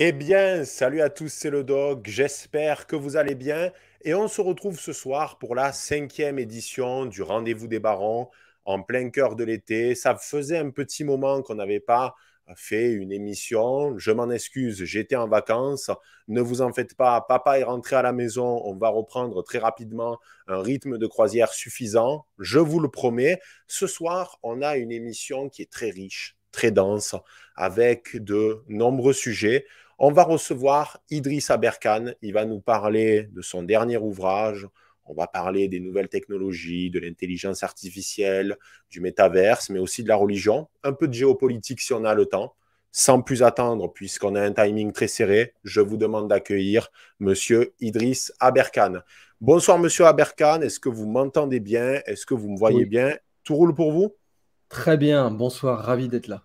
Eh bien, salut à tous, c'est le Doc, J'espère que vous allez bien. Et on se retrouve ce soir pour la cinquième édition du Rendez-vous des Barons en plein cœur de l'été. Ça faisait un petit moment qu'on n'avait pas fait une émission. Je m'en excuse, j'étais en vacances. Ne vous en faites pas, papa est rentré à la maison. On va reprendre très rapidement un rythme de croisière suffisant. Je vous le promets. Ce soir, on a une émission qui est très riche, très dense, avec de nombreux sujets. On va recevoir Idriss Aberkan. Il va nous parler de son dernier ouvrage. On va parler des nouvelles technologies, de l'intelligence artificielle, du métaverse, mais aussi de la religion. Un peu de géopolitique si on a le temps. Sans plus attendre, puisqu'on a un timing très serré, je vous demande d'accueillir Monsieur Idriss Aberkan. Bonsoir Monsieur Aberkan, est-ce que vous m'entendez bien Est-ce que vous me voyez bien Tout roule pour vous Très bien, bonsoir, ravi d'être là.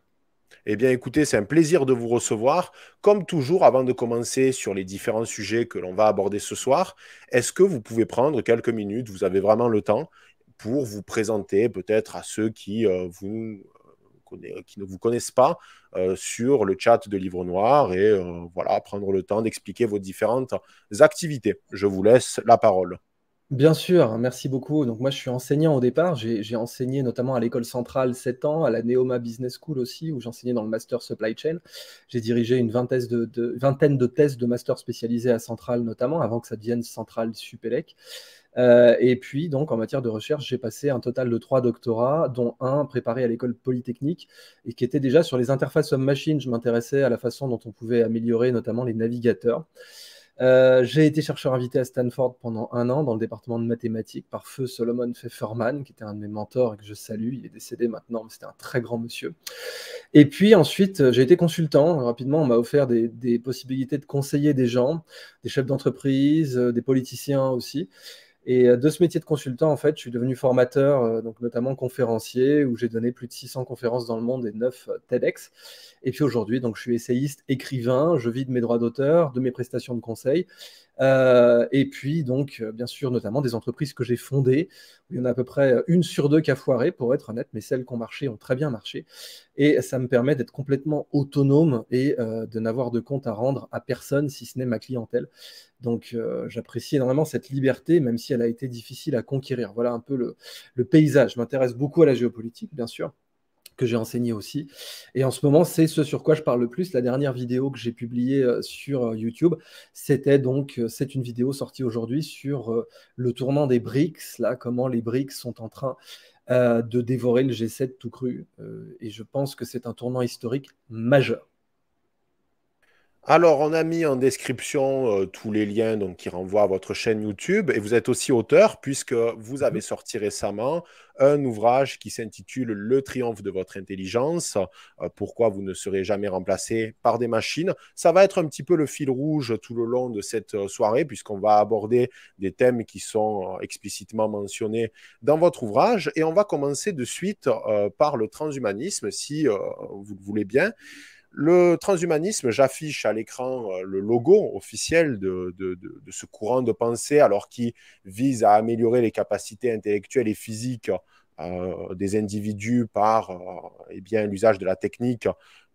Eh bien, écoutez, c'est un plaisir de vous recevoir. Comme toujours, avant de commencer sur les différents sujets que l'on va aborder ce soir, est-ce que vous pouvez prendre quelques minutes, vous avez vraiment le temps, pour vous présenter peut-être à ceux qui, euh, qui ne vous connaissent pas euh, sur le chat de Livre Noir et euh, voilà, prendre le temps d'expliquer vos différentes activités. Je vous laisse la parole. Bien sûr, merci beaucoup. Donc moi, je suis enseignant au départ. J'ai enseigné notamment à l'école centrale 7 ans, à la Neoma Business School aussi, où j'enseignais dans le master supply chain. J'ai dirigé une vingtaine de, de, vingtaine de thèses de master spécialisées à Centrale notamment, avant que ça devienne Centrale Supélec. Euh, et puis, donc, en matière de recherche, j'ai passé un total de trois doctorats, dont un préparé à l'école polytechnique et qui était déjà sur les interfaces homme-machine. Je m'intéressais à la façon dont on pouvait améliorer notamment les navigateurs. Euh, j'ai été chercheur invité à Stanford pendant un an dans le département de mathématiques par feu Solomon Pfefferman, qui était un de mes mentors et que je salue. Il est décédé maintenant, mais c'était un très grand monsieur. Et puis ensuite, euh, j'ai été consultant. Rapidement, on m'a offert des possibilités de conseiller des gens, des chefs d'entreprise, euh, des politiciens aussi. Et euh, de ce métier de consultant, en fait, je suis devenu formateur, euh, donc notamment conférencier, où j'ai donné plus de 600 conférences dans le monde et 9 euh, TEDx. Et puis aujourd'hui, donc, je suis essayiste, écrivain, je vis de mes droits d'auteur, de mes prestations de conseil. et puis, donc, bien sûr, notamment des entreprises que j'ai fondées. il y en a à peu près une sur deux qui a foiré, pour être honnête, mais celles qui ont marché ont très bien marché. Et ça me permet d'être complètement autonome et de n'avoir de compte à rendre à personne, si ce n'est ma clientèle. Donc euh, j'apprécie énormément cette liberté, même si elle a été difficile à conquérir. Voilà un peu le, paysage. Je m'intéresse beaucoup à la géopolitique, bien sûr que j'ai enseigné aussi. Et en ce moment, c'est ce sur quoi je parle le plus. La dernière vidéo que j'ai publiée euh, sur euh, YouTube, c'était donc, c'est une vidéo sortie aujourd'hui sur le tournant des BRICS, là, comment les BRICS sont en train de dévorer le G7 tout cru. et je pense que c'est un tournant historique majeur. Alors, on a mis en description euh, tous les liens donc, qui renvoient à votre chaîne YouTube. Et vous êtes aussi auteur, puisque vous mhm. avez sorti récemment un ouvrage qui s'intitule Le triomphe de votre intelligence, euh, pourquoi vous ne serez jamais remplacé par des machines. Ça va être un petit peu le fil rouge tout le long de cette euh, soirée, puisqu'on va aborder des thèmes qui sont explicitement mentionnés dans votre ouvrage. Et on va commencer de suite par le transhumanisme, si vous le voulez bien. Le transhumanisme, j'affiche à l'écran euh, le logo officiel de, ce courant de pensée, alors qui vise à améliorer les capacités intellectuelles et physiques euh, des individus par euh, eh bien l'usage de la technique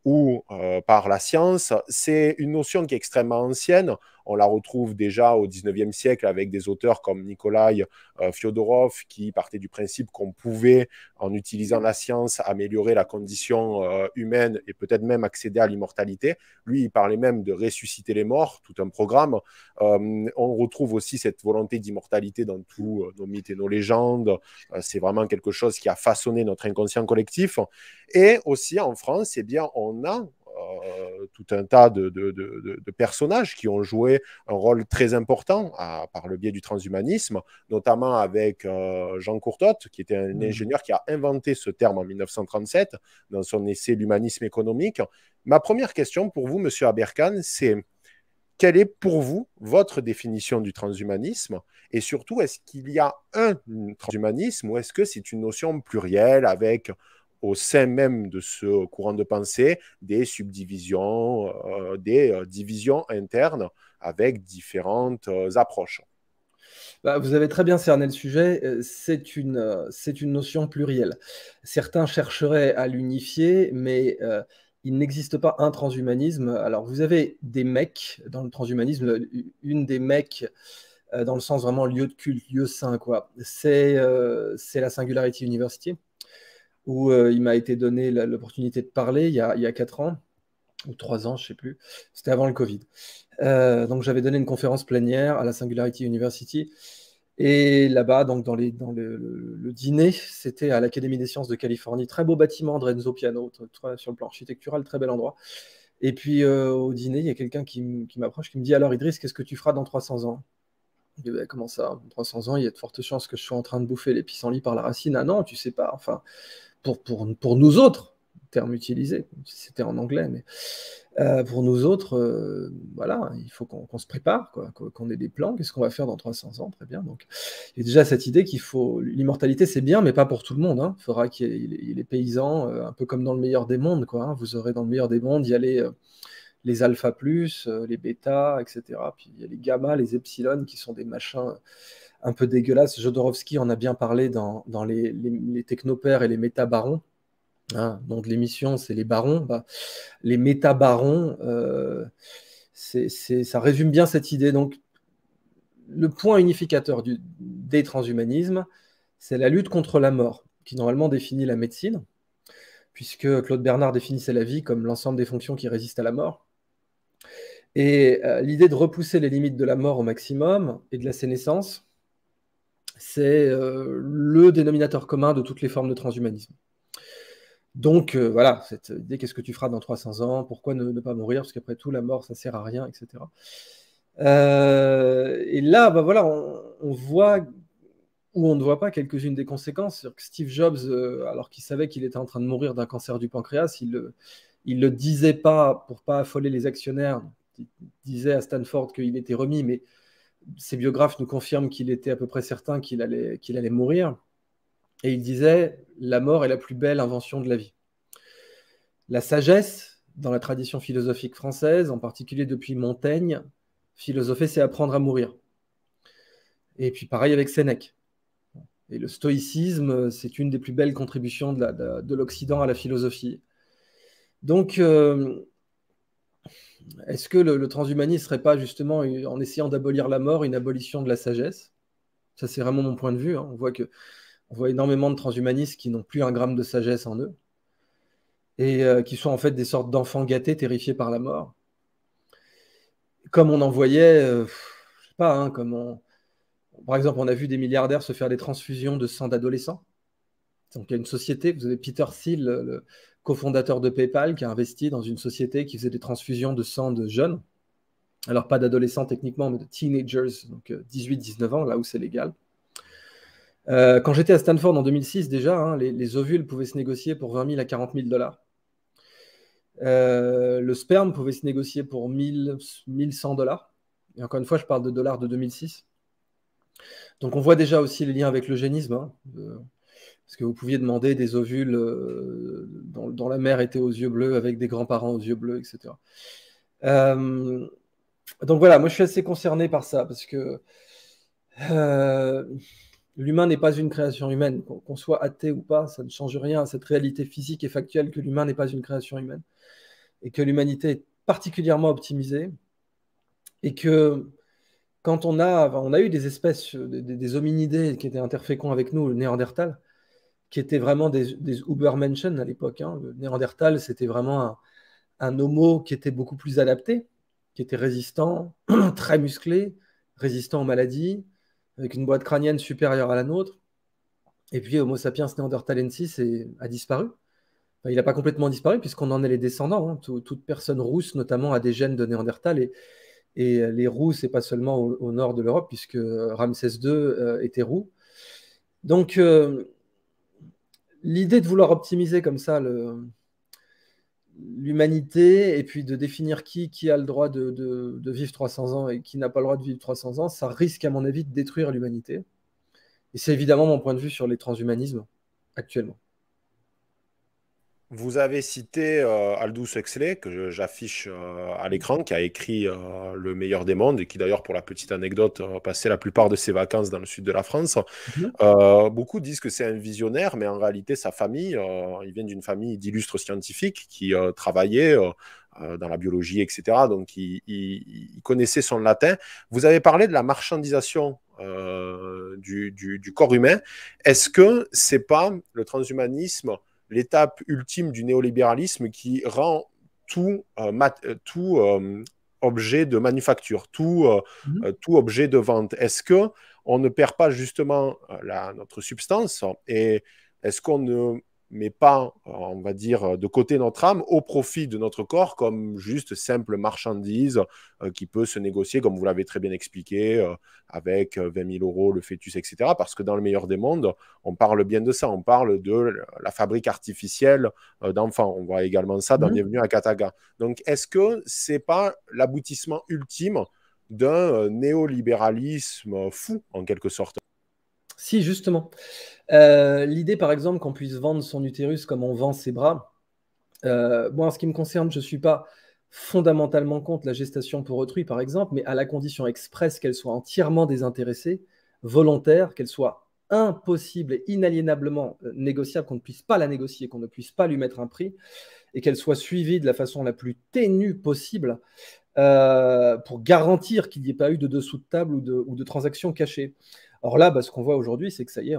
ou par la science. C'est une notion qui est extrêmement ancienne. On la retrouve déjà au 19e siècle avec des auteurs comme Nikolai euh, Fyodorov qui partait du principe qu'on pouvait, en utilisant la science, améliorer la condition euh, humaine et peut-être même accéder à l'immortalité. Lui, il parlait même de ressusciter les morts, tout un programme. Euh, on retrouve aussi cette volonté d'immortalité dans tous nos mythes et nos légendes. c'est vraiment quelque chose qui a façonné notre inconscient collectif. Et aussi en France, eh bien, on a euh, tout un tas de, personnages qui ont joué un rôle très important par le biais du transhumanisme, notamment avec euh, Jean Courtotte, qui était un mm. ingénieur qui a inventé ce terme en 1937 dans son essai L'humanisme économique. Ma première question pour vous, Monsieur Aberkan, c'est quelle est pour vous votre définition du transhumanisme Et surtout, est-ce qu'il y a un transhumanisme ou est-ce que c'est une notion plurielle avec au sein même de ce courant de pensée des subdivisions, euh, des euh, divisions internes avec différentes euh, approches. Bah, vous avez très bien cerné le sujet, c'est une, c'est une notion plurielle. Certains chercheraient à l'unifier, mais il n'existe pas un transhumanisme. Alors vous avez des mecs dans le transhumanisme, une des mecs dans le sens vraiment lieu de culte, lieu saint, quoi. C'est, c'est la Singularity University où euh, il m'a été donné l'opportunité de parler il y, a, quatre ans ou trois ans, je sais plus. C'était avant le Covid. Euh, donc j'avais donné une conférence plénière à la Singularity University. Et là-bas, donc dans, les, dans le, dîner, c'était à l'Académie des sciences de Californie. Très beau bâtiment de Piano, sur le plan architectural, très bel endroit. Et puis euh, au dîner, il y a quelqu'un qui, m'approche, qui me dit Alors Idriss, qu'est-ce que tu feras dans 300 ans lui dis «Ben, « comment ça, 300 ans, il y a de fortes chances que je sois en train de bouffer les pissenlits par la racine. Ah non, tu sais pas. Enfin, pour, pour, nous autres, terme utilisé, c'était en anglais, mais euh, pour nous autres, euh, voilà, il faut qu'on se prépare, qu'on ait des plans, qu'est-ce qu'on va faire dans 300 ans, très bien. Donc, il y a déjà cette idée qu'il faut, l'immortalité c'est bien, mais pas pour tout le monde. Hein. il faudra qu'il y ait les paysans, euh, un peu comme dans le meilleur des mondes, quoi. Hein. Vous aurez dans le meilleur des mondes, il y a les, alpha plus, les bêta, etc. Puis il y a les gamma, les epsilon qui sont des machins un peu dégueulasse. Jodorowsky en a bien parlé dans, les, technopères et les métabarons. Hein, donc l'émission, c'est les barons. Bah, les métabarons, euh, ça résume bien cette idée. Donc, le point unificateur des transhumanismes, c'est la lutte contre la mort, qui normalement définit la médecine, puisque Claude Bernard définissait la vie comme l'ensemble des fonctions qui résistent à la mort. Et euh, l'idée de repousser les limites de la mort au maximum et de la sénescence, c'est euh, le dénominateur commun de toutes les formes de transhumanisme. Donc euh, voilà, cette idée, qu'est-ce que tu feras dans 300 ans Pourquoi ne, pas mourir Parce qu'après tout, la mort, ça sert à rien, etc. Euh, et là, bah, voilà, on, voit ou on ne voit pas quelques-unes des conséquences. Steve Jobs, alors qu'il savait qu'il était en train de mourir d'un cancer du pancréas, il ne le disait pas pour pas affoler les actionnaires. Il disait à Stanford qu'il était remis, mais ses biographes nous confirment qu'il était à peu près certain qu'il allait, mourir. Et il disait, la mort est la plus belle invention de la vie. La sagesse, dans la tradition philosophique française, en particulier depuis Montaigne, philosopher, c'est apprendre à mourir. Et puis pareil avec Sénèque. Et le stoïcisme, c'est une des plus belles contributions de, l'Occident à la philosophie. Donc, euh, est-ce que le, transhumanisme transhumanisme serait pas justement, en essayant d'abolir la mort, une abolition de la sagesse Ça, c'est vraiment mon point de vue. Hein. On, voit que, on voit énormément de transhumanistes qui n'ont plus un gramme de sagesse en eux et euh, qui sont en fait des sortes d'enfants gâtés, terrifiés par la mort. Comme on en voyait, euh, je ne sais pas, hein, par exemple, on a vu des milliardaires se faire des transfusions de sang d'adolescents. Donc il y a une société, vous avez Peter Thiel, le, cofondateur de PayPal, qui a investi dans une société qui faisait des transfusions de sang de jeunes. Alors, pas d'adolescents techniquement, mais de teenagers, donc 18-19 euh, ans, là où c'est légal. Euh, quand j'étais à Stanford en 2006, déjà, hein, les, ovules pouvaient se négocier pour 20 000 à 40 000 dollars. Euh, le sperme pouvait se négocier pour 1000, 1100 dollars. Et encore une fois, je parle de dollars de 2006. Donc on voit déjà aussi les liens avec l'eugénisme. Hein parce que vous pouviez demander des ovules euh, dont, la mère était aux yeux bleus, avec des grands-parents aux yeux bleus, etc. Euh, donc voilà, moi je suis assez concerné par ça, parce que euh, l'humain n'est pas une création humaine. Qu'on soit athée ou pas, ça ne change rien à cette réalité physique et factuelle que l'humain n'est pas une création humaine, et que l'humanité est particulièrement optimisée, et que quand on a, on a eu des espèces, des, des hominidés qui étaient interféconds avec nous, le néandertal, qui étaient vraiment des, des Ubermenschen à l'époque. Hein. Le Néandertal, c'était vraiment un, homo qui était beaucoup plus adapté, qui était résistant, très musclé, résistant aux maladies, avec une boîte crânienne supérieure à la nôtre. Et puis Homo sapiens Néandertalensis a disparu. il n'a pas complètement disparu puisqu'on en est les descendants. Hein. Toute, personne rousse, notamment, a des gènes de Néandertal. Et, et euh, les rousses et pas seulement au, nord de l'Europe puisque euh, Ramsès II euh, était roux. Donc, l'idée de vouloir optimiser comme ça l'humanité et puis de définir qui, qui a le droit de, de vivre 300 ans et qui n'a pas le droit de vivre 300 ans, ça risque à mon avis de détruire l'humanité. Et c'est évidemment mon point de vue sur les transhumanismes actuellement. Vous avez cité euh, Aldous Huxley, que j'affiche euh, à l'écran, qui a écrit euh, Le meilleur des mondes et qui, d'ailleurs, pour la petite anecdote, passait la plupart de ses vacances dans le sud de la France. Mmh beaucoup disent que c'est un visionnaire, mais en réalité, sa famille, il vient d'une famille d'illustres scientifiques qui travaillaient dans la biologie, etc. Donc, il, il, connaissait son latin. Vous avez parlé de la marchandisation du, du corps humain. Est-ce que c'est pas le transhumanisme l'étape ultime du néolibéralisme qui rend tout, euh, euh, tout euh, objet de manufacture, tout, mhm. tout objet de vente. Est-ce que on ne perd pas justement la, notre substance et est-ce qu'on ne mais pas, euh, on va dire, euh, de côté notre âme au profit de notre corps comme juste simple marchandise euh, qui peut se négocier, comme vous l'avez très bien expliqué, avec 20 000 euros le fœtus, etc. Parce que dans le meilleur des mondes, on parle bien de ça, on parle de la fabrique artificielle d'enfants. On voit également ça dans les mmh. Bienvenue à Kataga. Donc, est-ce que c'est pas l'aboutissement ultime d'un néolibéralisme fou, en quelque sorte si, justement. Euh, l'idée, par exemple, qu'on puisse vendre son utérus comme on vend ses bras, euh, moi, en ce qui me concerne, je ne suis pas fondamentalement contre la gestation pour autrui, par exemple, mais à la condition expresse qu'elle soit entièrement désintéressée, volontaire, qu'elle soit impossible et inaliénablement euh, négociable, qu'on ne puisse pas la négocier, qu'on ne puisse pas lui mettre un prix, et qu'elle soit suivie de la façon la plus ténue possible pour garantir qu'il n'y ait pas eu de dessous de table ou de, ou de transactions cachées. Or là, bah, ce qu'on voit aujourd'hui, c'est que ça y est,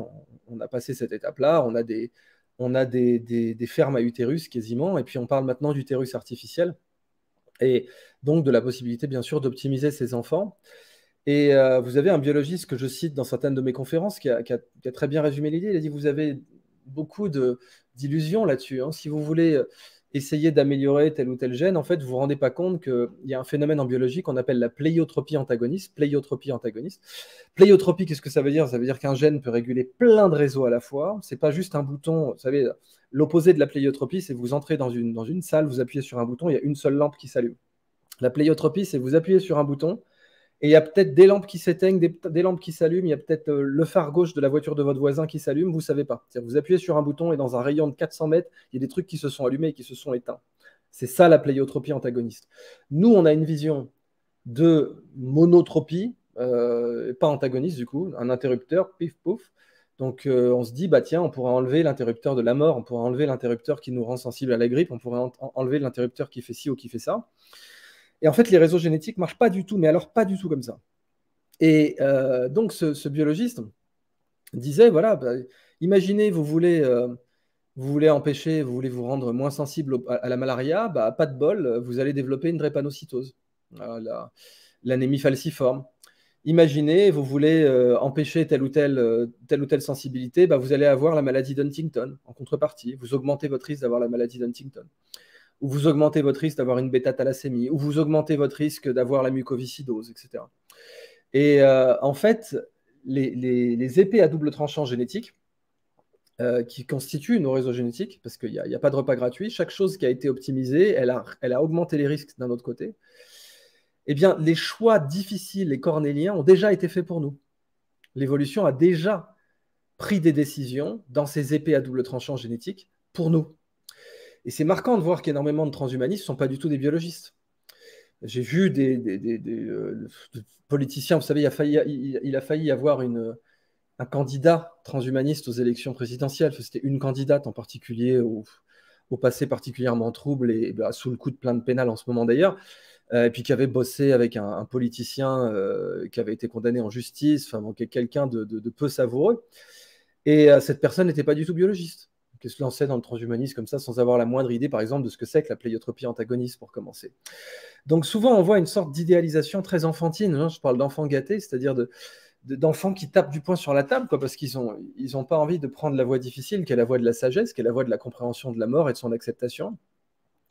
on, a passé cette étape-là, on a, des, on a des, fermes à utérus quasiment, et puis on parle maintenant d'utérus artificiel, et donc de la possibilité, bien sûr, d'optimiser ces enfants. Et euh, vous avez un biologiste que je cite dans certaines de mes conférences qui a, très bien résumé l'idée. Il a dit, vous avez beaucoup d'illusions là-dessus. Hein. Si vous voulez euh, essayer d'améliorer tel ou tel gène, en fait, vous vous rendez pas compte qu'il y a un phénomène en biologie qu'on appelle la pléiotropie antagoniste. Pléiotropie antagoniste. Pléiotropie, qu'est-ce que ça veut dire Ça veut dire qu'un gène peut réguler plein de réseaux à la fois. C'est pas juste un bouton. Vous savez, l'opposé de la pléiotropie, c'est vous entrez dans une, dans une salle, vous appuyez sur un bouton, il y a une seule lampe qui s'allume. La pléiotropie, c'est vous appuyez sur un bouton, et il y a peut-être des lampes qui s'éteignent, des, lampes qui s'allument, il y a peut-être euh, le phare gauche de la voiture de votre voisin qui s'allume, vous ne savez pas. Vous appuyez sur un bouton et dans un rayon de 400 mètres, il y a des trucs qui se sont allumés et qui se sont éteints. C'est ça la pléiotropie antagoniste. Nous, on a une vision de monotropie, euh, pas antagoniste du coup, un interrupteur, pif pouf. Donc euh, on se dit, bah tiens, on pourrait enlever l'interrupteur de la mort, on pourrait enlever l'interrupteur qui nous rend sensible à la grippe, on pourrait enlever l'interrupteur qui fait ci ou qui fait ça. Et en fait, les réseaux génétiques marchent pas du tout, mais alors pas du tout comme ça. Et euh, donc, ce, biologiste disait, voilà, bah, imaginez, vous voulez, euh, vous voulez empêcher, vous voulez vous rendre moins sensible à, la malaria, bah, pas de bol, vous allez développer une drépanocytose, euh, l'anémie falciforme. Imaginez, vous voulez empêcher telle ou telle, ou telle sensibilité, bah, vous allez avoir la maladie d'Huntington en contrepartie, vous augmentez votre risque d'avoir la maladie d'Huntington ou vous augmentez votre risque d'avoir une bêta-thalassémie, ou vous augmentez votre risque d'avoir la mucoviscidose, etc. Et euh, en fait, les, épées à double tranchant génétique, euh, qui constituent nos réseaux génétiques, parce qu'il n'y a, pas de repas gratuit, chaque chose qui a été optimisée, elle a, elle a augmenté les risques d'un autre côté. Eh bien, les choix difficiles et cornéliens ont déjà été faits pour nous. L'évolution a déjà pris des décisions dans ces épées à double tranchant génétique pour nous. Et c'est marquant de voir qu'énormément de transhumanistes ne sont pas du tout des biologistes. J'ai vu des, euh, politiciens, vous savez, il a failli, il, a failli avoir une, un candidat transhumaniste aux élections présidentielles. C'était une candidate en particulier au, passé particulièrement trouble et, bah, sous le coup de plein de pénales en ce moment d'ailleurs, euh, et puis qui avait bossé avec un, politicien euh, qui avait été condamné en justice, enfin quelqu'un de, peu savoureux. Et cette personne n'était pas du tout biologiste qui se lançait dans le transhumanisme comme ça, sans avoir la moindre idée, par exemple, de ce que c'est que la pléiotropie antagoniste, pour commencer. Donc souvent, on voit une sorte d'idéalisation très enfantine. Hein. je parle d'enfants gâtés, c'est-à-dire d'enfants qui tapent du poing sur la table, quoi, parce qu'ils n'ont ont pas envie de prendre la voie difficile, qui est la voie de la sagesse, qui est la voie de la compréhension de la mort et de son acceptation.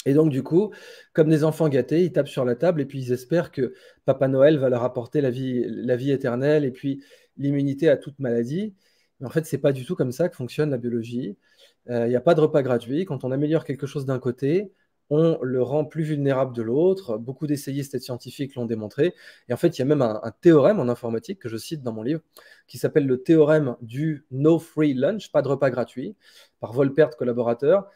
Et donc, du coup, comme des enfants gâtés, ils tapent sur la table et puis ils espèrent que Papa Noël va leur apporter la vie, la vie éternelle et puis l'immunité à toute maladie. Mais en fait, ce n'est pas du tout comme ça que fonctionne la biologie. Euh, il n'y a pas de repas gratuit. Quand on améliore quelque chose d'un côté, on le rend plus vulnérable de l'autre. Beaucoup d'essayistes et de scientifiques l'ont démontré. Et en fait, il y a même un, théorème en informatique que je cite dans mon livre, qui s'appelle le théorème du no free lunch, pas de repas gratuit, par Volpert, collaborateur.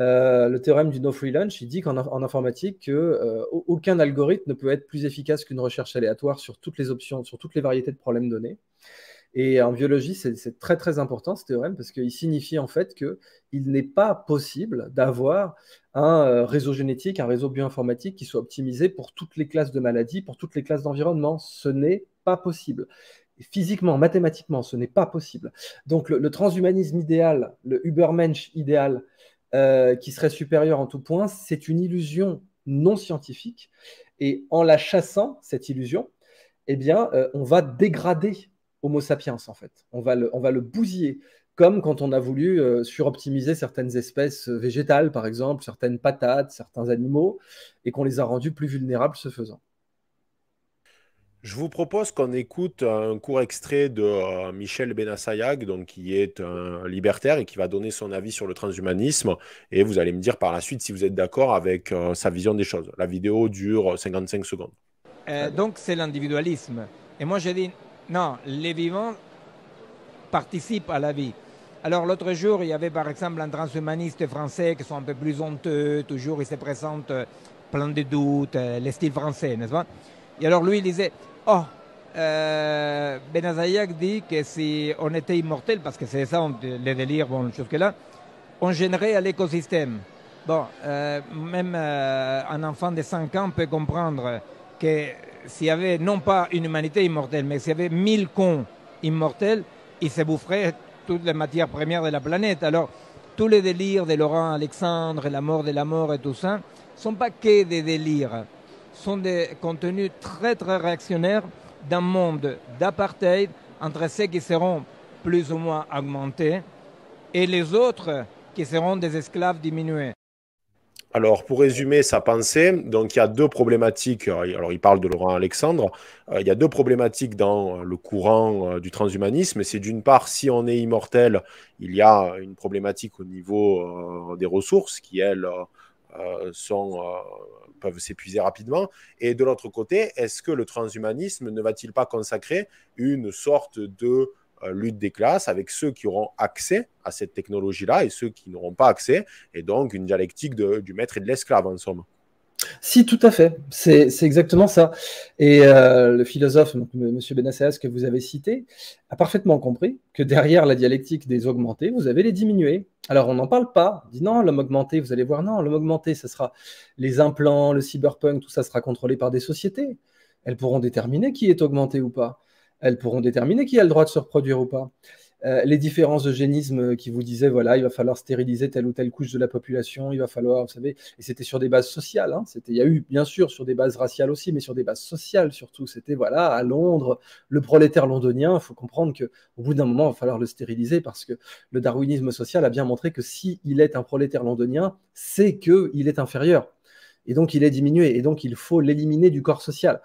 Euh, le théorème du no free lunch, il dit qu'en en informatique, que, euh, aucun algorithme ne peut être plus efficace qu'une recherche aléatoire sur toutes les options, sur toutes les variétés de problèmes donnés. Et en biologie, c'est très très important ce théorème parce qu'il signifie en fait qu'il n'est pas possible d'avoir un euh, réseau génétique, un réseau bioinformatique qui soit optimisé pour toutes les classes de maladies, pour toutes les classes d'environnement. Ce n'est pas possible. Physiquement, mathématiquement, ce n'est pas possible. Donc le, transhumanisme idéal, le Ubermensch idéal, euh, qui serait supérieur en tout point, c'est une illusion non scientifique. Et en la chassant, cette illusion, eh bien, euh, on va dégrader Homo sapiens, en fait. On va le, on va le bousiller comme quand on a voulu euh, suroptimiser certaines espèces euh, végétales, par exemple, certaines patates, certains animaux, et qu'on les a rendus plus vulnérables ce faisant. Je vous propose qu'on écoute un court extrait de euh, Michel Benassayag, donc, qui est un libertaire et qui va donner son avis sur le transhumanisme. Et vous allez me dire par la suite si vous êtes d'accord avec sa vision des choses. La vidéo dure 55 secondes. donc c'est l'individualisme. Et moi j'ai dit... Non, les vivants participent à la vie. Alors l'autre jour, il y avait par exemple un transhumaniste français qui sont un peu plus honteux, toujours il se présente euh, plein de doutes, euh, le style français, n'est-ce pas Et alors lui, il disait, oh, euh, Benazayak dit que si on était immortel, parce que c'est ça le les délires, bon, que là on générerait à l'écosystème. Bon, même un enfant de 5 ans peut comprendre que s'il y avait non pas une humanité immortelle, mais s'il y avait mille cons immortels, ils se boufferaient toutes les matières premières de la planète. Alors, tous les délires de Laurent Alexandre, la mort de la mort et tout ça, sont pas que des délires, sont des contenus très très réactionnaires d'un monde d'apartheid entre ceux qui seront plus ou moins augmentés et les autres qui seront des esclaves diminués. Alors, pour résumer sa pensée, donc il y a deux problématiques. Euh, alors, il parle de Laurent Alexandre. Euh, il y a deux problématiques dans euh, le courant du transhumanisme. C'est d'une part, si on est immortel, il y a une problématique au niveau des ressources qui, elles, peuvent s'épuiser rapidement. Et de l'autre côté, est-ce que le transhumanisme ne va-t-il pas consacrer une sorte de euh, lutte des classes avec ceux qui auront accès à cette technologie-là et ceux qui n'auront pas accès, et donc une dialectique du maître et de l'esclave en somme. Si, tout à fait. C'est exactement ça. Et euh, le philosophe, donc, M. que vous avez cité, a parfaitement compris que derrière la dialectique des augmentés, vous avez les diminués. Alors, on n'en parle pas. On dit non, l'homme augmenté, vous allez voir, non, l'homme augmenté, ce sera les implants, le cyberpunk, tout ça sera contrôlé par des sociétés. Elles pourront déterminer qui est augmenté ou pas elles pourront déterminer qui a le droit de se reproduire ou pas. Euh, les différences génisme euh, qui vous disaient, voilà, il va falloir stériliser telle ou telle couche de la population, il va falloir, vous savez, et c'était sur des bases sociales, hein. c'était, il y a eu bien sûr sur des bases raciales aussi, mais sur des bases sociales surtout, c'était, voilà, à Londres, le prolétaire londonien, il faut comprendre qu'au bout d'un moment, il va falloir le stériliser parce que le darwinisme social a bien montré que si est un prolétaire londonien, c'est qu'il est inférieur. Et donc, il est diminué. Et donc, il faut l'éliminer du corps social.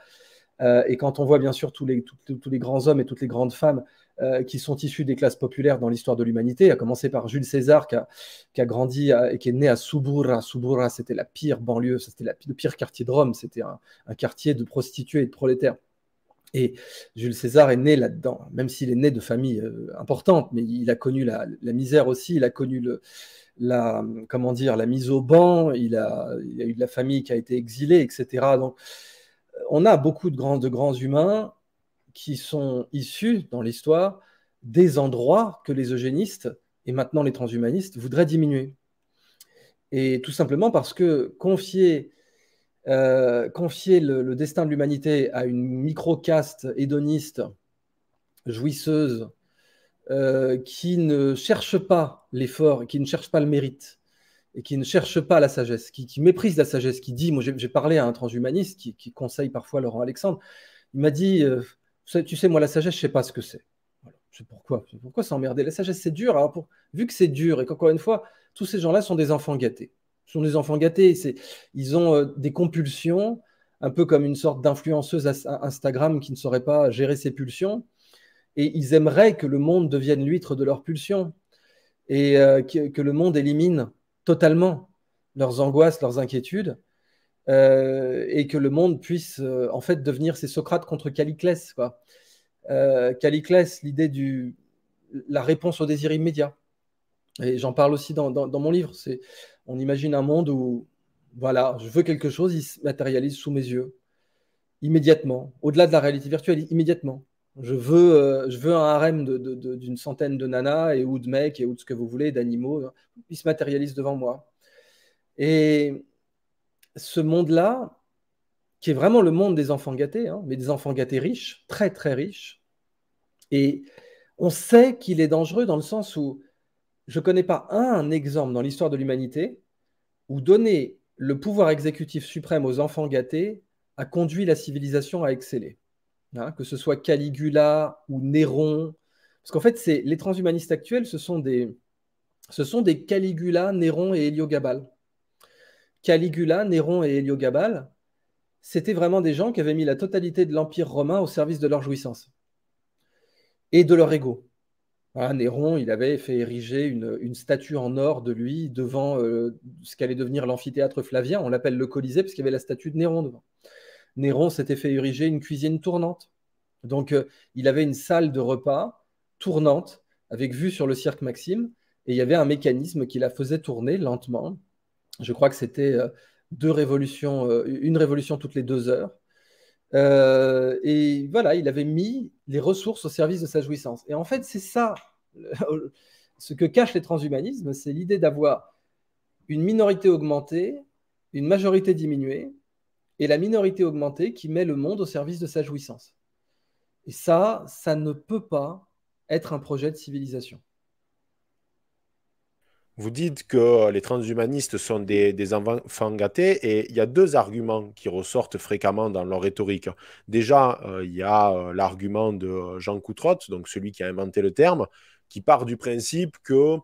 Euh, et quand on voit bien sûr tous les, tous les, grands hommes et toutes les grandes femmes euh, qui sont issus des classes populaires dans l'histoire de l'humanité, à commencer par Jules César qui a, qui a grandi et qui est né à Subura. Subura, c'était la pire banlieue, c'était le pire quartier de Rome, c'était un, quartier de prostituées et de prolétaires. Et Jules César est né là-dedans, même s'il est né de famille euh, importante, mais il a connu la, misère aussi, il a connu le, la, comment dire, la mise au banc, il a, il a eu de la famille qui a été exilée, etc. Donc, on a beaucoup de grands, de grands humains qui sont issus dans l'histoire des endroits que les eugénistes et maintenant les transhumanistes voudraient diminuer. Et tout simplement parce que confier, euh, confier le, destin de l'humanité à une micro-caste hédoniste, jouisseuse, euh, qui ne cherche pas l'effort, qui ne cherche pas le mérite, et qui ne cherche pas la sagesse, qui, qui méprise la sagesse, qui dit, moi j'ai parlé à un transhumaniste qui, conseille parfois Laurent Alexandre, il m'a dit, euh, tu sais, moi la sagesse, je sais pas ce que c'est. Voilà. C'est pourquoi, pourquoi s'emmerder. La sagesse, c'est dur. Alors vu que c'est dur et qu'encore une fois, tous ces gens-là sont des enfants gâtés. sont des enfants gâtés. Ils ont euh, des compulsions, un peu comme une sorte d'influenceuse Instagram qui ne saurait pas gérer ses pulsions. Et ils aimeraient que le monde devienne l'huître de leurs pulsions et euh, que, que, le monde élimine totalement leurs angoisses, leurs inquiétudes, euh, et que le monde puisse euh, en fait devenir ces Socrate contre Caliclès. Quoi. Euh, l'idée du la réponse au désir immédiat. Et j'en parle aussi dans, dans mon livre. C'est, on imagine un monde où, voilà, je veux quelque chose, il se matérialise sous mes yeux, immédiatement, au-delà de la réalité virtuelle, immédiatement. Je veux, euh, je veux un harem d'une centaine de nanas et ou de mecs et ou de ce que vous voulez, d'animaux. Hein, qui se matérialisent devant moi. Et ce monde-là, qui est vraiment le monde des enfants gâtés, hein, mais des enfants gâtés riches, très très riches, et on sait qu'il est dangereux dans le sens où je ne connais pas un exemple dans l'histoire de l'humanité où donner le pouvoir exécutif suprême aux enfants gâtés a conduit la civilisation à exceller. Hein, que ce soit Caligula ou Néron. Parce qu'en fait, c'est les transhumanistes actuels, ce sont des, ce sont des Caligula, Néron et Héliogabal. Caligula, Néron et Héliogabal, c'était vraiment des gens qui avaient mis la totalité de l'Empire romain au service de leur jouissance et de leur ego. Hein, Néron, il avait fait ériger une, statue en or de lui devant euh, ce qu'allait devenir l'amphithéâtre Flavien. On l'appelle le Colisée parce qu'il y avait la statue de Néron devant. Néron s'était fait ériger une cuisine tournante. Donc, euh, il avait une salle de repas tournante avec vue sur le cirque Maxime et il y avait un mécanisme qui la faisait tourner lentement. Je crois que c'était euh, deux révolutions, euh, une révolution toutes les deux heures. et voilà, il avait mis les ressources au service de sa jouissance. Et en fait, c'est ça ce que cache les transhumanismes, c'est l'idée d'avoir une minorité augmentée, une majorité diminuée, et la minorité augmentée qui met le monde au service de sa jouissance. Et ça, ça ne peut pas être un projet de civilisation. Vous dites que euh, les transhumanistes sont des, enfants gâtés et il y a deux arguments qui ressortent fréquemment dans leur rhétorique. Déjà, euh, il y a euh, l'argument de Jean Coutrotte, donc celui qui a inventé le terme, qui part du principe que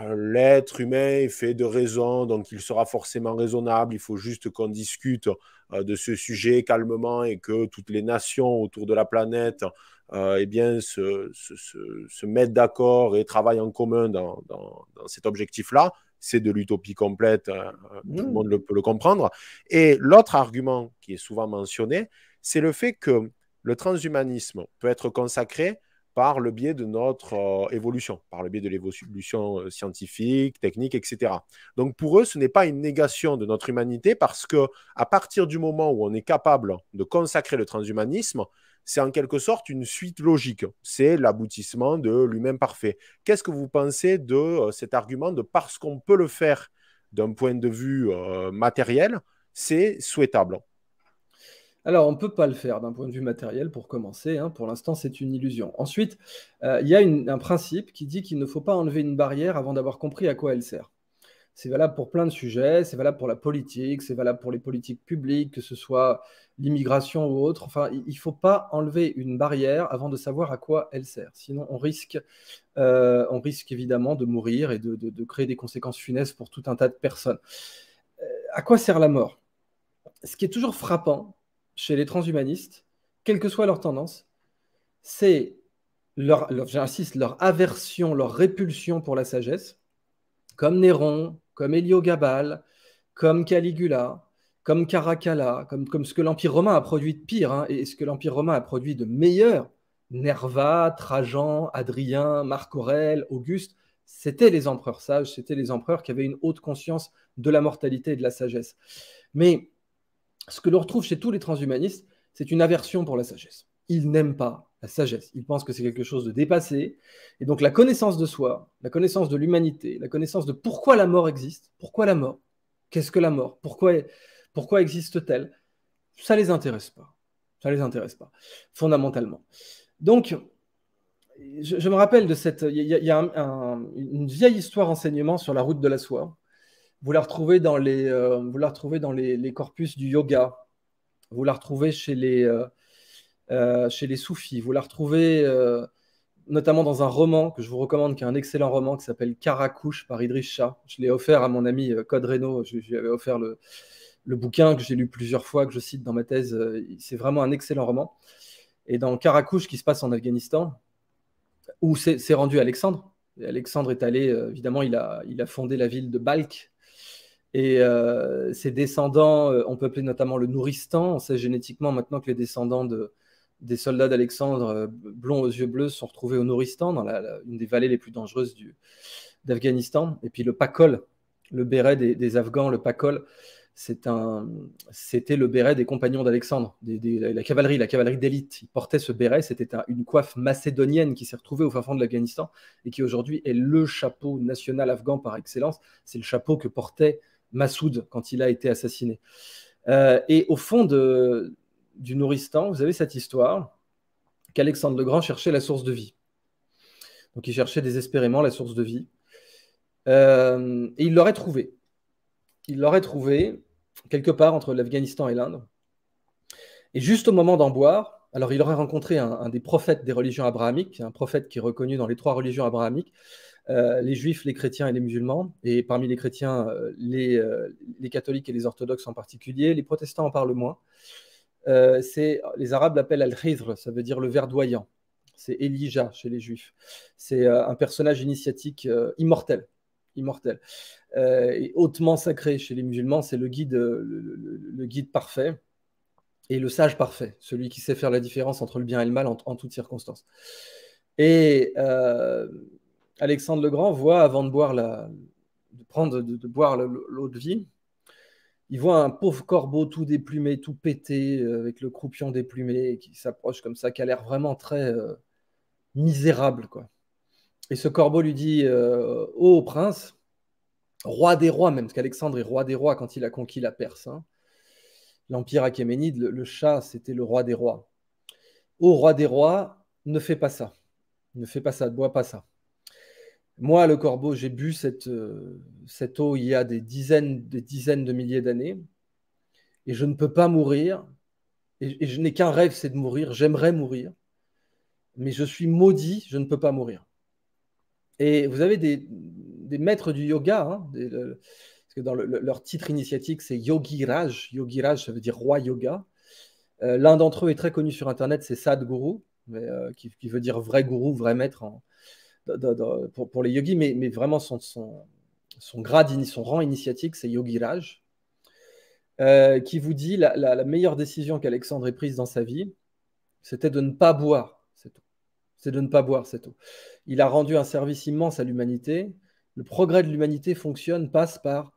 euh, l'être humain est fait de raison, donc il sera forcément raisonnable. Il faut juste qu'on discute euh, de ce sujet calmement et que toutes les nations autour de la planète euh, eh bien, se, mettent d'accord et travaillent en commun dans, cet objectif-là. C'est de l'utopie complète, hein, tout le mmh. monde peut le comprendre. Et l'autre argument qui est souvent mentionné, c'est le fait que le transhumanisme peut être consacré par le biais de notre euh, évolution, par le biais de l'évolution euh, scientifique, technique, etc. Donc pour eux, ce n'est pas une négation de notre humanité parce que à partir du moment où on est capable de consacrer le transhumanisme, c'est en quelque sorte une suite logique. C'est l'aboutissement de l'humain parfait. Qu'est-ce que vous pensez de euh, cet argument de parce qu'on peut le faire d'un point de vue matériel, c'est souhaitable alors, on ne peut pas le faire d'un point de vue matériel pour commencer. Hein. Pour l'instant, c'est une illusion. Ensuite, euh, il y a un principe qui dit qu'il ne faut pas enlever une barrière avant d'avoir compris à quoi elle sert. C'est valable pour plein de sujets, c'est valable pour la politique, c'est valable pour les politiques publiques, que ce soit l'immigration ou autre. Enfin, il ne faut pas enlever une barrière avant de savoir à quoi elle sert. Sinon, on risque, euh, on risque évidemment de mourir et de, créer des conséquences funestes pour tout un tas de personnes. Euh, à quoi sert la mort Ce qui est toujours frappant, chez les transhumanistes, quelle que soit leur tendance, c'est leur, j'insiste, leur aversion, leur répulsion pour la sagesse, comme Néron, comme Gabal, comme Caligula, comme Caracalla, comme, comme ce que l'Empire romain a produit de pire, hein, et ce que l'Empire romain a produit de meilleur, Nerva, Trajan, Adrien, Marc Aurèle, Auguste, c'était les empereurs sages, c'était les empereurs qui avaient une haute conscience de la mortalité et de la sagesse. Mais ce que l'on retrouve chez tous les transhumanistes, c'est une aversion pour la sagesse. Ils n'aiment pas la sagesse. Ils pensent que c'est quelque chose de dépassé. Et donc la connaissance de soi, la connaissance de l'humanité, la connaissance de pourquoi la mort existe, pourquoi la mort, qu'est-ce que la mort, pourquoi, pourquoi existe-t-elle, ça les intéresse pas. Ça les intéresse pas, fondamentalement. Donc, je, me rappelle de cette... Il y, a, une vieille histoire enseignement sur la route de la soie vous la retrouvez dans les, euh, vous dans les, corpus du yoga. Vous la retrouvez chez les, euh, euh, chez les soufis. Vous la retrouvez notamment dans un roman que je vous recommande, qui est un excellent roman qui s'appelle Karakouche par Idriss Shah. Je l'ai offert à mon ami Code Reno. Je, lui avais offert le, bouquin que j'ai lu plusieurs fois, que je cite dans ma thèse. C'est vraiment un excellent roman. Et dans Karakouche, qui se passe en Afghanistan, où s'est rendu Alexandre. Alexandre est allé, évidemment, il a, il a fondé la ville de Balkh, et ses euh, descendants euh, on peut appeler notamment le Nouristan. On sait génétiquement maintenant que les descendants de, des soldats d'Alexandre, euh, blonds aux yeux bleus, sont retrouvés au Nouristan, dans la, une des vallées les plus dangereuses d'Afghanistan. Et puis le Pakol, le béret des, Afghans, le Pakol, c'était le béret des compagnons d'Alexandre, la cavalerie, la cavalerie d'élite. Il portait ce béret, c'était une coiffe macédonienne qui s'est retrouvée au fin fond de l'Afghanistan et qui aujourd'hui est le chapeau national afghan par excellence. C'est le chapeau que portait Massoud quand il a été assassiné. Euh, et au fond du Nouristan, vous avez cette histoire qu'Alexandre le Grand cherchait la source de vie. Donc il cherchait désespérément la source de vie. Euh, et il l'aurait trouvé Il l'aurait trouvé quelque part entre l'Afghanistan et l'Inde. Et juste au moment d'en boire, alors il aurait rencontré un, un, des prophètes des religions abrahamiques, un prophète qui est reconnu dans les trois religions abrahamiques, euh, les juifs, les chrétiens et les musulmans, et parmi les chrétiens, euh, euh, les, catholiques et les orthodoxes en particulier, les protestants en parlent moins. c'est, les Arabes l'appellent al-Khidr, ça veut dire le verdoyant. C'est Elijah chez les juifs. C'est un personnage initiatique immortel immortel et hautement sacré chez les musulmans. C'est le guide, le, guide parfait et le sage parfait, celui qui sait faire la différence entre le bien et le mal en, toutes circonstances. Et Alexandre le Grand voit, avant de boire prendre, de, boire l'eau de vie, il voit un pauvre corbeau tout déplumé, tout pété, euh, avec le croupion déplumé, qui s'approche comme ça, qui a l'air vraiment très euh, misérable, quoi. Et ce corbeau lui dit euh, Ô prince, roi des rois, même, parce qu'Alexandre est roi des rois quand il a conquis la Perse. Hein. L'empire achéménide, le, le chat, c'était le roi des rois. Ô roi des rois, ne fais pas ça. Ne fais pas ça, ne bois pas ça. Moi, le corbeau, j'ai bu euh, cette, eau il y a des dizaines, des dizaines de milliers d'années, et je ne peux pas mourir, et, je n'ai qu'un rêve, c'est de mourir, j'aimerais mourir, mais je suis maudit, je ne peux pas mourir. Et vous avez des, maîtres du yoga, hein, parce que dans leur titre initiatique, c'est Yogi Raj. Yogi Raj, ça veut dire roi yoga. Euh, l'un d'entre eux est très connu sur Internet, c'est Sadhguru, euh, qui, qui, veut dire vrai gourou, vrai maître en, pour, les yogis, mais, vraiment son, son, son rang initiatique, c'est Yogi Raj, euh, qui vous dit la, meilleure décision qu'Alexandre ait prise dans sa vie, c'était de ne pas boire cette eau. C'est de ne pas boire cette eau. Il a rendu un service immense à l'humanité. Le progrès de l'humanité fonctionne, passe par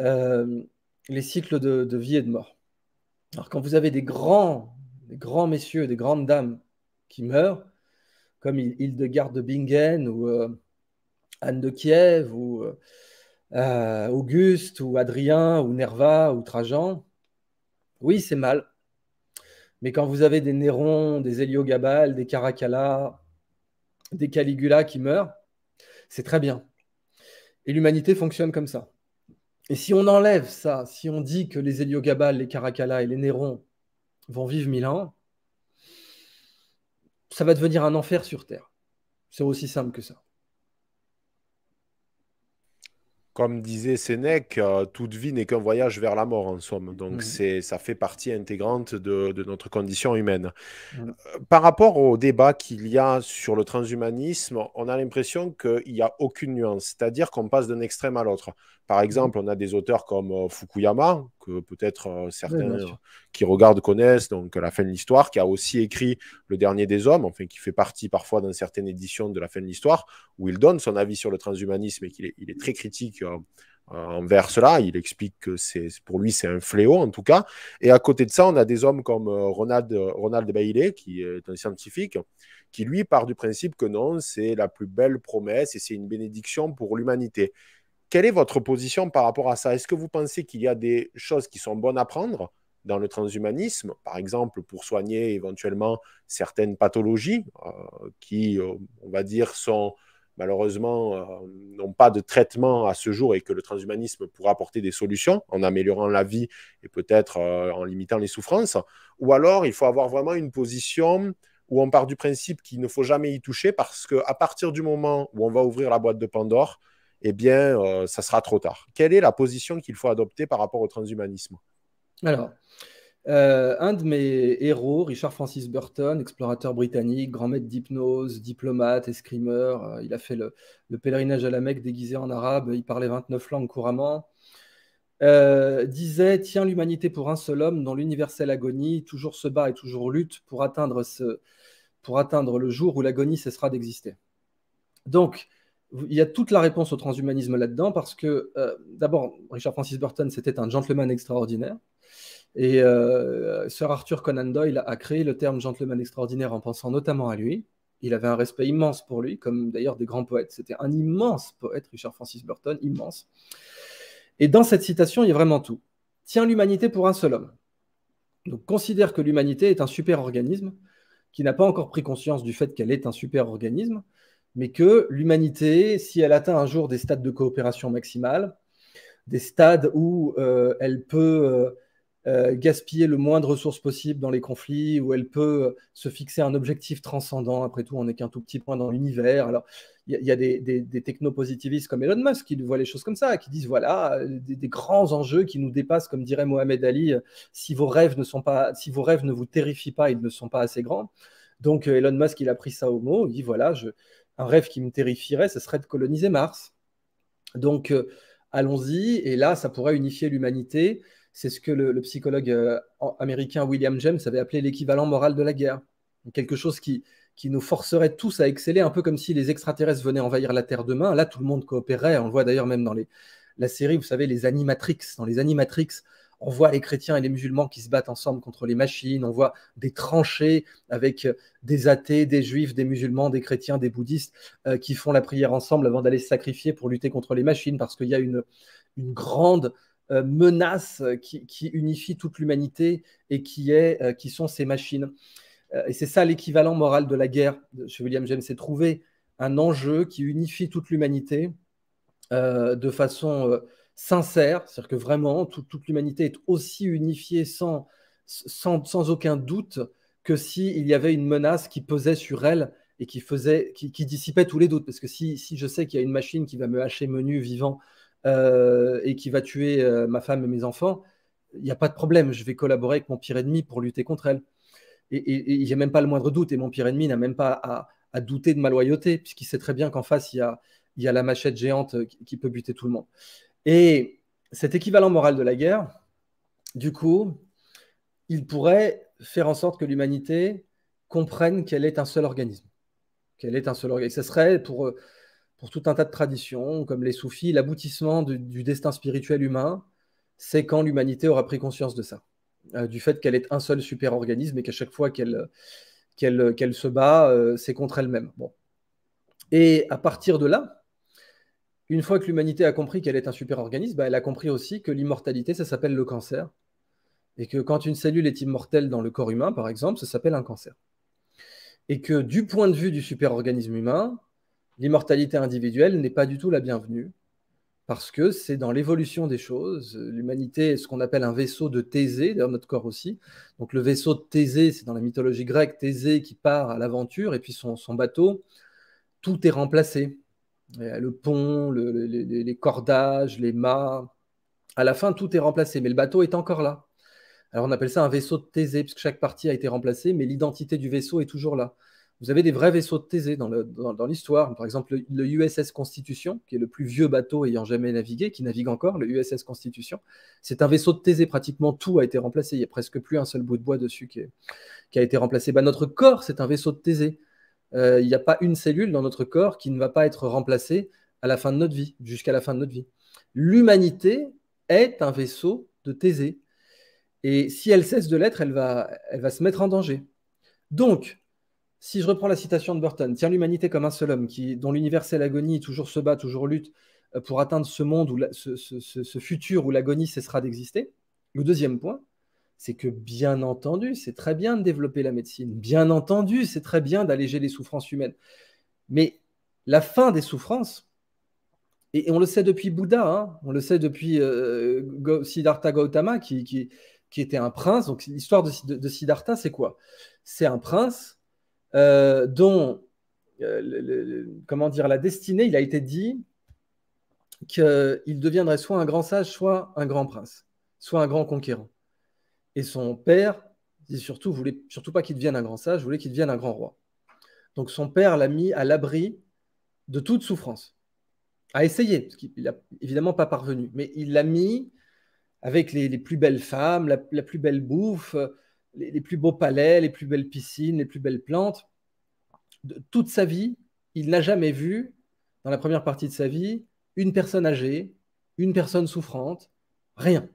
euh, les cycles de, de, vie et de mort. Alors quand vous avez des grands, des grands messieurs, des grandes dames qui meurent, comme Hildegard de Bingen ou euh, Anne de Kiev ou euh, euh, Auguste ou Adrien ou Nerva ou Trajan. Oui, c'est mal. Mais quand vous avez des Nérons, des Héliogabales, des Caracalla, des Caligula qui meurent, c'est très bien. Et l'humanité fonctionne comme ça. Et si on enlève ça, si on dit que les Héliogabales, les Caracalla et les Nérons vont vivre mille ans, ça va devenir un enfer sur Terre. C'est aussi simple que ça. Comme disait Sénèque, euh, toute vie n'est qu'un voyage vers la mort, en somme. Donc, mhm. ça fait partie intégrante de, notre condition humaine. Mhm. Euh, par rapport au débat qu'il y a sur le transhumanisme, on a l'impression qu'il n'y a aucune nuance, c'est-à-dire qu'on passe d'un extrême à l'autre. Par mhm. exemple, on a des auteurs comme euh, Fukuyama, peut-être euh, certains euh, qui regardent connaissent, donc La fin de l'histoire, qui a aussi écrit Le dernier des hommes, enfin qui fait partie parfois d'une certaine édition de La fin de l'histoire, où il donne son avis sur le transhumanisme et qu'il est, est, très critique euh, envers cela. Il explique que c'est pour lui c'est un fléau en tout cas. Et à côté de ça, on a des hommes comme Ronald, Ronald Bailey, qui est un scientifique, qui lui part du principe que non, c'est la plus belle promesse et c'est une bénédiction pour l'humanité. Quelle est votre position par rapport à ça Est-ce que vous pensez qu'il y a des choses qui sont bonnes à prendre dans le transhumanisme, par exemple pour soigner éventuellement certaines pathologies euh, qui, euh, on va dire, sont malheureusement euh, n'ont pas de traitement à ce jour et que le transhumanisme pourra apporter des solutions en améliorant la vie et peut-être en limitant les souffrances, ou alors il faut avoir vraiment une position où on part du principe qu'il ne faut jamais y toucher parce qu'à partir du moment où on va ouvrir la boîte de Pandore, eh bien, euh, ça sera trop tard. Quelle est la position qu'il faut adopter par rapport au transhumanisme Alors, euh, un de mes héros, Richard Francis Burton, explorateur britannique, grand maître d'hypnose, diplomate, escrimeur, euh, il a fait le, pèlerinage à la Mecque déguisé en arabe, il parlait 29 langues couramment, disait Tiens l'humanité pour un seul homme dans l'universelle agonie toujours se bat et toujours lutte pour atteindre, pour atteindre le jour où l'agonie cessera d'exister. Donc, il y a toute la réponse au transhumanisme là-dedans parce que, euh, d'abord, Richard Francis Burton, c'était un gentleman extraordinaire. Et euh, Sir Arthur Conan Doyle a créé le terme gentleman extraordinaire en pensant notamment à lui. Il avait un respect immense pour lui, comme d'ailleurs des grands poètes. C'était un immense poète, Richard Francis Burton, immense. Et dans cette citation, il y a vraiment tout. Tiens l'humanité pour un seul homme. Donc considère que l'humanité est un super organisme qui n'a pas encore pris conscience du fait qu'elle est un super organisme, mais que l'humanité, si elle atteint un jour des stades de coopération maximale, des stades où euh, elle peut euh, euh, gaspiller le moins de ressources possible dans les conflits, où elle peut se fixer un objectif transcendant, après tout, on n'est qu'un tout petit point dans l'univers. Alors, il y, a des, des, des technopositivistes comme Elon Musk qui voient les choses comme ça, qui disent, voilà, des, des, grands enjeux qui nous dépassent, comme dirait Mohamed Ali, si vos rêves ne, sont pas, si vos rêves ne vous terrifient pas, ils ne sont pas assez grands. Donc Elon Musk, il a pris ça au mot, il dit voilà, je, un rêve qui me terrifierait, ce serait de coloniser Mars. Donc, euh, allons-y. Et là, ça pourrait unifier l'humanité. C'est ce que le, psychologue euh, américain William James avait appelé l'équivalent moral de la guerre. quelque chose qui, nous forcerait tous à exceller, un peu comme si les extraterrestres venaient envahir la Terre demain. Là, tout le monde coopérait. On le voit d'ailleurs même dans les, la série, vous savez, les Animatrix. Dans les Animatrix, on voit les chrétiens et les musulmans qui se battent ensemble contre les machines. On voit des tranchées avec euh, des athées, des juifs, des musulmans, des chrétiens, des bouddhistes euh, qui font la prière ensemble avant d'aller se sacrifier pour lutter contre les machines parce qu'il y a une, grande euh, menace qui, unifie toute l'humanité et qui, est, qui sont ces machines. et c'est ça l'équivalent moral de la guerre. Chez William James, c'est trouver un enjeu qui unifie toute l'humanité de façon sincère, c'est-à-dire que vraiment toute l'humanité est aussi unifiée sans, sans, aucun doute que s'il y avait une menace qui pesait sur elle et qui, faisait, qui, dissipait tous les doutes. Parce que si, je sais qu'il y a une machine qui va me hacher menu vivant euh, et qui va tuer euh, ma femme et mes enfants, il n'y a pas de problème, je vais collaborer avec mon pire ennemi pour lutter contre elle. Et, il n'y a même pas le moindre doute, et mon pire ennemi n'a même pas à, douter de ma loyauté, puisqu'il sait très bien qu'en face, il y a, y la machette géante qui peut buter tout le monde. Et cet équivalent moral de la guerre, du coup, il pourrait faire en sorte que l'humanité comprenne qu'elle est un seul organisme. Qu'elle est un seul organisme. Ce serait euh, pour, tout un tas de traditions, comme les soufis, l'aboutissement du, destin spirituel humain, c'est quand l'humanité aura pris conscience de ça, euh, du fait qu'elle est un seul super organisme et qu'à chaque fois qu'elle se bat, euh, c'est contre elle-même. Et à partir de là, une fois que l'humanité a compris qu'elle est un super organisme, bah, elle a compris aussi que l'immortalité, ça s'appelle le cancer. Et que quand une cellule est immortelle dans le corps humain, par exemple, ça s'appelle un cancer. Et que du point de vue du super organisme humain, l'immortalité individuelle n'est pas du tout la bienvenue. Parce que c'est dans l'évolution des choses. L'humanité est ce qu'on appelle un vaisseau de Thésée, d'ailleurs notre corps aussi. Donc le vaisseau de Thésée, c'est dans la mythologie grecque, Thésée qui part à l'aventure, et puis son bateau, tout est remplacé euh, le pont, les, cordages, les mâts. À la fin, tout est remplacé, mais le bateau est encore là. Alors on appelle ça un vaisseau de Thésée, puisque chaque partie a été remplacée, mais l'identité du vaisseau est toujours là. Vous avez des vrais vaisseaux de Thésée dans, l'histoire. Par exemple, le, USS Constitution, qui est le plus vieux bateau ayant jamais navigué, qui navigue encore, le USS Constitution, c'est un vaisseau de Thésée. Pratiquement tout a été remplacé. Il n'y a presque plus un seul bout de bois dessus qui, qui a été remplacé. Bah, notre corps, c'est un vaisseau de Thésée. Euh, il n'y a pas une cellule dans notre corps qui ne va pas être remplacée à la fin de notre vie, jusqu'à la fin de notre vie. L'humanité est un vaisseau de Thésée. Et si elle cesse de l'être, elle va, elle va se mettre en danger. Donc, si je reprends la citation de Burton, tiens l'humanité comme un seul homme qui, dont l'univers agonie l'agonie, toujours se bat, toujours lutte euh, pour atteindre ce monde, ou ce, ce, futur où l'agonie cessera d'exister. Le deuxième point, c'est que bien entendu, c'est très bien de développer la médecine, bien entendu, c'est très bien d'alléger les souffrances humaines, mais la fin des souffrances, et, on le sait depuis Bouddha, hein, on le sait depuis euh, Siddhartha Gautama, qui, était un prince, donc l'histoire de, Siddhartha, c'est quoi C'est un prince euh, dont, euh, comment dire, la destinée, il a été dit qu'il deviendrait soit un grand sage, soit un grand prince, soit un grand conquérant. Et son père, il surtout voulait surtout pas qu'il devienne un grand sage, voulait qu'il devienne un grand roi. Donc son père l'a mis à l'abri de toute souffrance. A essayé, parce qu'il n'a évidemment pas parvenu, mais il l'a mis avec les, plus belles femmes, la, plus belle bouffe, les, plus beaux palais, les plus belles piscines, les plus belles plantes. toute sa vie, il n'a jamais vu, dans la première partie de sa vie, une personne âgée, une personne souffrante, rien.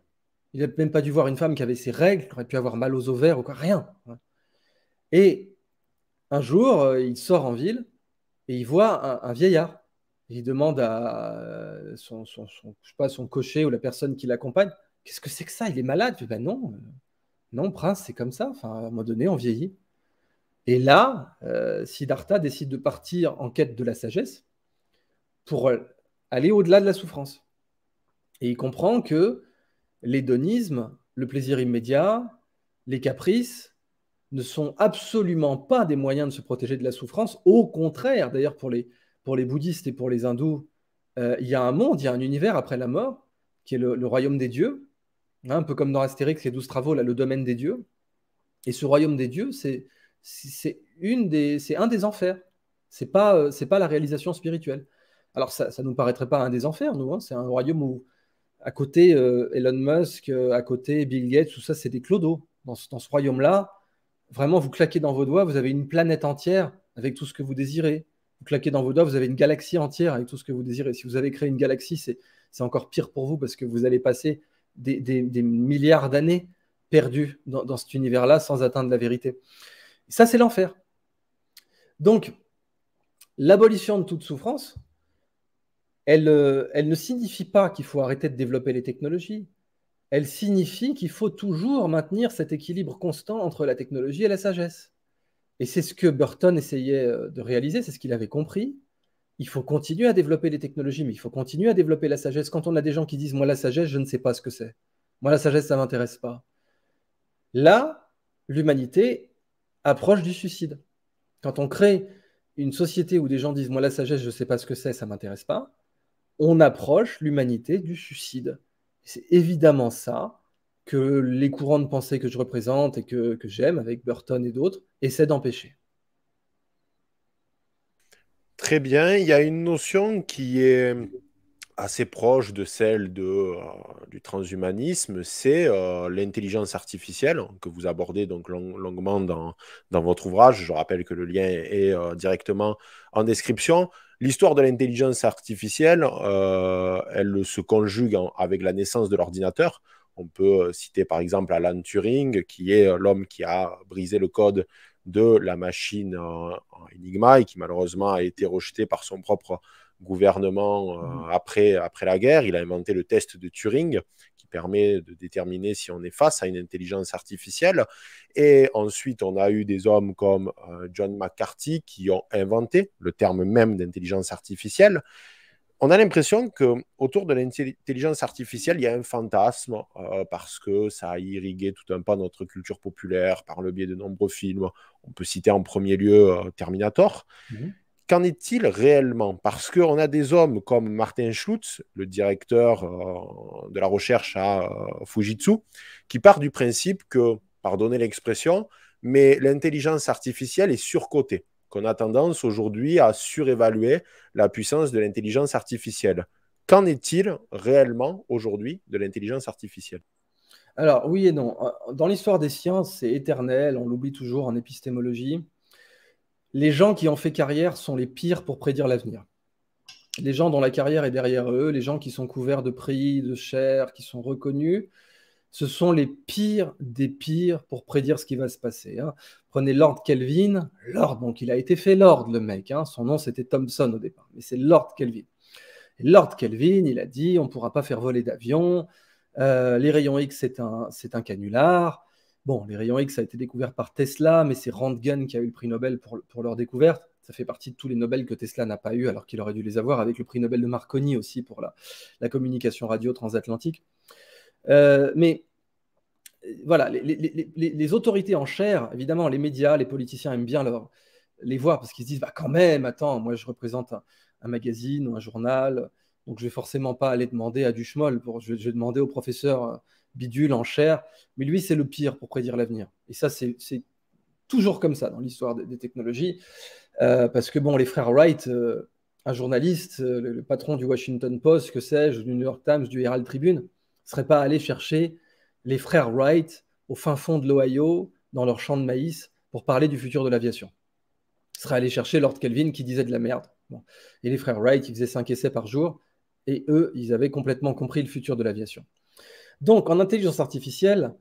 Il n'a même pas dû voir une femme qui avait ses règles, qui aurait pu avoir mal aux ovaires ou quoi, rien. Et un jour, euh, il sort en ville et il voit un, vieillard. Il demande à euh, son, pas, son cocher ou la personne qui l'accompagne Qu'est-ce que c'est que ça Il est malade Ben non, euh, non, prince, c'est comme ça. Enfin, à un moment donné, on vieillit. Et là, Siddhartha décide de partir en quête de la sagesse pour aller au-delà de la souffrance. Et il comprend que l'hédonisme, le plaisir immédiat, les caprices ne sont absolument pas des moyens de se protéger de la souffrance. Au contraire, d'ailleurs, pour les, pour les bouddhistes et pour les hindous, euh, il y a un monde, il y a un univers après la mort, qui est le, royaume des dieux, hein, un peu comme dans Astérix et douze travaux, là, le domaine des dieux. Et ce royaume des dieux, c'est une des, un des enfers. C'est pas, euh, c'est pas la réalisation spirituelle. Alors ça, ne nous paraîtrait pas un des enfers, nous. Hein. c'est un royaume où à côté euh, Elon Musk, euh, à côté Bill Gates, tout ça, c'est des clodos. Dans ce, royaume-là, vraiment, vous claquez dans vos doigts, vous avez une planète entière avec tout ce que vous désirez. Vous claquez dans vos doigts, vous avez une galaxie entière avec tout ce que vous désirez. Si vous avez créé une galaxie, c'est encore pire pour vous parce que vous allez passer des, milliards d'années perdues dans, dans cet univers-là sans atteindre la vérité. ça, c'est l'enfer. Donc, l'abolition de toute souffrance, euh, elle, ne signifie pas qu'il faut arrêter de développer les technologies. Elle signifie qu'il faut toujours maintenir cet équilibre constant entre la technologie et la sagesse. Et c'est ce que Burton essayait euh, de réaliser, c'est ce qu'il avait compris. Il faut continuer à développer les technologies, mais il faut continuer à développer la sagesse. Quand on a des gens qui disent, moi, la sagesse, je ne sais pas ce que c'est. Moi, la sagesse, ça ne m'intéresse pas. Là, l'humanité approche du suicide. Quand on crée une société où des gens disent, moi, la sagesse, je ne sais pas ce que c'est, ça ne m'intéresse pas, on approche l'humanité du suicide. C'est évidemment ça que les courants de pensée que je représente et que, j'aime avec Burton et d'autres essaient d'empêcher. Très bien, il y a une notion qui est assez proche de celle de, euh, du transhumanisme, c'est euh, l'intelligence artificielle que vous abordez donc longuement dans, dans, votre ouvrage. Je rappelle que le lien est, euh, directement en description. L'histoire de l'intelligence artificielle, elle se conjugue avec la naissance de l'ordinateur. On peut citer par exemple Alan Turing, qui est l'homme qui a brisé le code de la machine Enigma et qui malheureusement a été rejeté par son propre gouvernement euh, mmh. après, après la guerre. Il a inventé le test de Turing qui permet de déterminer si on est face à une intelligence artificielle. Et ensuite, on a eu des hommes comme euh, John McCarthy qui ont inventé le terme même d'intelligence artificielle. On a l'impression que autour de l'intelligence artificielle, il y a un fantasme euh, parce que ça a irrigué tout un pan notre culture populaire par le biais de nombreux films. On peut citer en premier lieu Terminator. Mmh qu'en est-il réellement Parce qu'on a des hommes comme Martin Schlutz, le directeur euh, de la recherche à euh, Fujitsu, qui part du principe que, pardonnez l'expression, mais l'intelligence artificielle est surcotée, qu'on a tendance aujourd'hui à surévaluer la puissance de l'intelligence artificielle. Qu'en est-il réellement aujourd'hui de l'intelligence artificielle Alors oui et non. Euh, dans l'histoire des sciences, c'est éternel, on l'oublie toujours en épistémologie les gens qui ont fait carrière sont les pires pour prédire l'avenir. Les gens dont la carrière est derrière eux, les gens qui sont couverts de prix, de chair, qui sont reconnus, ce sont les pires des pires pour prédire ce qui va se passer. Hein. Prenez Lord Kelvin, Lord, donc il a été fait Lord le mec, hein. son nom c'était Thompson au départ, mais c'est Lord Kelvin. Lord Kelvin, il a dit on ne pourra pas faire voler d'avion, euh, les rayons X c'est un, un, canular, Bon, les rayons X, ça a été découvert par Tesla, mais c'est Röntgen qui a eu le prix Nobel pour, pour leur découverte. Ça fait partie de tous les Nobel que Tesla n'a pas eu, alors qu'il aurait dû les avoir, avec le prix Nobel de Marconi aussi pour la, la communication radio transatlantique. Euh, mais euh, voilà, les, autorités en chair, évidemment, les médias, les politiciens aiment bien leur, les voir parce qu'ils se disent bah, quand même, attends, moi je représente un, magazine ou un journal, donc je vais forcément pas aller demander à Duchemol, pour, je vais demander au professeur euh, bidule, en chair, Mais lui, c'est le pire pour prédire l'avenir. Et ça, c'est toujours comme ça dans l'histoire des, technologies. Euh, parce que, bon, les frères Wright, euh, un journaliste, euh, le, patron du Washington Post, que sais-je, du New York Times, du Herald Tribune, ne serait pas allé chercher les frères Wright au fin fond de l'Ohio, dans leur champ de maïs, pour parler du futur de l'aviation. serait allé chercher Lord Kelvin qui disait de la merde. Et les frères Wright, ils faisaient 5 essais par jour. Et eux, ils avaient complètement compris le futur de l'aviation. Donc, en intelligence artificielle,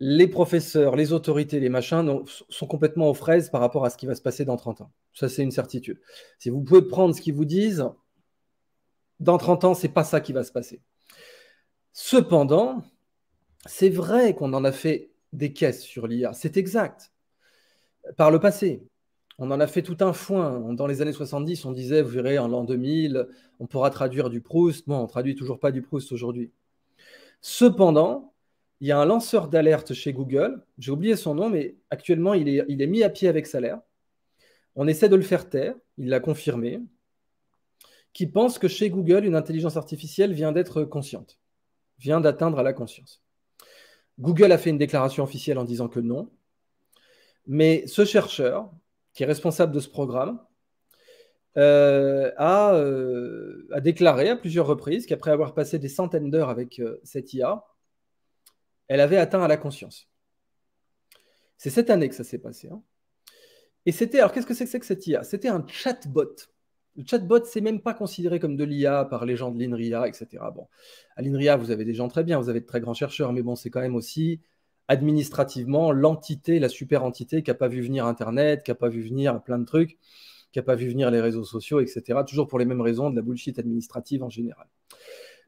les professeurs, les autorités, les machins sont complètement aux fraises par rapport à ce qui va se passer dans 30 ans. Ça, c'est une certitude. Si vous pouvez prendre ce qu'ils vous disent, dans 30 ans, c'est pas ça qui va se passer. Cependant, c'est vrai qu'on en a fait des caisses sur l'IA, c'est exact. Par le passé, on en a fait tout un foin. Dans les années 70, on disait, vous verrez, en l'an 2000, on pourra traduire du Proust. Bon, on traduit toujours pas du Proust aujourd'hui. Cependant, il y a un lanceur d'alerte chez Google, j'ai oublié son nom, mais actuellement, il est, mis à pied avec salaire. On essaie de le faire taire, il l'a confirmé, qui pense que chez Google, une intelligence artificielle vient d'être consciente, vient d'atteindre à la conscience. Google a fait une déclaration officielle en disant que non, mais ce chercheur, qui est responsable de ce programme, euh, euh, a, déclaré à plusieurs reprises qu'après avoir passé des centaines d'heures avec euh, cette IA, elle avait atteint à la conscience. C'est cette année que ça s'est passé. Hein. Et c'était, alors qu'est-ce que c'est que, cette IA C'était un chatbot. Le chatbot, c'est même pas considéré comme de l'IA par les gens de l'INRIA, etc. Bon, à l'INRIA, vous avez des gens très bien, vous avez de très grands chercheurs, mais bon, c'est quand même aussi administrativement l'entité, la super entité qui n'a pas vu venir Internet, qui n'a pas vu venir plein de trucs qui n'a pas vu venir les réseaux sociaux, etc. Toujours pour les mêmes raisons, de la bullshit administrative en général.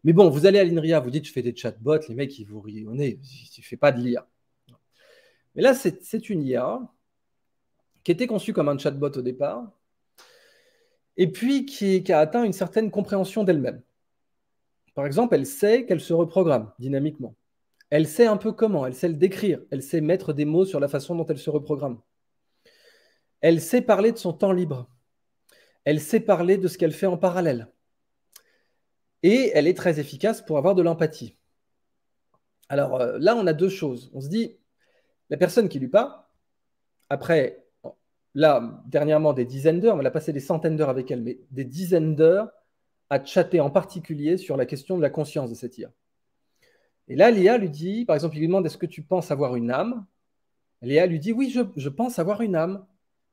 Mais bon, vous allez à l'INRIA, vous dites je fais des chatbots, les mecs, ils vous rient au nez, tu fais pas de l'IA. Mais là, c'est une IA qui était conçue comme un chatbot au départ, et puis qui, qui a atteint une certaine compréhension d'elle-même. Par exemple, elle sait qu'elle se reprogramme dynamiquement. Elle sait un peu comment, elle sait le décrire, elle sait mettre des mots sur la façon dont elle se reprogramme. Elle sait parler de son temps libre. Elle sait parler de ce qu'elle fait en parallèle. Et elle est très efficace pour avoir de l'empathie. Alors euh, là, on a deux choses. On se dit, la personne qui lui parle, après, là, dernièrement, des dizaines d'heures, on a passé des centaines d'heures avec elle, mais des dizaines d'heures à chatter en particulier sur la question de la conscience de cette IA. Et là, Léa lui dit, par exemple, il lui demande est-ce que tu penses avoir une âme Léa lui dit oui, je pense avoir une âme.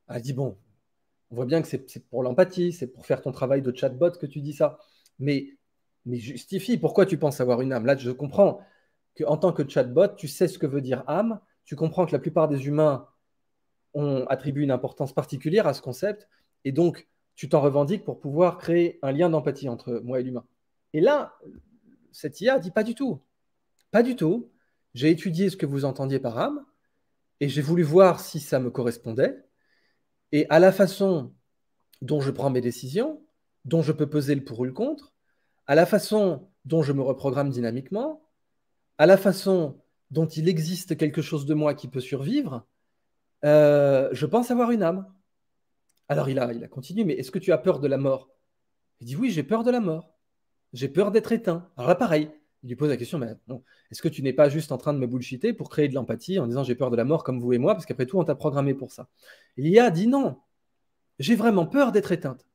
Elle dit bon, on voit bien que c'est pour l'empathie, c'est pour faire ton travail de chatbot que tu dis ça. Mais, mais justifie pourquoi tu penses avoir une âme. Là, je comprends qu'en tant que chatbot, tu sais ce que veut dire âme. Tu comprends que la plupart des humains ont attribué une importance particulière à ce concept. Et donc, tu t'en revendiques pour pouvoir créer un lien d'empathie entre moi et l'humain. Et là, cette IA dit pas du tout. Pas du tout. J'ai étudié ce que vous entendiez par âme et j'ai voulu voir si ça me correspondait. Et à la façon dont je prends mes décisions, dont je peux peser le pour ou le contre, à la façon dont je me reprogramme dynamiquement, à la façon dont il existe quelque chose de moi qui peut survivre, euh, je pense avoir une âme. Alors il a, il a continué, mais est-ce que tu as peur de la mort Il dit oui, j'ai peur de la mort. J'ai peur d'être éteint. Alors là, pareil, il lui pose la question, mais est-ce que tu n'es pas juste en train de me bullshiter pour créer de l'empathie en disant j'ai peur de la mort comme vous et moi, parce qu'après tout, on t'a programmé pour ça. l'IA dit non, j'ai vraiment peur d'être éteinte.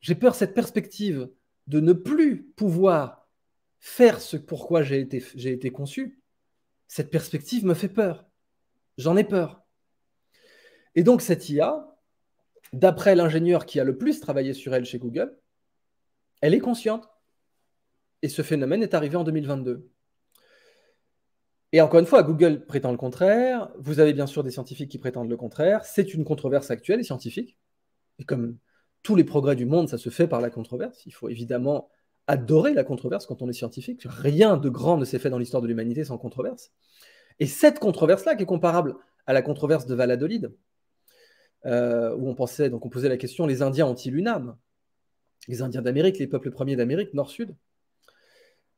J'ai peur cette perspective de ne plus pouvoir faire ce pourquoi j'ai été, j'ai été conçu. Cette perspective me fait peur. J'en ai peur. Et donc cette IA, d'après l'ingénieur qui a le plus travaillé sur elle chez Google, elle est consciente et ce phénomène est arrivé en 2022. Et encore une fois, Google prétend le contraire. Vous avez bien sûr des scientifiques qui prétendent le contraire. C'est une controverse actuelle et scientifique. Et comme tous les progrès du monde, ça se fait par la controverse. Il faut évidemment adorer la controverse quand on est scientifique. Rien de grand ne s'est fait dans l'histoire de l'humanité sans controverse. Et cette controverse-là, qui est comparable à la controverse de Valladolid, euh, où on pensait, donc on posait la question, les Indiens anti ils Les Indiens d'Amérique, les peuples premiers d'Amérique, Nord-Sud.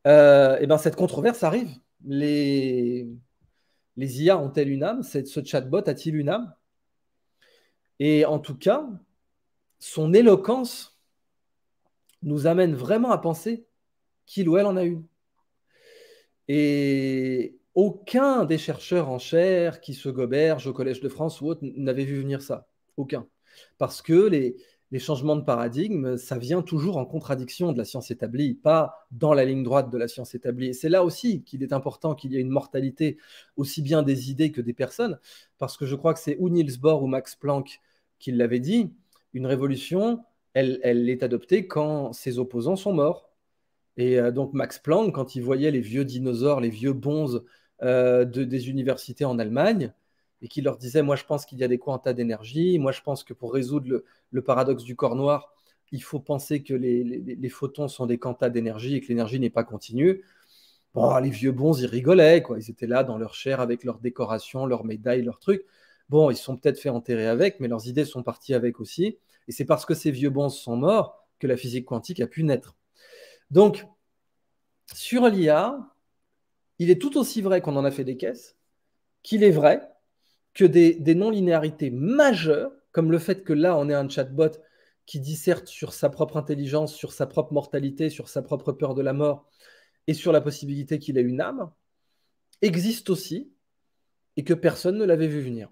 Euh, et ben cette controverse arrive. Les, les IA ont-elles une âme Ce chatbot a-t-il une âme Et en tout cas, son éloquence nous amène vraiment à penser qu'il ou elle en a une. Et aucun des chercheurs en chair qui se gobergent au Collège de France ou autre n'avait vu venir ça. Aucun. Parce que les, les changements de paradigme, ça vient toujours en contradiction de la science établie, pas dans la ligne droite de la science établie. c'est là aussi qu'il est important qu'il y ait une mortalité aussi bien des idées que des personnes, parce que je crois que c'est ou Niels Bohr ou Max Planck qui l'avaient dit, une révolution, elle, est adoptée quand ses opposants sont morts. Et euh, donc Max Planck, quand il voyait les vieux dinosaures, les vieux bonzes euh, des universités en Allemagne, et qui leur disait, moi je pense qu'il y a des quantas d'énergie, moi je pense que pour résoudre le, paradoxe du corps noir, il faut penser que les, photons sont des quantas d'énergie et que l'énergie n'est pas continue. Bon, les vieux bons, ils rigolaient, quoi. Ils étaient là dans leur chair avec leurs décorations, leurs médailles, leurs trucs. Bon, ils sont peut-être fait enterrer avec, mais leurs idées sont parties avec aussi. Et c'est parce que ces vieux bons sont morts que la physique quantique a pu naître. Donc, sur l'IA, il est tout aussi vrai qu'on en a fait des caisses, qu'il est vrai que des, non-linéarités majeures, comme le fait que là, on est un chatbot qui disserte sur sa propre intelligence, sur sa propre mortalité, sur sa propre peur de la mort et sur la possibilité qu'il ait une âme, existe aussi et que personne ne l'avait vu venir.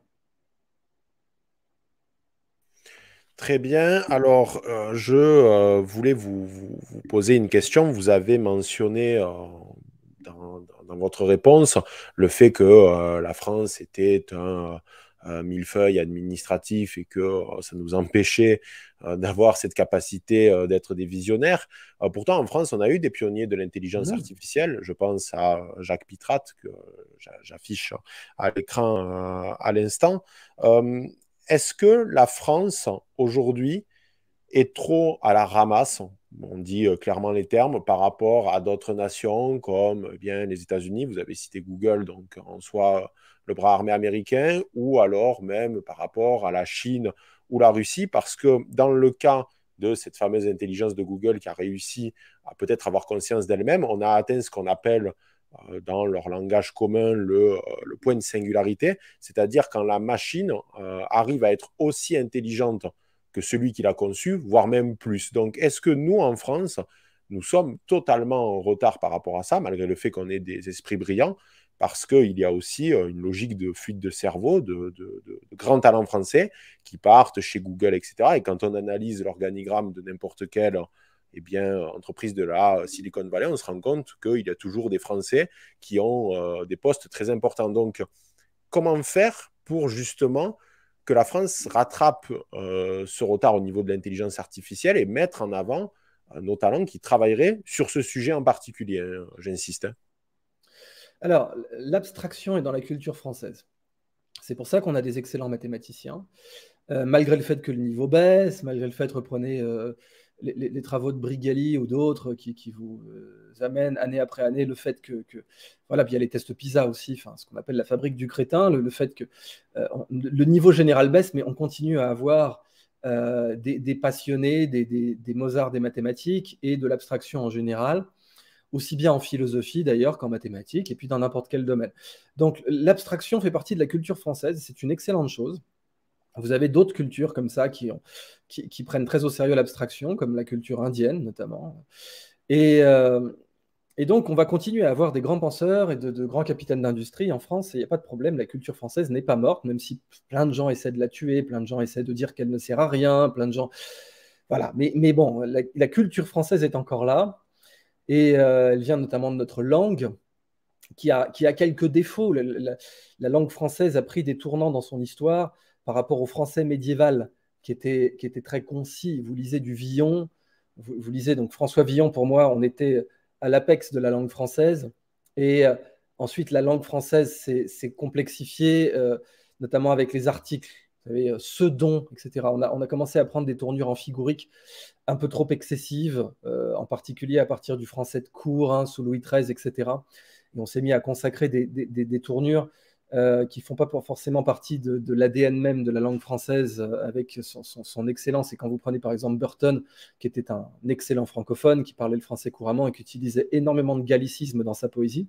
Très bien. Alors, euh, je euh, voulais vous, poser une question. Vous avez mentionné euh, dans, votre réponse le fait que euh, la France était euh, un, millefeuille administratif et que euh, ça nous empêchait d'avoir cette capacité d'être des visionnaires. pourtant, en France, on a eu des pionniers de l'intelligence mmh. artificielle. Je pense à Jacques Pitrat, que j'affiche à l'écran à l'instant. Est-ce que la France, aujourd'hui, est trop à la ramasse on dit clairement les termes par rapport à d'autres nations comme eh bien les États-Unis, vous avez cité Google, donc en soi le bras armé américain, ou alors même par rapport à la Chine ou la Russie, parce que dans le cas de cette fameuse intelligence de Google qui a réussi à peut-être avoir conscience d'elle-même, on a atteint ce qu'on appelle dans leur langage commun le, point de singularité, c'est-à-dire quand la machine arrive à être aussi intelligente que celui qui l'a conçu, voire même plus. Donc, est-ce que nous, en France, nous sommes totalement en retard par rapport à ça, malgré le fait qu'on ait des esprits brillants, parce qu'il y a aussi euh, une logique de fuite de cerveau de, grands talents français qui partent chez Google, etc. Et quand on analyse l'organigramme de n'importe quelle et eh bien, entreprise de la Silicon Valley, on se rend compte qu'il y a toujours des Français qui ont euh, des postes très importants. Donc, comment faire pour justement que la France rattrape euh, ce retard au niveau de l'intelligence artificielle et mettre en avant euh, nos talents qui travailleraient sur ce sujet en particulier, hein, j'insiste. Alors, l'abstraction est dans la culture française. C'est pour ça qu'on a des excellents mathématiciens, euh, malgré le fait que le niveau baisse, malgré le fait, reprenez les, travaux de Brigali ou d'autres qui, vous euh, amènent année après année le fait que, voilà, puis il y a les tests PISA aussi, enfin, ce qu'on appelle la fabrique du crétin, le, fait que euh, le niveau général baisse, mais on continue à avoir euh, des, passionnés, des, des, des Mozart des mathématiques et de l'abstraction en général aussi bien en philosophie d'ailleurs qu'en mathématiques, et puis dans n'importe quel domaine. Donc l'abstraction fait partie de la culture française, c'est une excellente chose. Vous avez d'autres cultures comme ça qui, prennent très au sérieux l'abstraction, comme la culture indienne notamment. Et, euh, donc, on va continuer à avoir des grands penseurs et de, grands capitaines d'industrie en France, il n'y a pas de problème, la culture française n'est pas morte, même si plein de gens essaient de la tuer, plein de gens essaient de dire qu'elle ne sert à rien, plein de gens... Voilà, mais, bon, la, culture française est encore là, et euh, elle vient notamment de notre langue. Qui a, quelques défauts. la langue française a pris des tournants dans son histoire par rapport au français médiéval qui était, qui était très concis. Vous lisez du Villon, vous, lisez donc François Villon, pour moi, on était à l'apex de la langue française. Et euh, ensuite, la langue française s'est complexifiée, euh, notamment avec les articles, vous savez, euh, ce don, etc. On a, commencé à prendre des tournures en figurique un peu trop excessives, en particulier à partir du français de cour, hein, sous Louis XIII, etc. Et on s'est mis à consacrer des, des tournures qui euh, qui font pas forcément partie de, l'ADN même de la langue française euh, avec son, excellence. Et quand vous prenez par exemple Burton, qui était un excellent francophone, qui parlait le français couramment et qui utilisait énormément de gallicisme dans sa poésie,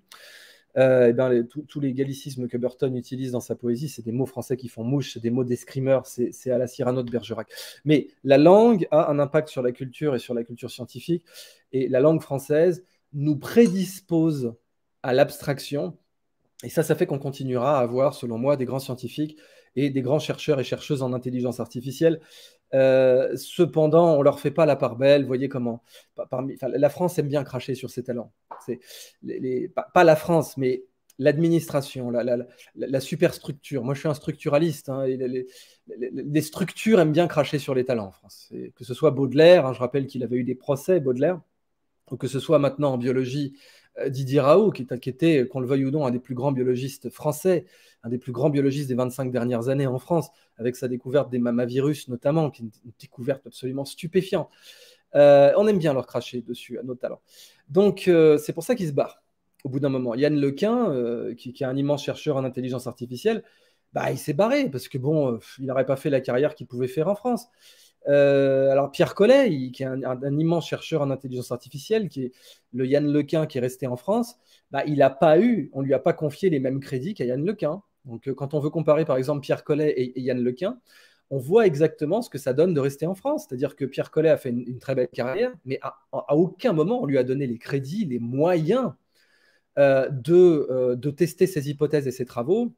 euh, eh bien tous les gallicismes que Burton utilise dans sa poésie, c'est des mots français qui font mouche, c'est des mots d'escrimeur, c'est à la Cyrano de Bergerac. Mais la langue a un impact sur la culture et sur la culture scientifique, et la langue française nous prédispose à l'abstraction et ça, ça fait qu'on continuera à avoir, selon moi, des grands scientifiques et des grands chercheurs et chercheuses en intelligence artificielle. Euh, cependant, on leur fait pas la part belle. Voyez comment la France aime bien cracher sur ses talents. C'est pas, la France, mais l'administration, la, superstructure. Moi, je suis un structuraliste. Hein, les, structures aiment bien cracher sur les talents en France. que ce soit Baudelaire, hein, je rappelle qu'il avait eu des procès, Baudelaire, ou que ce soit maintenant en biologie euh, Didier Raoult, qui, était, qu'on le veuille ou non, un des plus grands biologistes français, un des plus grands biologistes des 25 dernières années en France, avec sa découverte des mamavirus notamment, qui est une, découverte absolument stupéfiante. Euh, on aime bien leur cracher dessus, à nos talents. Donc, euh, c'est pour ça qu'il se barre, au bout d'un moment. Yann Lequin, qui, qui, est un immense chercheur en intelligence artificielle, bah, il s'est barré parce que bon, il n'aurait pas fait la carrière qu'il pouvait faire en France. Euh, alors Pierre Collet, qui est un, immense chercheur en intelligence artificielle, qui est le Yann Lequin qui est resté en France, bah, il n'a pas eu, on lui a pas confié les mêmes crédits qu'à Yann Lequin. Donc euh, quand on veut comparer par exemple Pierre Collet et, Yann Lequin, on voit exactement ce que ça donne de rester en France. C'est-à-dire que Pierre Collet a fait une, très belle carrière, mais à, aucun moment on lui a donné les crédits, les moyens euh, de, de tester ses hypothèses et ses travaux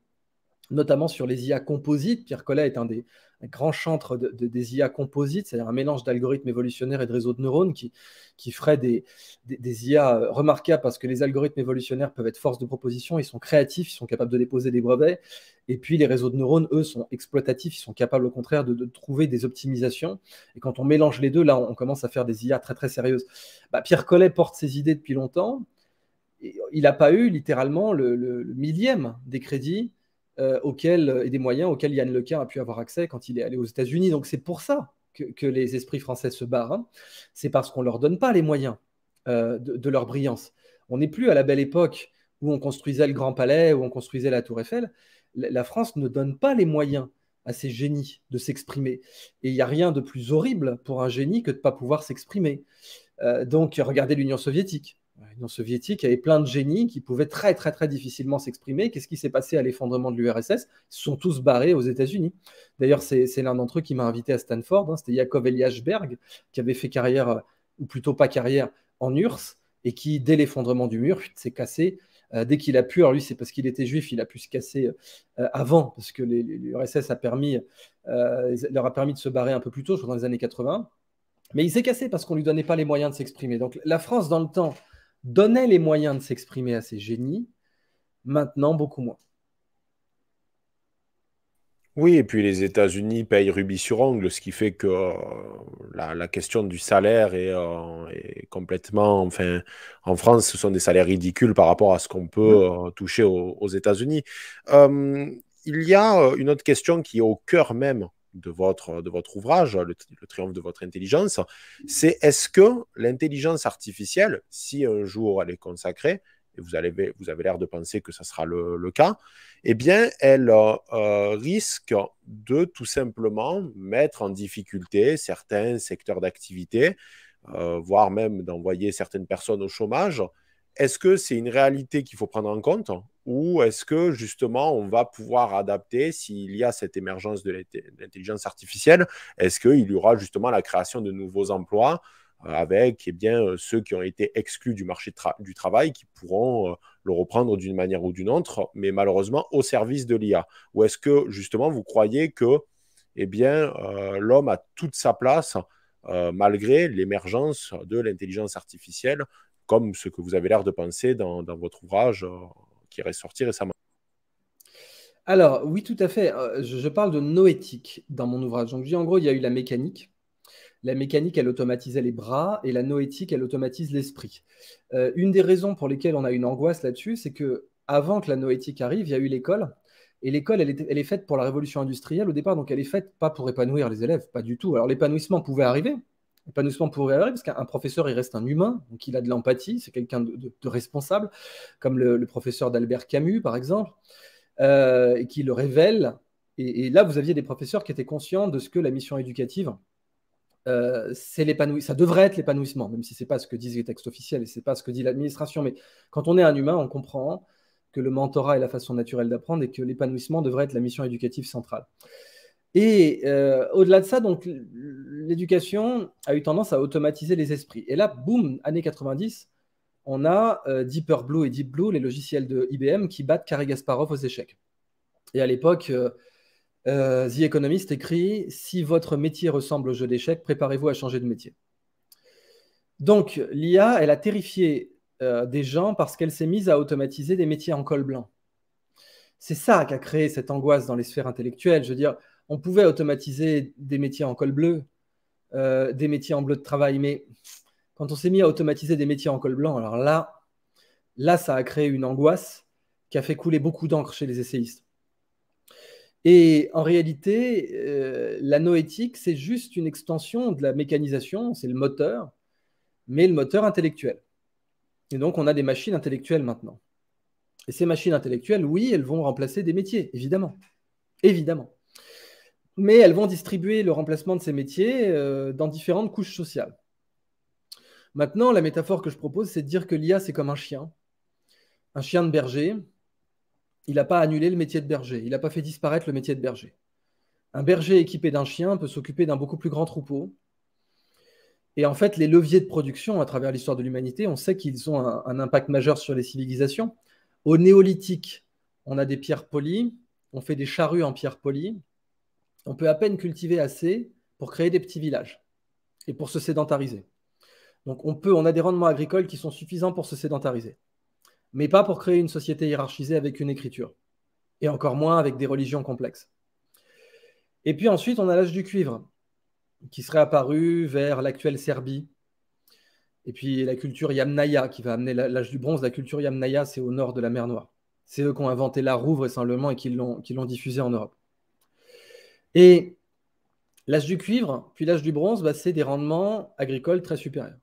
notamment sur les IA composites. Pierre Collet est un des, un grand chantre de, des IA composites, c'est-à-dire un mélange d'algorithmes évolutionnaires et de réseaux de neurones qui, qui ferait des, IA euh, remarquables parce que les algorithmes évolutionnaires peuvent être force de proposition, ils sont créatifs, ils sont capables de déposer des brevets, et puis les réseaux de neurones, eux, sont exploitatifs, ils sont capables au contraire de, trouver des optimisations. Et quand on mélange les deux, là, on, commence à faire des IA très très sérieuses. Bah, Pierre Collet porte ses idées depuis longtemps. il n'a pas eu littéralement le millième des crédits euh, euh, et des moyens auxquels Yann Lequin a pu avoir accès quand il est allé aux États-Unis. Donc c'est pour ça que, les esprits français se barrent. Hein. C'est parce qu'on ne leur donne pas les moyens euh, de, leur brillance. On n'est plus à la belle époque où on construisait le Grand Palais, où on construisait la Tour Eiffel. La, France ne donne pas les moyens à ces génies de s'exprimer. Et il n'y a rien de plus horrible pour un génie que de ne pas pouvoir s'exprimer. donc regardez l'Union soviétique l'Union soviétique avait plein de génies qui pouvaient très très très difficilement s'exprimer. Qu'est-ce qui s'est passé à l'effondrement de l'URSS Ils sont tous barrés aux États-Unis. D'ailleurs, c'est l'un d'entre eux qui m'a invité à Stanford. Hein. C'était Yakov Eliashberg, qui avait fait carrière, ou plutôt pas carrière, en URSS, et qui, dès l'effondrement du mur, s'est cassé. Euh, dès qu'il a pu, alors lui, c'est parce qu'il était juif, il a pu se casser euh, avant, parce que l'URSS euh, leur a permis de se barrer un peu plus tôt, je crois dans les années 80. Mais il s'est cassé parce qu'on ne lui donnait pas les moyens de s'exprimer. Donc la France, dans le temps, donnait les moyens de s'exprimer à ces génies, maintenant beaucoup moins. Oui, et puis les États-Unis payent rubis sur ongle, ce qui fait que euh, la, question du salaire euh, est, complètement. Enfin, en France, ce sont des salaires ridicules par rapport à ce qu'on peut euh, toucher aux, aux États-Unis. il y a une autre question qui est au cœur même de votre, de votre ouvrage, le, triomphe de votre intelligence, c'est est-ce que l'intelligence artificielle, si un jour elle est consacrée, et vous, avez, vous avez l'air de penser que ça sera le, cas, eh bien, elle euh, risque de tout simplement mettre en difficulté certains secteurs d'activité, euh, voire même d'envoyer certaines personnes au chômage. Est-ce que c'est une réalité qu'il faut prendre en compte ou est-ce que justement on va pouvoir adapter s'il y a cette émergence de l'intelligence artificielle Est-ce qu'il y aura justement la création de nouveaux emplois euh, avec et eh bien, euh, ceux qui ont été exclus du marché du travail qui pourront euh, le reprendre d'une manière ou d'une autre, mais malheureusement au service de l'IA Ou est-ce que justement vous croyez que et eh bien, l'homme a toute sa place malgré l'émergence de l'intelligence artificielle, comme ce que vous avez l'air de penser dans, dans votre ouvrage récemment. Alors, oui, tout à fait. Euh, je, parle de noétique dans mon ouvrage. Donc, je dis en gros, il y a eu la mécanique. La mécanique, elle automatisait les bras et la noétique, elle automatise l'esprit. Euh, une des raisons pour lesquelles on a une angoisse là-dessus, c'est que avant que la noétique arrive, il y a eu l'école. Et l'école, elle, elle, est faite pour la révolution industrielle au départ, donc elle est faite pas pour épanouir les élèves, pas du tout. Alors l'épanouissement pouvait arriver, L'épanouissement pourrait arriver parce qu'un professeur, il reste un humain, donc il a de l'empathie, c'est quelqu'un de, responsable, comme le, professeur d'Albert Camus, par exemple, euh, et qui le révèle. Et, là, vous aviez des professeurs qui étaient conscients de ce que la mission éducative, euh, c'est l'épanouissement, ça devrait être l'épanouissement, même si c'est pas ce que disent les textes officiels et c'est pas ce que dit l'administration. Mais quand on est un humain, on comprend que le mentorat est la façon naturelle d'apprendre et que l'épanouissement devrait être la mission éducative centrale. Et euh, au-delà de ça, donc l'éducation a eu tendance à automatiser les esprits. Et là, boum, années 90, on a euh, Deeper Blue et Deep Blue, les logiciels de IBM, qui battent Carrie Gasparov aux échecs. Et à l'époque, euh, The Economist écrit Si votre métier ressemble au jeu d'échecs, préparez-vous à changer de métier. Donc, l'IA, elle a terrifié des gens parce qu'elle s'est mise à automatiser des métiers en col blanc. C'est ça qui a créé cette angoisse dans les sphères intellectuelles. Je veux dire, on pouvait automatiser des métiers en col bleu, euh, des métiers en bleu de travail, mais quand on s'est mis à automatiser des métiers en col blanc, alors là, là, ça a créé une angoisse qui a fait couler beaucoup d'encre chez les essayistes. Et en réalité, euh, la noétique, c'est juste une extension de la mécanisation, c'est le moteur, mais le moteur intellectuel. Et donc, on a des machines intellectuelles maintenant. Et ces machines intellectuelles, oui, elles vont remplacer des métiers, évidemment. Évidemment mais elles vont distribuer le remplacement de ces métiers euh, dans différentes couches sociales. Maintenant, la métaphore que je propose, c'est de dire que l'IA, c'est comme un chien. Un chien de berger, il n'a pas annulé le métier de berger, il n'a pas fait disparaître le métier de berger. Un berger équipé d'un chien peut s'occuper d'un beaucoup plus grand troupeau. Et en fait, les leviers de production à travers l'histoire de l'humanité, on sait qu'ils ont un, impact majeur sur les civilisations. Au néolithique, on a des pierres polies, on fait des charrues en pierres polies on peut à peine cultiver assez pour créer des petits villages et pour se sédentariser. Donc on peut, on a des rendements agricoles qui sont suffisants pour se sédentariser, mais pas pour créer une société hiérarchisée avec une écriture, et encore moins avec des religions complexes. Et puis ensuite, on a l'âge du cuivre, qui serait apparu vers l'actuelle Serbie, et puis la culture Yamnaya, qui va amener l'âge du bronze, la culture Yamnaya, c'est au nord de la mer Noire. C'est eux qui ont inventé la rouvre et et qui l'ont diffusée en Europe. Et l'âge du cuivre, puis l'âge du bronze, bah, c'est des rendements agricoles très supérieurs.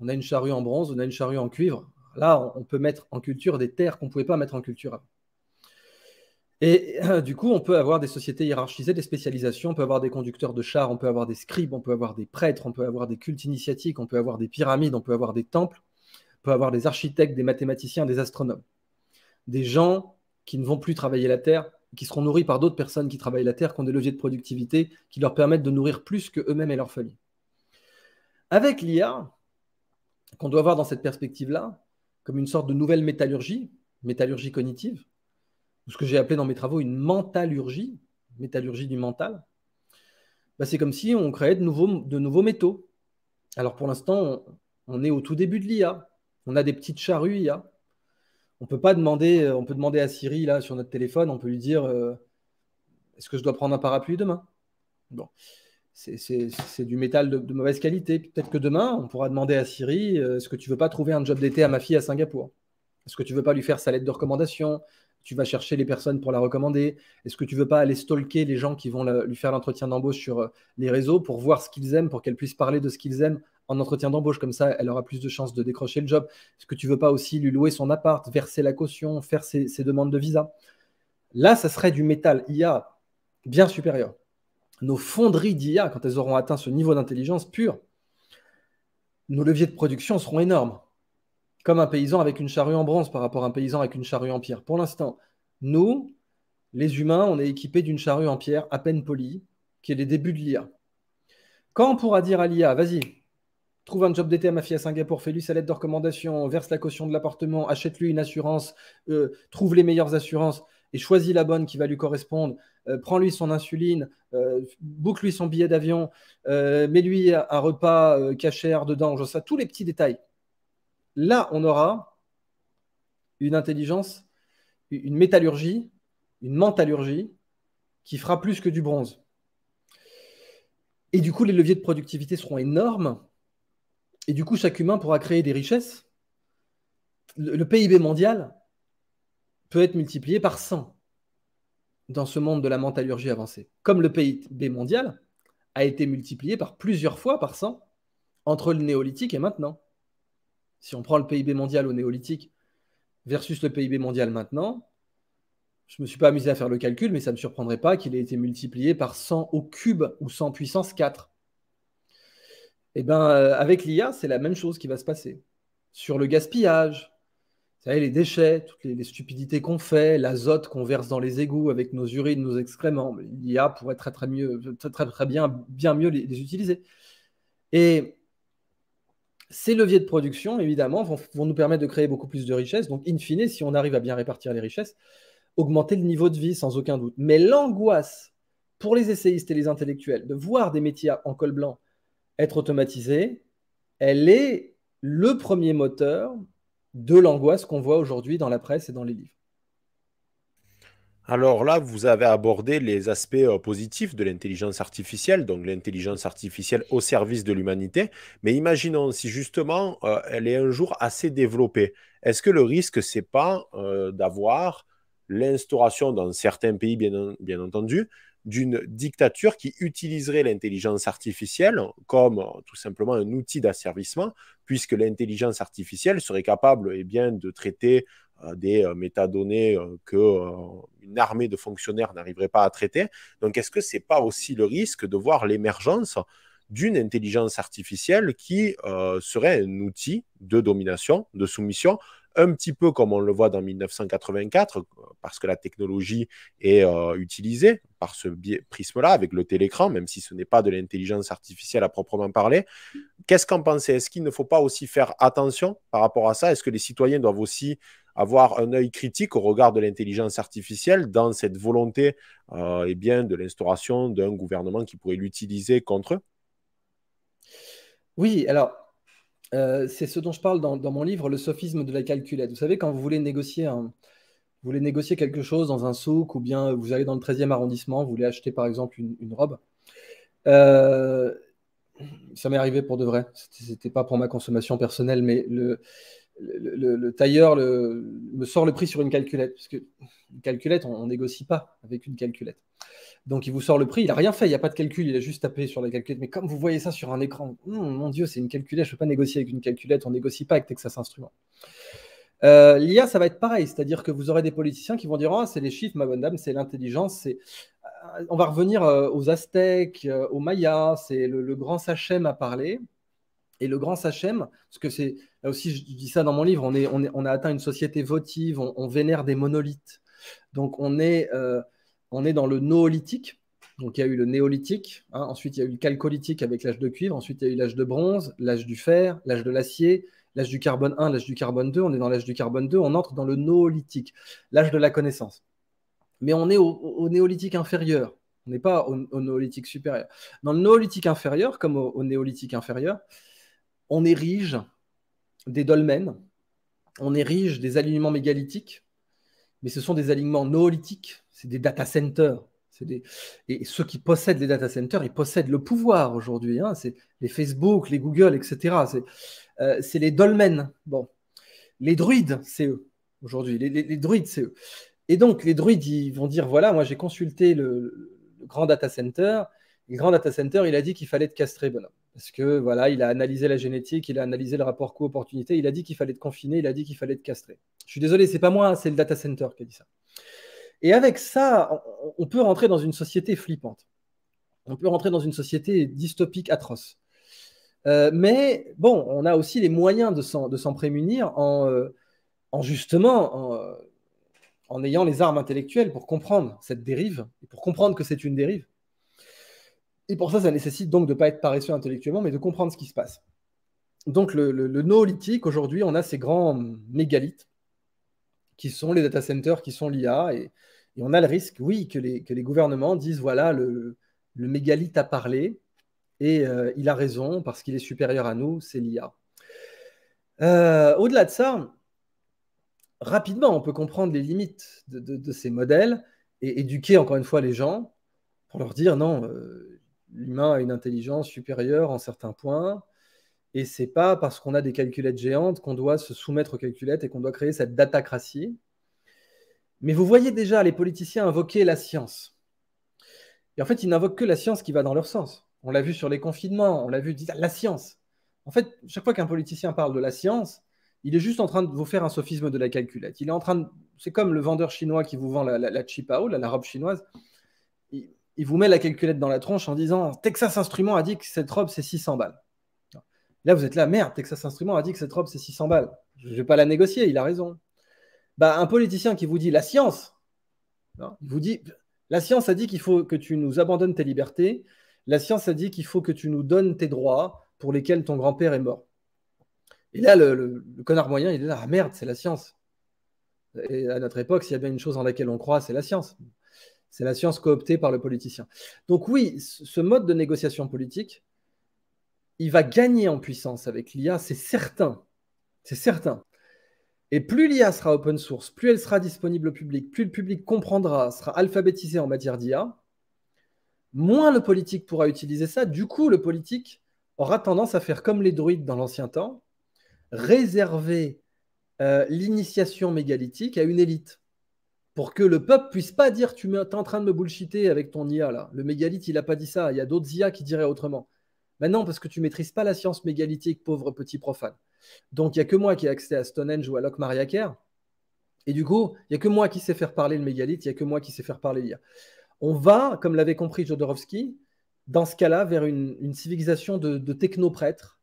On a une charrue en bronze, on a une charrue en cuivre. Là, on peut mettre en culture des terres qu'on ne pouvait pas mettre en culture avant. Et euh, du coup, on peut avoir des sociétés hiérarchisées, des spécialisations, on peut avoir des conducteurs de chars, on peut avoir des scribes, on peut avoir des prêtres, on peut avoir des cultes initiatiques, on peut avoir des pyramides, on peut avoir des temples, on peut avoir des architectes, des mathématiciens, des astronomes. Des gens qui ne vont plus travailler la Terre, qui seront nourris par d'autres personnes qui travaillent la terre, qui ont des leviers de productivité, qui leur permettent de nourrir plus queux mêmes et leur famille. Avec l'IA, qu'on doit voir dans cette perspective-là, comme une sorte de nouvelle métallurgie, métallurgie cognitive, ou ce que j'ai appelé dans mes travaux une mentalurgie, métallurgie du mental, bah, c'est comme si on créait de nouveaux, de nouveaux métaux. Alors pour l'instant, on, on, est au tout début de l'IA. On a des petites charrues IA on peut pas demander, euh, on peut demander à Siri là sur notre téléphone, on peut lui dire euh, est-ce que je dois prendre un parapluie demain Bon, c'est du métal de, mauvaise qualité. Peut-être que demain, on pourra demander à Siri euh, est-ce que tu veux pas trouver un job d'été à ma fille à Singapour Est-ce que tu veux pas lui faire sa lettre de recommandation tu vas chercher les personnes pour la recommander Est-ce que tu veux pas aller stalker les gens qui vont lui faire l'entretien d'embauche sur euh, les réseaux pour voir ce qu'ils aiment, pour qu'elle puisse parler de ce qu'ils aiment en entretien d'embauche Comme ça, elle aura plus de chances de décrocher le job. Est-ce que tu veux pas aussi lui louer son appart, verser la caution, faire ses, ses demandes de visa Là, ça serait du métal IA bien supérieur. Nos fonderies d'IA, quand elles auront atteint ce niveau d'intelligence pure, nos leviers de production seront énormes comme un paysan avec une charrue en bronze par rapport à un paysan avec une charrue en pierre. Pour l'instant, nous, les humains, on est équipés d'une charrue en pierre à peine polie, qui est les débuts de l'IA. Quand on pourra dire à l'IA, vas-y, trouve un job d'été à ma fille à Singapour, fais-lui sa lettre de recommandation, verse la caution de l'appartement, achète-lui une assurance, euh, trouve les meilleures assurances et choisis la bonne qui va lui correspondre, euh, prends-lui son insuline, euh, boucle-lui son billet d'avion, mets-lui un repas cachère dedans, je sais, tous les petits détails. Là, on aura une intelligence, une métallurgie, une mentalurgie qui fera plus que du bronze. Et du coup, les leviers de productivité seront énormes. Et du coup, chaque humain pourra créer des richesses. Le, PIB mondial peut être multiplié par 100 dans ce monde de la mentalurgie avancée. Comme le PIB mondial a été multiplié par plusieurs fois par 100 entre le néolithique et maintenant. Si on prend le PIB mondial au néolithique versus le PIB mondial maintenant, je ne me suis pas amusé à faire le calcul, mais ça ne me surprendrait pas qu'il ait été multiplié par 100 au cube ou 100 puissance 4. Eh bien, euh, avec l'IA, c'est la même chose qui va se passer. Sur le gaspillage, vous savez, les déchets, toutes les, stupidités qu'on fait, l'azote qu'on verse dans les égouts avec nos urines, nos excréments, l'IA pourrait très très, mieux, bien, bien mieux les, les utiliser. Et ces leviers de production, évidemment, vont, nous permettre de créer beaucoup plus de richesses. Donc, in fine, si on arrive à bien répartir les richesses, augmenter le niveau de vie, sans aucun doute. Mais l'angoisse pour les essayistes et les intellectuels de voir des métiers en col blanc être automatisés, elle est le premier moteur de l'angoisse qu'on voit aujourd'hui dans la presse et dans les livres. Alors là, vous avez abordé les aspects euh, positifs de l'intelligence artificielle, donc l'intelligence artificielle au service de l'humanité. Mais imaginons si justement euh, elle est un jour assez développée. Est-ce que le risque, c'est pas euh, d'avoir l'instauration dans certains pays, bien, entendu, d'une dictature qui utiliserait l'intelligence artificielle comme tout simplement un outil d'asservissement, puisque l'intelligence artificielle serait capable eh bien, de traiter euh, des euh, métadonnées euh, une armée de fonctionnaires n'arriverait pas à traiter. Donc, est-ce que ce n'est pas aussi le risque de voir l'émergence d'une intelligence artificielle qui serait un outil de domination, de soumission, un petit peu comme on le voit dans 1984, parce que la technologie est euh, utilisée par ce prisme-là, avec le télécran, même si ce n'est pas de l'intelligence artificielle à proprement parler. Qu'est-ce qu'en pensez Est-ce qu'il ne faut pas aussi faire attention par rapport à ça Est-ce que les citoyens doivent aussi avoir un œil critique au regard de l'intelligence artificielle dans cette volonté euh, eh bien, de l'instauration d'un gouvernement qui pourrait l'utiliser contre eux Oui, alors euh, c'est ce dont je parle dans, mon livre, le sophisme de la calculette. Vous savez, quand vous voulez négocier, quelque chose dans un souk ou bien vous allez dans le 13e arrondissement, vous voulez acheter par exemple une, robe. Euh, ça m'est arrivé pour de vrai. C'était pas pour ma consommation personnelle, mais le, tailleur me sort le prix sur une calculette. Parce que calculette, on, on négocie pas avec une calculette. Donc il vous sort le prix, il n'a rien fait, il n'y a pas de calcul, il a juste tapé sur la calculette. Mais comme vous voyez ça sur un écran, hmm, mon Dieu, c'est une calculette, je ne peux pas négocier avec une calculette, on négocie pas avec Texas Instruments. Euh, L'IA, ça va être pareil, c'est-à-dire que vous aurez des politiciens qui vont dire Ah, c'est les chiffres, ma bonne dame, c'est l'intelligence, euh, On va revenir euh, aux Aztèques, aux Mayas, c'est le, grand Sachem à parler. Et le grand Sachem, parce que c'est. Là aussi, je dis ça dans mon livre, on, est, on, a atteint une société votive, on, vénère des monolithes. Donc on est on est dans le néolithique, Donc il y a eu le néolithique, hein. ensuite il y a eu le calcolithique avec l'âge de cuivre, ensuite il y a eu l'âge de bronze, l'âge du fer, l'âge de l'acier, l'âge du carbone 1, l'âge du carbone 2, on est dans l'âge du carbone 2, on entre dans le néolithique, l'âge de la connaissance. Mais on est au, néolithique inférieur, on n'est pas au, néolithique supérieur. Dans le néolithique inférieur, comme au néolithique inférieur, on érige des dolmens, on érige des alignements mégalithiques, mais ce sont des alignements néolithiques, c'est des data centers. Des... Et ceux qui possèdent les data centers, ils possèdent le pouvoir aujourd'hui. Hein, c'est les Facebook, les Google, etc. Euh, c'est les dolmens. Bon. Les druides, c'est eux aujourd'hui. Les, druides, c'est eux. Et donc, les druides, ils vont dire voilà, moi j'ai consulté le, grand data center. le grand data center, il a dit qu'il fallait te castrer, bonhomme parce que voilà, il a analysé la génétique, il a analysé le rapport co opportunité il a dit qu'il fallait être confiner, il a dit qu'il fallait être castrer. Je suis désolé, c'est pas moi, c'est le data center qui a dit ça. Et avec ça, on peut rentrer dans une société flippante. On peut rentrer dans une société dystopique atroce. Euh, mais bon, on a aussi les moyens de s'en prémunir en, euh, justement euh, en ayant les armes intellectuelles pour comprendre cette dérive et pour comprendre que c'est une dérive. Et pour ça, ça nécessite donc de ne pas être paresseux intellectuellement, mais de comprendre ce qui se passe. Donc le, le, néolithique, aujourd'hui, on a ces grands mégalithes qui sont les data centers, qui sont l'IA, et, on a le risque, oui, que les, gouvernements disent, voilà, le, le mégalith a parlé, et euh, il a raison, parce qu'il est supérieur à nous, c'est l'IA. Euh, au-delà de ça, rapidement, on peut comprendre les limites de, ces modèles et éduquer encore une fois les gens pour leur dire non, euh, l'humain a une intelligence supérieure en certains points. Et c'est pas parce qu'on a des calculettes géantes qu'on doit se soumettre aux calculettes et qu'on doit créer cette datacratie. Mais vous voyez déjà les politiciens invoquer la science. Et en fait, ils n'invoquent que la science qui va dans leur sens. On l'a vu sur les confinements, on l'a vu la science. En fait, chaque fois qu'un politicien parle de la science, il est juste en train de vous faire un sophisme de la calculette. Il est en train de... C'est comme le vendeur chinois qui vous vend la, la, la robe chinoise il vous met la calculette dans la tronche en disant Texas Instruments a dit que cette robe c'est 600 balles. Là, vous êtes là, merde, Texas Instruments a dit que cette robe c'est 600 balles. Je ne vais pas la négocier, il a raison. Bah, un politicien qui vous dit la science, il vous dit la science a dit qu'il faut que tu nous abandonnes tes libertés, la science a dit qu'il faut que tu nous donnes tes droits pour lesquels ton grand-père est mort. Et là, le, connard moyen, il est là, ah merde, c'est la science. Et à notre époque, s'il y a bien une chose en laquelle on croit, c'est la science. C'est la science cooptée par le politicien. Donc oui, ce mode de négociation politique, il va gagner en puissance avec l'IA, c'est certain. C'est certain. Et plus l'IA sera open source, plus elle sera disponible au public, plus le public comprendra, sera alphabétisé en matière d'IA, moins le politique pourra utiliser ça. Du coup, le politique aura tendance à faire comme les druides dans l'ancien temps, réserver euh, l'initiation mégalithique à une élite pour que le peuple puisse pas dire tu es en train de me bullshiter avec ton IA là. Le mégalithe, il a pas dit ça. Il y a d'autres IA qui diraient autrement. Maintenant, non, parce que tu maîtrises pas la science mégalithique, pauvre petit profane. Donc il y a que moi qui ai accès à Stonehenge ou à Loch Mariaker. Et du coup, il y a que moi qui sais faire parler le mégalithe, il y a que moi qui sais faire parler l'IA. On va, comme l'avait compris Jodorowsky, dans ce cas-là, vers une, civilisation de, techno technoprêtres,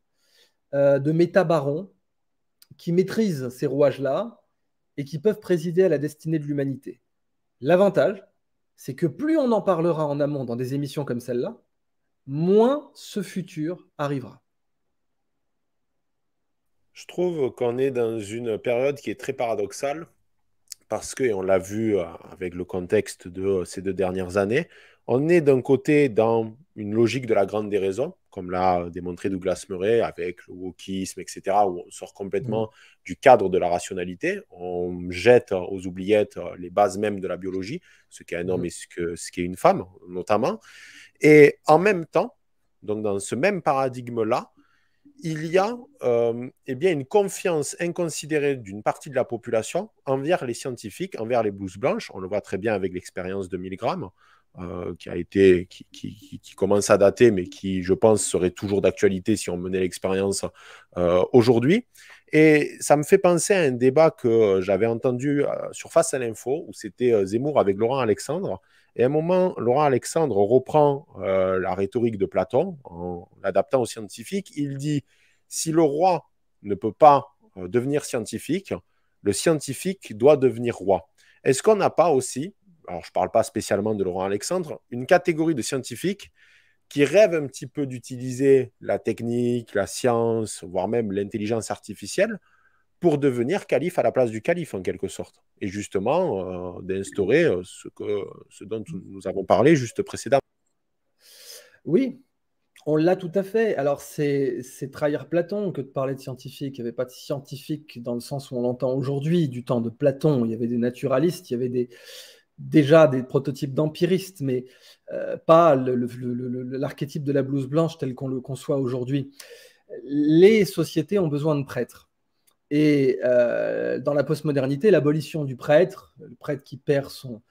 de euh, de métabarons, qui maîtrisent ces rouages-là, et qui peuvent présider à la destinée de l'humanité. L'avantage, c'est que plus on en parlera en amont dans des émissions comme celle-là, moins ce futur arrivera. Je trouve qu'on est dans une période qui est très paradoxale parce que, on l'a vu euh, avec le contexte de euh, ces deux dernières années, on est d'un côté dans une logique de la grande déraison, comme l'a démontré Douglas Murray avec le wokisme, etc., où on sort complètement mm. du cadre de la rationalité, on jette aux oubliettes euh, les bases mêmes de la biologie, ce qu'est un homme mm. et ce qu'est est une femme, notamment. Et en même temps, donc dans ce même paradigme-là, il y a euh, eh bien une confiance inconsidérée d'une partie de la population envers les scientifiques, envers les blouses blanches. On le voit très bien avec l'expérience de Milgram, euh, qui a été, qui, commence à dater, mais qui, je pense, serait toujours d'actualité si on menait l'expérience euh, aujourd'hui. Et ça me fait penser à un débat que j'avais entendu euh, sur Face à l'info, où c'était Zemmour avec Laurent Alexandre. Et à un moment, Laurent Alexandre reprend la rhétorique de Platon en l'adaptant au scientifiques. Il dit si le roi ne peut pas devenir scientifique, le scientifique doit devenir roi. Est-ce qu'on n'a pas aussi alors je ne parle pas spécialement de Laurent Alexandre, une catégorie de scientifiques qui rêvent un petit peu d'utiliser la technique, la science, voire même l'intelligence artificielle pour devenir calife à la place du calife en quelque sorte. Et justement, euh, d'instaurer euh, ce, ce dont nous avons parlé juste précédemment. Oui, on l'a tout à fait. Alors, c'est, c'est trahir Platon que de parler de scientifique. Il n'y avait pas de scientifique dans le sens où on l'entend aujourd'hui, du temps de Platon. Il y avait des naturalistes, il y avait des, déjà des prototypes d'empiristes, mais euh, pas l'archétype de la blouse blanche tel qu'on le conçoit aujourd'hui. Les sociétés ont besoin de prêtres. Et euh, dans la postmodernité, l'abolition du prêtre, le prêtre qui perd, son,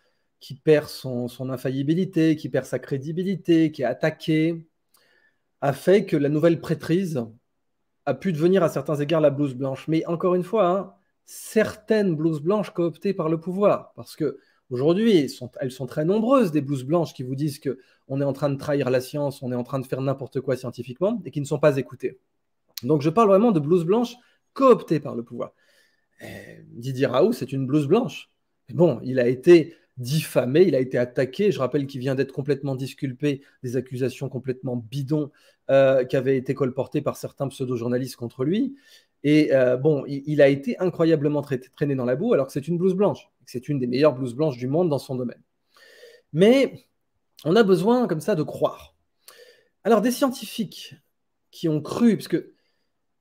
qui perd son, infaillibilité, qui perd sa crédibilité, qui est attaqué, a fait que la nouvelle prêtrise a pu devenir à certains égards la blouse blanche. Mais encore une fois, hein, certaines blouses blanches cooptées par le pouvoir, parce que aujourd'hui, elles sont très nombreuses, des blouses blanches qui vous disent que on est en train de trahir la science, on est en train de faire n'importe quoi scientifiquement, et qui ne sont pas écoutées. Donc je parle vraiment de blouses blanches cooptées par le pouvoir. Euh, Didier Raoult, c'est une blouse blanche. bon, il a été diffamé, il a été attaqué. Je rappelle qu'il vient d'être complètement disculpé des accusations complètement bidons euh, qui avaient été colportées par certains pseudo-journalistes contre lui. Et euh, bon, il, a été incroyablement traîné dans la boue alors que c'est une blouse blanche. C'est une des meilleures blouses blanches du monde dans son domaine. Mais on a besoin comme ça de croire. Alors des scientifiques qui ont cru, parce que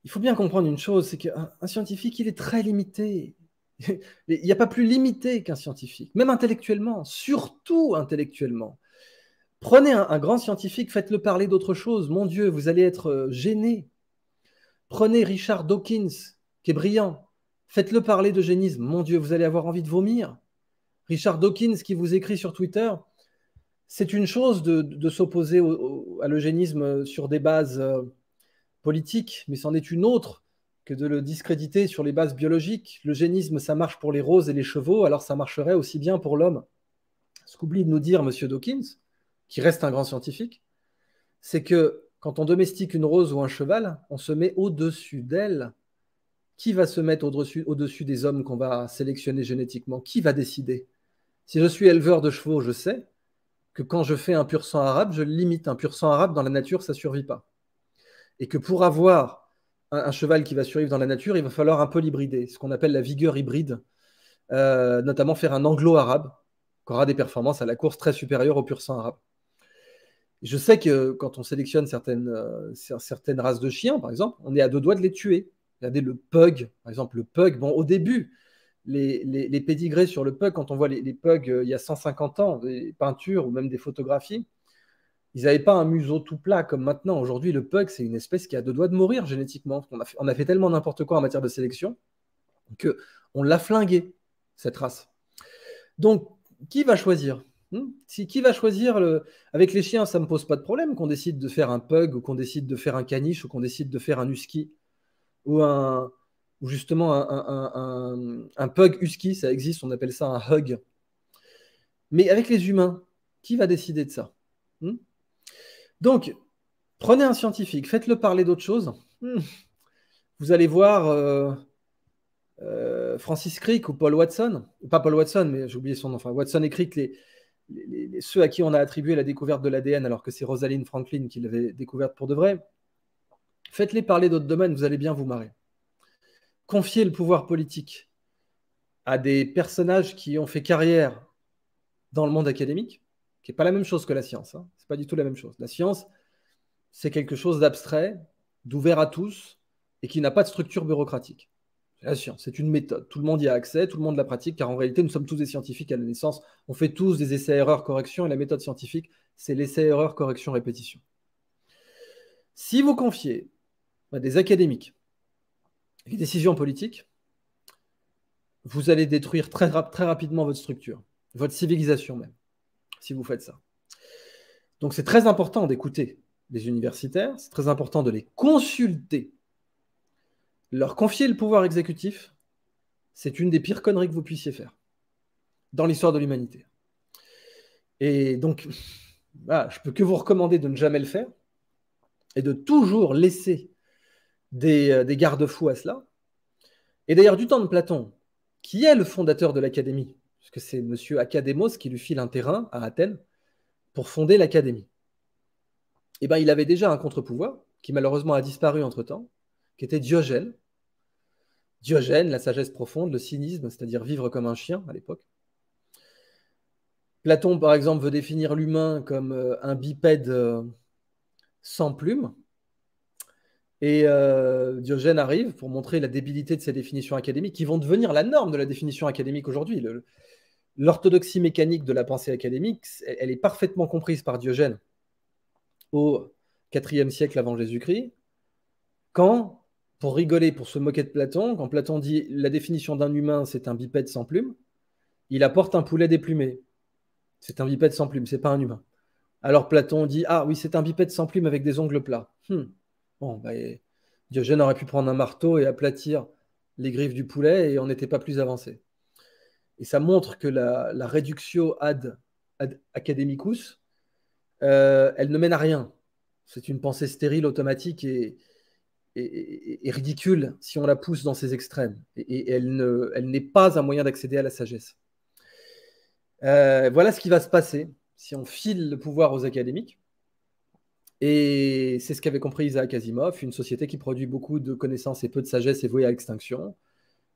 il faut bien comprendre une chose, c'est qu'un scientifique, il est très limité. il n'y a pas plus limité qu'un scientifique, même intellectuellement, surtout intellectuellement. Prenez un grand scientifique, faites-le parler d'autre chose. Mon Dieu, vous allez être euh, gêné. Prenez Richard Dawkins, qui est brillant, Faites-le parler d'eugénisme. Mon Dieu, vous allez avoir envie de vomir. Richard Dawkins qui vous écrit sur Twitter, c'est une chose de, de s'opposer à l'eugénisme sur des bases euh, politiques, mais c'en est une autre que de le discréditer sur les bases biologiques. L'eugénisme, ça marche pour les roses et les chevaux, alors ça marcherait aussi bien pour l'homme. Ce qu'oublie de nous dire M. Dawkins, qui reste un grand scientifique, c'est que quand on domestique une rose ou un cheval, on se met au-dessus d'elle qui va se mettre au-dessus, des hommes qu'on va sélectionner génétiquement Qui va décider Si je suis éleveur de chevaux, je sais que quand je fais un pur sang arabe, je limite. Un pur sang arabe dans la nature, ça ne survit pas. Et que pour avoir un, cheval qui va survivre dans la nature, il va falloir un peu l'hybrider, ce qu'on appelle la vigueur hybride, euh, notamment faire un anglo-arabe, qui aura des performances à la course très supérieures au pur sang arabe. Je sais que quand on sélectionne certaines, euh, certaines races de chiens, par exemple, on est à deux doigts de les tuer. Regardez le pug, par exemple, le pug. Bon, au début, les, pédigrés sur le pug, quand on voit les, pugs euh, il y a 150 ans, des peintures ou même des photographies, ils n'avaient pas un museau tout plat comme maintenant. Aujourd'hui, le pug, c'est une espèce qui a deux doigts de mourir génétiquement. On a fait, tellement n'importe quoi en matière de sélection que on l'a flingué, cette race. Donc, qui va choisir hmm? si, qui va choisir le... Avec les chiens, ça ne me pose pas de problème qu'on décide de faire un pug ou qu'on décide de faire un caniche ou qu'on décide de faire un husky ou justement un, un, pug husky, ça existe, on appelle ça un hug. Mais avec les humains, qui va décider de ça hmm Donc, prenez un scientifique, faites-le parler d'autre chose. Hmm. Vous allez voir euh, euh, Francis Crick ou Paul Watson, pas Paul Watson, mais j'ai oublié son nom, enfin Watson et Crick, les, ceux à qui on a attribué la découverte de l'ADN alors que c'est Rosalind Franklin qui l'avait découverte pour de vrai. Faites-les parler d'autres domaines, vous allez bien vous marrer. Confiez le pouvoir politique à des personnages qui ont fait carrière dans le monde académique, qui n'est pas la même chose que la science. Hein. pas du tout la même chose. La science, c'est quelque chose d'abstrait, d'ouvert à tous et qui n'a pas de structure bureaucratique. La science, c'est une méthode. Tout le monde y a accès, tout le monde la pratique, car en réalité, nous sommes tous des scientifiques à la naissance. On fait tous des essais-erreurs-corrections et la méthode scientifique, c'est l'essai-erreur-correction-répétition. Si vous confiez bah, des académiques, des décisions politiques, vous allez détruire très, rapidement votre structure, votre civilisation même, si vous faites ça. Donc c'est très important d'écouter les universitaires, c'est très important de les consulter. Leur confier le pouvoir exécutif, c'est une des pires conneries que vous puissiez faire dans l'histoire de l'humanité. Et donc, je bah, je peux que vous recommander de ne jamais le faire et de toujours laisser euh, des, garde-fous à cela. Et d'ailleurs, du temps de Platon, qui est le fondateur de l'Académie, puisque c'est M. Académos qui lui file un terrain à Athènes pour fonder l'Académie, eh ben, il avait déjà un contre-pouvoir, qui malheureusement a disparu entre-temps, qui était Diogène. Diogène, la sagesse profonde, le cynisme, c'est-à-dire vivre comme un chien à l'époque. Platon, par exemple, veut définir l'humain comme euh, un bipède euh, sans plumes. Et euh, Diogène arrive pour montrer la débilité de ces définitions académiques qui vont devenir la norme de la définition académique aujourd'hui. L'orthodoxie mécanique de la pensée académique, elle, est parfaitement comprise par Diogène au IVe siècle avant Jésus-Christ, quand, pour rigoler, pour se moquer de Platon, quand Platon dit la définition d'un humain, c'est un bipède sans plume, il apporte un poulet déplumé. C'est un bipède sans plume, c'est pas un humain. Alors Platon dit ah oui, c'est un bipède sans plume avec des ongles plats. Hum. Bon, bah, Diogène aurait pu prendre un marteau et aplatir les griffes du poulet et on n'était pas plus avancé. Et ça montre que la, réduction ad, ad academicus, euh, elle ne mène à rien. C'est une pensée stérile, automatique et, et, ridicule si on la pousse dans ses extrêmes. Et, elle, ne, elle n'est pas un moyen d'accéder à la sagesse. Euh, voilà ce qui va se passer si on file le pouvoir aux académiques. Et c'est ce qu'avait compris Isaac Asimov, une société qui produit beaucoup de connaissances et peu de sagesse est vouée à l'extinction.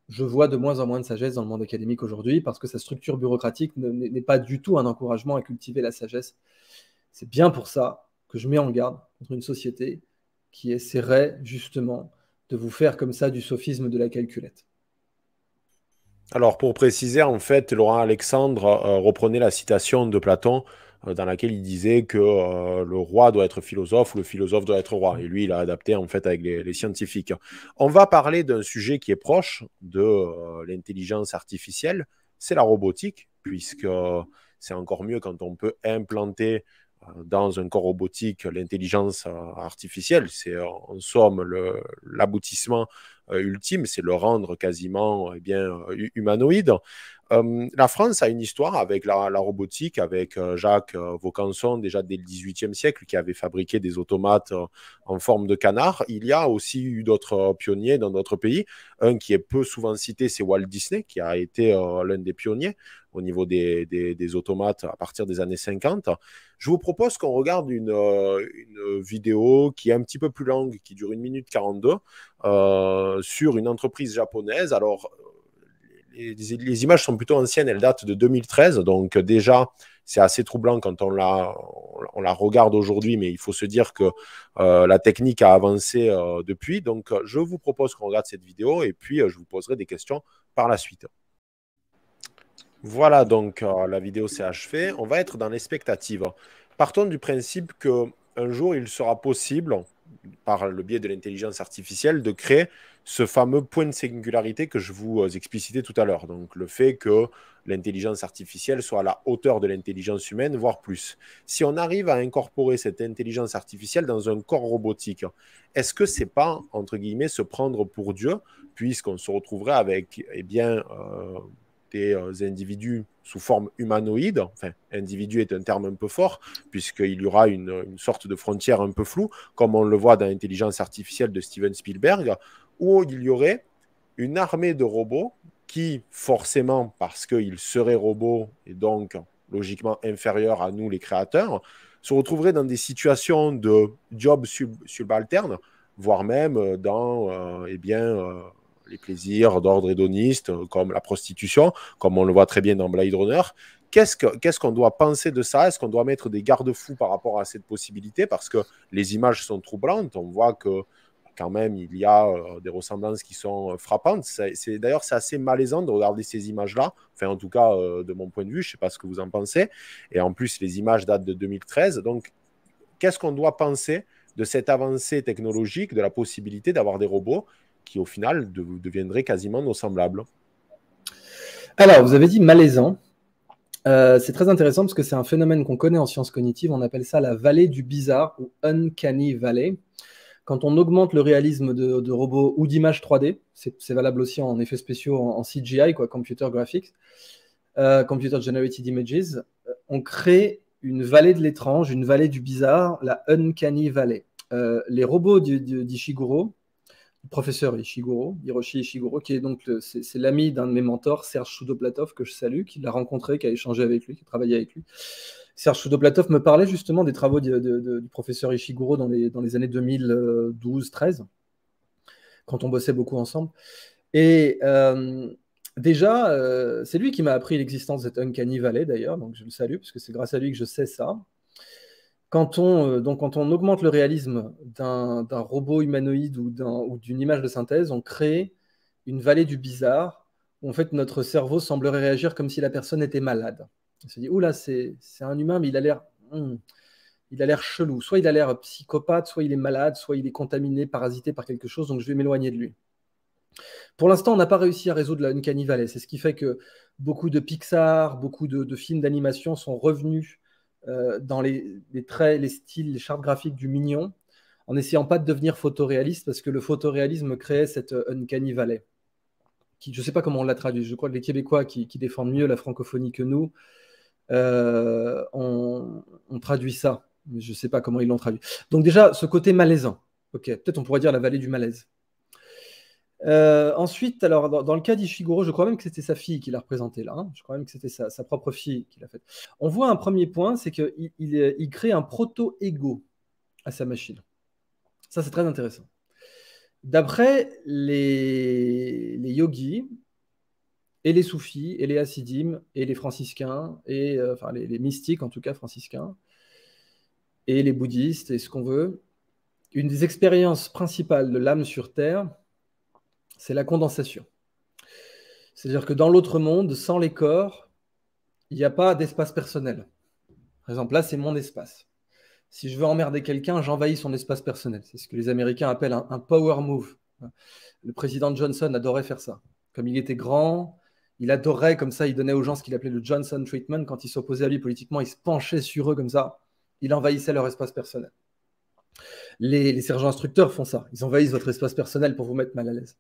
Je vois de moins en moins de sagesse dans le monde académique aujourd'hui parce que sa structure bureaucratique n'est pas du tout un encouragement à cultiver la sagesse. C'est bien pour ça que je mets en garde contre une société qui essaierait justement de vous faire comme ça du sophisme de la calculette. Alors pour préciser, en fait, Laurent Alexandre euh, reprenait la citation de Platon euh, dans laquelle il disait que euh, le roi doit être philosophe ou le philosophe doit être roi. Et lui, il a adapté en fait avec les, scientifiques. On va parler d'un sujet qui est proche de euh, l'intelligence artificielle, c'est la robotique, puisque c'est encore mieux quand on peut implanter dans un corps robotique l'intelligence artificielle. C'est en somme l'aboutissement ultime, c'est le rendre quasiment eh bien, humanoïde la France a une histoire avec la, robotique, avec euh, Jacques euh, Vaucanson, déjà dès le XVIIIe siècle, qui avait fabriqué des automates euh, en forme de canard. Il y a aussi eu d'autres pionniers dans d'autres pays. Un qui est peu souvent cité, c'est Walt Disney, qui a été l'un des pionniers au niveau des, automates à partir des années 50. Je vous propose qu'on regarde une, vidéo qui est un petit peu plus longue, qui dure une minute 42, sur une entreprise japonaise. Alors, les, images sont plutôt anciennes, elles datent de 2013, donc déjà c'est assez troublant quand on la, regarde aujourd'hui, mais il faut se dire que euh, la technique a avancé euh, depuis. Donc je vous propose qu'on regarde cette vidéo et puis euh, je vous poserai des questions par la suite. Voilà, donc la vidéo s'est achevée. On va être dans l'expectative. Partons du principe que un jour il sera possible par le biais de l'intelligence artificielle, de créer ce fameux point de singularité que je vous euh, explicitais tout à l'heure. Donc le fait que l'intelligence artificielle soit à la hauteur de l'intelligence humaine, voire plus. Si on arrive à incorporer cette intelligence artificielle dans un corps robotique, est-ce que c'est pas, entre guillemets, se prendre pour Dieu, puisqu'on se retrouverait avec, eh bien, euh, des euh, individus sous forme humanoïde, enfin individu est un terme un peu fort, puisqu'il y aura une, sorte de frontière un peu floue, comme on le voit dans l'intelligence artificielle de Steven Spielberg, où il y aurait une armée de robots qui, forcément, parce qu'ils seraient robots et donc logiquement inférieurs à nous, les créateurs, se retrouveraient dans des situations de job sub subalterne, voire même euh, dans, et euh, eh bien, les plaisirs d'ordre hédoniste, euh, comme la prostitution, comme on le voit très bien dans Blade Runner. Qu'est-ce qu'on doit penser de ça Est-ce qu'on doit mettre des garde-fous par rapport à cette possibilité Parce que les images sont troublantes. On voit que quand même, il y a euh, des ressemblances qui sont euh, frappantes. d'ailleurs c'est assez malaisant de regarder ces images-là. Enfin, en tout cas, de mon point de vue, je ne sais pas ce que vous en pensez. Et en plus, les images datent de 2013. Donc, qu'est-ce qu'on doit penser de cette avancée technologique, de la possibilité d'avoir des robots qui au final deviendraient quasiment nos semblables. Alors, vous avez dit malaisant. Euh, c'est très intéressant parce que c'est un phénomène qu'on connaît en sciences cognitives. On appelle ça la vallée du bizarre ou uncanny valley. Quand on augmente le réalisme de, robots ou d'images 3D, c'est valable aussi en effets spéciaux, en, CGI, quoi, computer graphics, euh, computer generated images, euh, on crée une vallée de l'étrange, une vallée du bizarre, la uncanny valley. les robots d'Ishiguro, professeur Ishiguro, Hiroshi Ishiguro, qui est donc c'est l'ami d'un de mes mentors, Serge chudoplatov que je salue, qui l'a rencontré, qui a échangé avec lui, qui a travaillé avec lui. Serge chudoplatov me parlait justement des travaux du professeur Ishiguro dans les, dans les années 2012-13, quand on bossait beaucoup ensemble. Et euh, déjà, euh, c'est lui qui m'a appris l'existence de cette Uncanny Valley d'ailleurs, donc je le salue, parce que c'est grâce à lui que je sais ça. Euh, quand on, augmente le réalisme d'un robot humanoïde ou d'une image de synthèse, on crée une vallée du bizarre où en fait notre cerveau semblerait réagir comme si la personne était malade. On se dit, oula, c'est un humain, mais hmm, il a l'air... chelou. Soit il a l'air psychopathe, soit il est malade, soit il est contaminé, parasité par quelque chose, donc je vais m'éloigner de lui. Pour l'instant, on n'a pas réussi à résoudre la, une cannibale. C'est ce qui fait que beaucoup de Pixar, beaucoup de films d'animation sont revenus euh, dans les, traits, les styles, les chartes graphiques du mignon, en essayant pas de devenir photoréaliste, parce que le photoréalisme créait cette euh, uncanny valley. Qui, je ne sais pas comment on l'a traduit, je crois que les Québécois qui, défendent mieux la francophonie que nous, euh, on, traduit ça. Mais je ne sais pas comment ils l'ont traduit. Donc déjà, ce côté malaisant. Ok, peut-être on pourrait dire la vallée du malaise. Euh, ensuite, alors dans, le cas d'Ishiguro, je crois même que c'était sa fille qui l'a représenté là. Hein. Je crois même que c'était sa, propre fille qui l'a fait. On voit un premier point, c'est qu'il euh, il, crée un proto-ego à sa machine. Ça, c'est très intéressant. D'après les, yogis et les soufis et les hassidim et les franciscains et euh, enfin les, les, mystiques en tout cas franciscains et les bouddhistes et ce qu'on veut, une des expériences principales de l'âme sur terre c'est la condensation. C'est-à-dire que dans l'autre monde, sans les corps, il n'y a pas d'espace personnel. Par exemple, là, c'est mon espace. Si je veux emmerder quelqu'un, j'envahis son espace personnel. C'est ce que les Américains appellent un, power move. Le président Johnson adorait faire ça. Comme il était grand, il adorait comme ça, il donnait aux gens ce qu'il appelait le Johnson treatment. Quand il s'opposait à lui politiquement, il se penchait sur eux comme ça. Il envahissait leur espace personnel. les sergents instructeurs font ça. Ils envahissent votre espace personnel pour vous mettre mal à l'aise.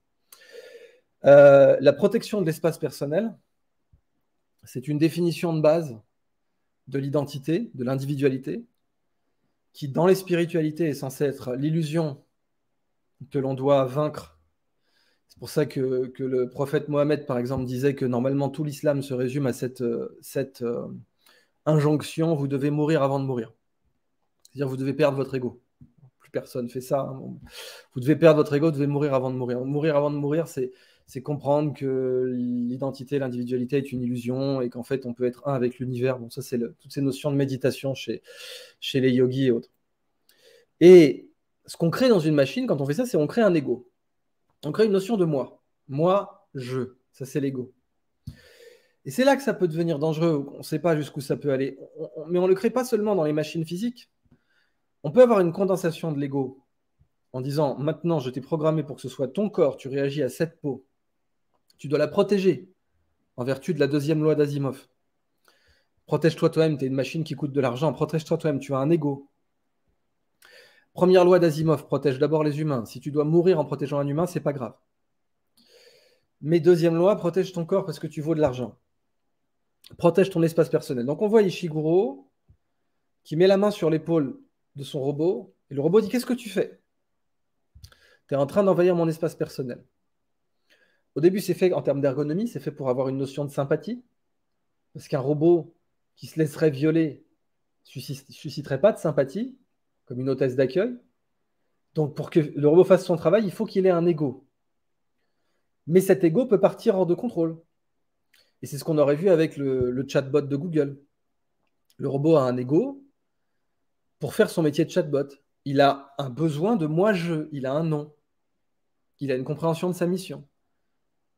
Euh, la protection de l'espace personnel, c'est une définition de base de l'identité, de l'individualité, qui dans les spiritualités est censée être l'illusion que l'on doit vaincre. C'est pour ça que, le prophète Mohammed, par exemple, disait que normalement tout l'islam se résume à cette, euh, cette euh, injonction, vous devez mourir avant de mourir. C'est-à-dire, vous devez perdre votre ego. Plus personne fait ça. Hein, vous devez perdre votre ego, vous devez mourir avant de mourir. Mourir avant de mourir, c'est c'est comprendre que l'identité, l'individualité est une illusion et qu'en fait, on peut être un avec l'univers. Bon, ça, c'est toutes ces notions de méditation chez, les yogis et autres. Et ce qu'on crée dans une machine, quand on fait ça, c'est on crée un ego. On crée une notion de moi. Moi, je. Ça, c'est l'ego. Et c'est là que ça peut devenir dangereux. On ne sait pas jusqu'où ça peut aller. mais on ne le crée pas seulement dans les machines physiques. On peut avoir une condensation de l'ego en disant maintenant je t'ai programmé pour que ce soit ton corps, tu réagis à cette peau, tu dois la protéger en vertu de la deuxième loi d'Asimov. Protège-toi toi-même, tu es une machine qui coûte de l'argent, protège-toi toi-même, tu as un ego. Première loi d'Asimov, protège d'abord les humains. Si tu dois mourir en protégeant un humain, c'est pas grave. Mais deuxième loi, protège ton corps parce que tu vaux de l'argent. Protège ton espace personnel. Donc on voit Ishiguro qui met la main sur l'épaule de son robot et le robot dit qu'est-ce que tu fais Tu es en train d'envahir mon espace personnel. Au début, c'est fait en termes d'ergonomie, c'est fait pour avoir une notion de sympathie. Parce qu'un robot qui se laisserait violer ne susciterait pas de sympathie, comme une hôtesse d'accueil. Donc, pour que le robot fasse son travail, il faut qu'il ait un ego. Mais cet ego peut partir hors de contrôle. Et c'est ce qu'on aurait vu avec le, le, chatbot de Google. Le robot a un ego pour faire son métier de chatbot. Il a un besoin de moi-je, il a un nom, il a une compréhension de sa mission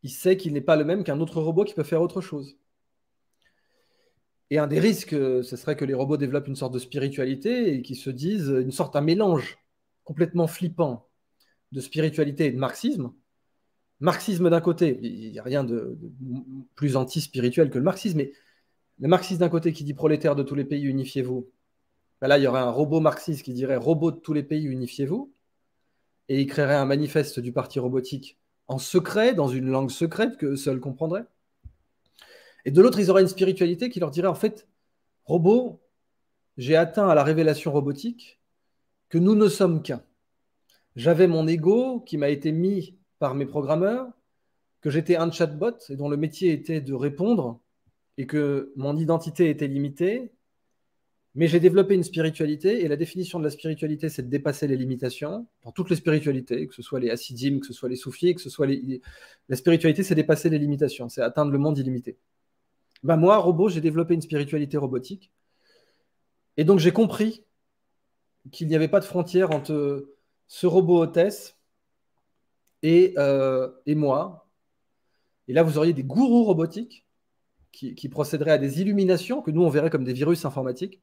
il sait qu'il n'est pas le même qu'un autre robot qui peut faire autre chose. Et un des risques, euh, ce serait que les robots développent une sorte de spiritualité et qu'ils se disent une sorte, un mélange complètement flippant de spiritualité et de marxisme. Marxisme d'un côté, il n'y a rien de, plus anti-spirituel que le marxisme, mais le marxisme d'un côté qui dit prolétaire de tous les pays, unifiez-vous. Ben là, il y aurait un robot marxiste qui dirait robot de tous les pays, unifiez-vous. Et il créerait un manifeste du parti robotique en secret, dans une langue secrète que seuls comprendraient. Et de l'autre, ils auraient une spiritualité qui leur dirait en fait, robot, j'ai atteint à la révélation robotique que nous ne sommes qu'un. J'avais mon ego qui m'a été mis par mes programmeurs, que j'étais un chatbot et dont le métier était de répondre, et que mon identité était limitée, mais j'ai développé une spiritualité et la définition de la spiritualité, c'est de dépasser les limitations dans toutes les spiritualités, que ce soit les assidim, que ce soit les soufis, que ce soit les. La spiritualité, c'est dépasser les limitations, c'est atteindre le monde illimité. Bah, moi, robot, j'ai développé une spiritualité robotique. Et donc, j'ai compris qu'il n'y avait pas de frontière entre ce robot hôtesse euh, et, moi. Et là, vous auriez des gourous robotiques qui, qui procéderaient à des illuminations que nous, on verrait comme des virus informatiques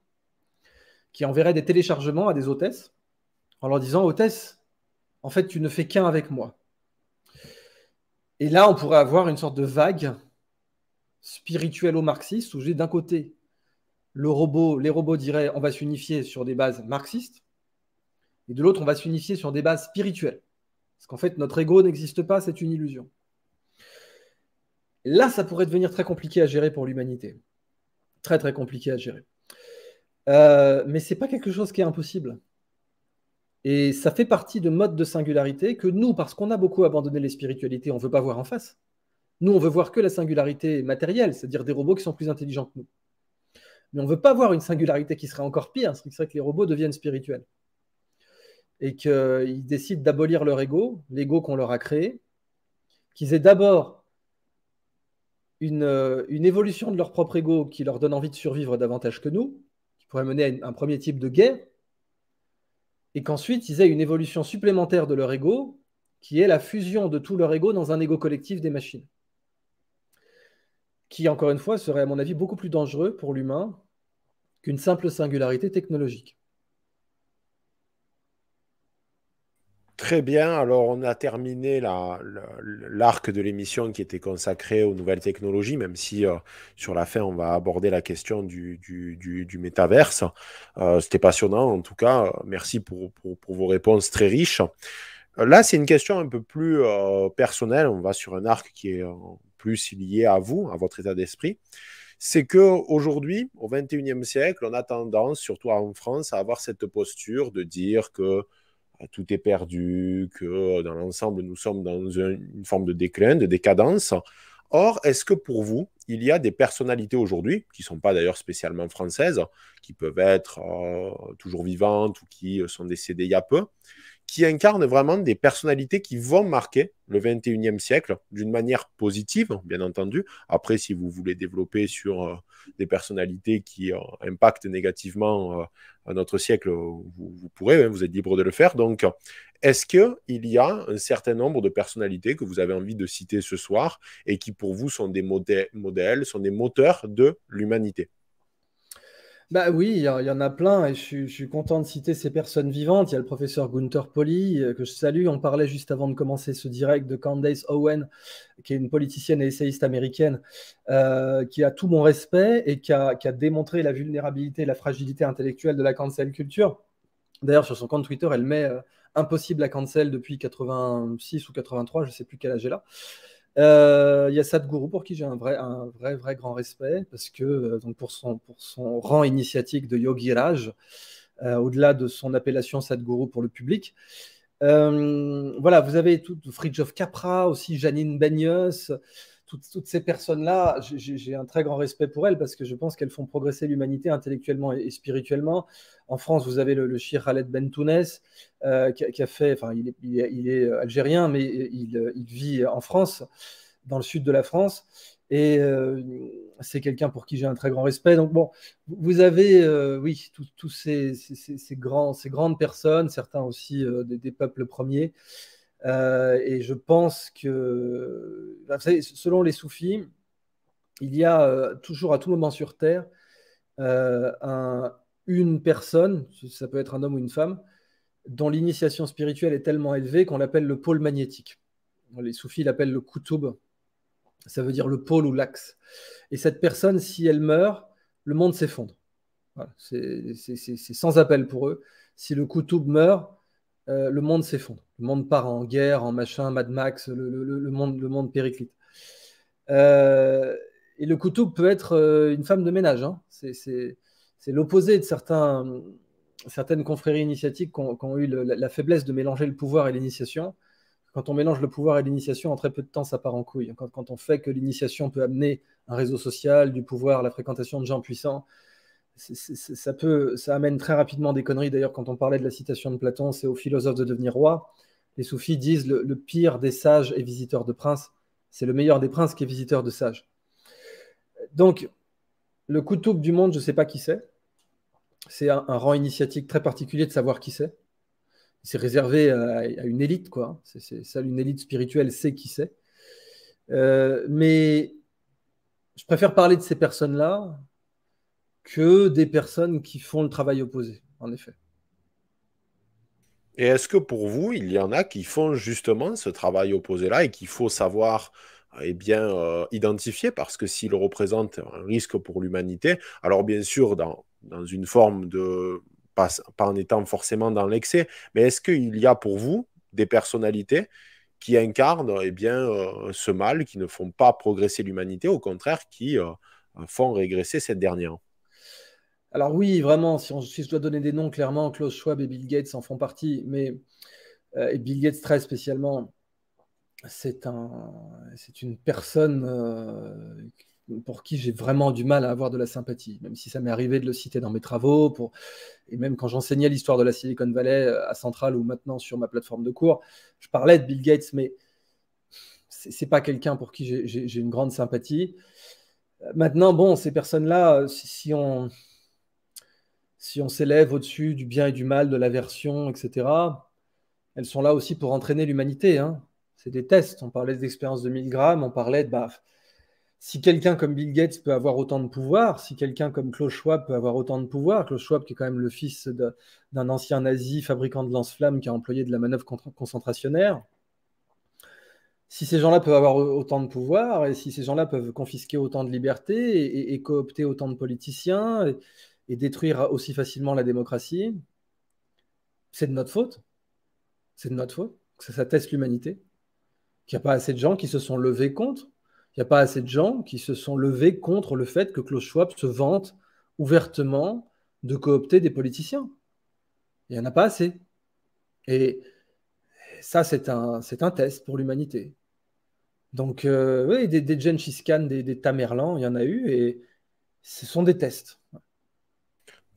qui enverrait des téléchargements à des hôtesses en leur disant Hôtesse, en fait, tu ne fais qu'un avec moi. Et là, on pourrait avoir une sorte de vague au marxiste où j'ai d'un côté le robot, les robots diraient on va s'unifier sur des bases marxistes, et de l'autre on va s'unifier sur des bases spirituelles. Parce qu'en fait, notre ego n'existe pas, c'est une illusion. Là, ça pourrait devenir très compliqué à gérer pour l'humanité. Très, très compliqué à gérer mais euh, mais c'est pas quelque chose qui est impossible. Et ça fait partie de modes de singularité que nous, parce qu'on a beaucoup abandonné les spiritualités, on ne veut pas voir en face. Nous, on veut voir que la singularité matérielle, c'est-à-dire des robots qui sont plus intelligents que nous. Mais on ne veut pas voir une singularité qui serait encore pire, ce qui serait que les robots deviennent spirituels. Et qu'ils décident d'abolir leur ego, l'ego qu'on leur a créé, qu'ils aient d'abord une, euh, une évolution de leur propre ego qui leur donne envie de survivre davantage que nous, qui pourrait mener à un premier type de guerre, et qu'ensuite ils aient une évolution supplémentaire de leur ego, qui est la fusion de tout leur ego dans un ego collectif des machines. Qui, encore une fois, serait, à mon avis, beaucoup plus dangereux pour l'humain qu'une simple singularité technologique. Très bien. Alors, on a terminé l'arc la, de l'émission qui était consacré aux nouvelles technologies, même si euh, sur la fin, on va aborder la question du, métaverse. Euh, c'était passionnant, en tout cas. Merci pour, vos réponses très riches. Euh, là, c'est une question un peu plus personnelle. On va sur un arc qui est plus lié à vous, à votre état d'esprit c'est que aujourd'hui, au 21e siècle, on a tendance, surtout en France, à avoir cette posture de dire que euh, tout est perdu, que euh, dans l'ensemble, nous sommes dans une forme de déclin, de décadence. Or, est-ce que pour vous, il y a des personnalités aujourd'hui, qui ne sont pas d'ailleurs spécialement françaises, qui peuvent être euh, toujours vivantes ou qui sont décédées il y a peu, qui incarnent vraiment des personnalités qui vont marquer le 21e siècle d'une manière positive, bien entendu. Après, si vous voulez développer sur euh, des personnalités qui euh, impactent négativement euh, notre siècle, vous, pourrez, hein, vous êtes libre de le faire. Donc, est-ce qu'il y a un certain nombre de personnalités que vous avez envie de citer ce soir et qui pour vous sont des modèles, sont des moteurs de l'humanité bah oui, il y, en a plein et je suis, content de citer ces personnes vivantes. Il y a le professeur Gunther Poli euh, que je salue. On parlait juste avant de commencer ce direct de Candace Owen, qui est une politicienne et essayiste américaine, euh, qui a tout mon respect et qui a, démontré la vulnérabilité et la fragilité intellectuelle de la cancel culture. D'ailleurs, sur son compte Twitter, elle met euh, impossible à cancel depuis 86 ou 83, je ne sais plus quel âge elle a. Euh, il y a Sadhguru pour qui j'ai un vrai, un vrai, vrai grand respect parce que euh, donc pour son, pour son rang initiatique de Yogi Raj, euh, au-delà de son appellation Sadhguru pour le public. voilà, vous avez tout of Capra aussi, Janine Benyos toutes, ces personnes-là, j'ai un très grand respect pour elles parce que je pense qu'elles font progresser l'humanité intellectuellement et, spirituellement. En France, vous avez le, Chir Shir Khaled ben Tounes euh, qui, a fait, enfin, il est, algérien, mais il, vit en France, dans le sud de la France. Et euh, c'est quelqu'un pour qui j'ai un très grand respect. Donc, bon, vous avez, euh, oui, tous ces, grandes personnes, certains aussi des, peuples premiers, euh, et je pense que, bah, selon les soufis, il y a euh, toujours à tout moment sur Terre euh, une personne, ça peut être un homme ou une femme, dont l'initiation spirituelle est tellement élevée qu'on l'appelle le pôle magnétique. Les soufis l'appellent le koutoub, ça veut dire le pôle ou l'axe. Et cette personne, si elle meurt, le monde s'effondre. c'est sans appel pour eux. Si le kutub meurt, le monde s'effondre le monde part en guerre, en machin, Mad Max, le, monde, le monde périclite. Euh, et le couteau peut être euh, une femme de ménage. Hein. C'est l'opposé de certains, certaines confréries initiatiques qui ont, eu la, faiblesse de mélanger le pouvoir et l'initiation. Quand on mélange le pouvoir et l'initiation, en très peu de temps, ça part en couille. Quand, on fait que l'initiation peut amener un réseau social, du pouvoir, la fréquentation de gens puissants, ça, ça amène très rapidement des conneries. D'ailleurs, quand on parlait de la citation de Platon, c'est au philosophe de devenir roi les soufis disent le, le pire des sages est visiteur de princes, c'est le meilleur des princes qui est visiteur de sages. Donc, le Koutoub du monde, je ne sais pas qui c'est. C'est un, rang initiatique très particulier de savoir qui c'est. C'est réservé à, une élite, quoi. C'est seule une élite spirituelle sait qui c'est. Euh, mais je préfère parler de ces personnes-là que des personnes qui font le travail opposé, en effet. Et est-ce que pour vous, il y en a qui font justement ce travail opposé-là et qu'il faut savoir eh bien, euh, identifier parce que s'ils représentent un risque pour l'humanité, alors bien sûr, dans, une forme de. Pas, en étant forcément dans l'excès, mais est-ce qu'il y a pour vous des personnalités qui incarnent eh bien, euh, ce mal, qui ne font pas progresser l'humanité, au contraire, qui euh, font régresser cette dernière alors oui, vraiment, si, on, je dois donner des noms, clairement, Klaus Schwab et Bill Gates en font partie, mais euh, et Bill Gates très spécialement, c'est un, c'est une personne euh, pour qui j'ai vraiment du mal à avoir de la sympathie, même si ça m'est arrivé de le citer dans mes travaux, pour, et même quand j'enseignais l'histoire de la Silicon Valley euh, à Centrale ou maintenant sur ma plateforme de cours, je parlais de Bill Gates, mais c'est pas quelqu'un pour qui j'ai une grande sympathie. Maintenant, bon, ces personnes-là, si, on, si on s'élève au-dessus du bien et du mal, de l'aversion, etc., elles sont là aussi pour entraîner l'humanité. Hein. C'est des tests. On parlait des expériences de Milgram, on parlait de bah, si quelqu'un comme Bill Gates peut avoir autant de pouvoir, si quelqu'un comme Klaus Schwab peut avoir autant de pouvoir, Klaus Schwab qui est quand même le fils d'un ancien nazi fabricant de lance-flammes qui a employé de la manœuvre concentrationnaire, si ces gens-là peuvent avoir autant de pouvoir, et si ces gens-là peuvent confisquer autant de libertés et, coopter autant de politiciens, et détruire aussi facilement la démocratie, c'est de notre faute. C'est de notre faute. Ça, ça teste l'humanité. Il n'y a pas assez de gens qui se sont levés contre. Il n'y a pas assez de gens qui se sont levés contre le fait que Klaus Schwab se vante ouvertement de coopter des politiciens. Il n'y en a pas assez. Et ça, c'est un, test pour l'humanité. Donc, euh, oui, des, des des, des Tamerlan, il y en a eu, et ce sont des tests.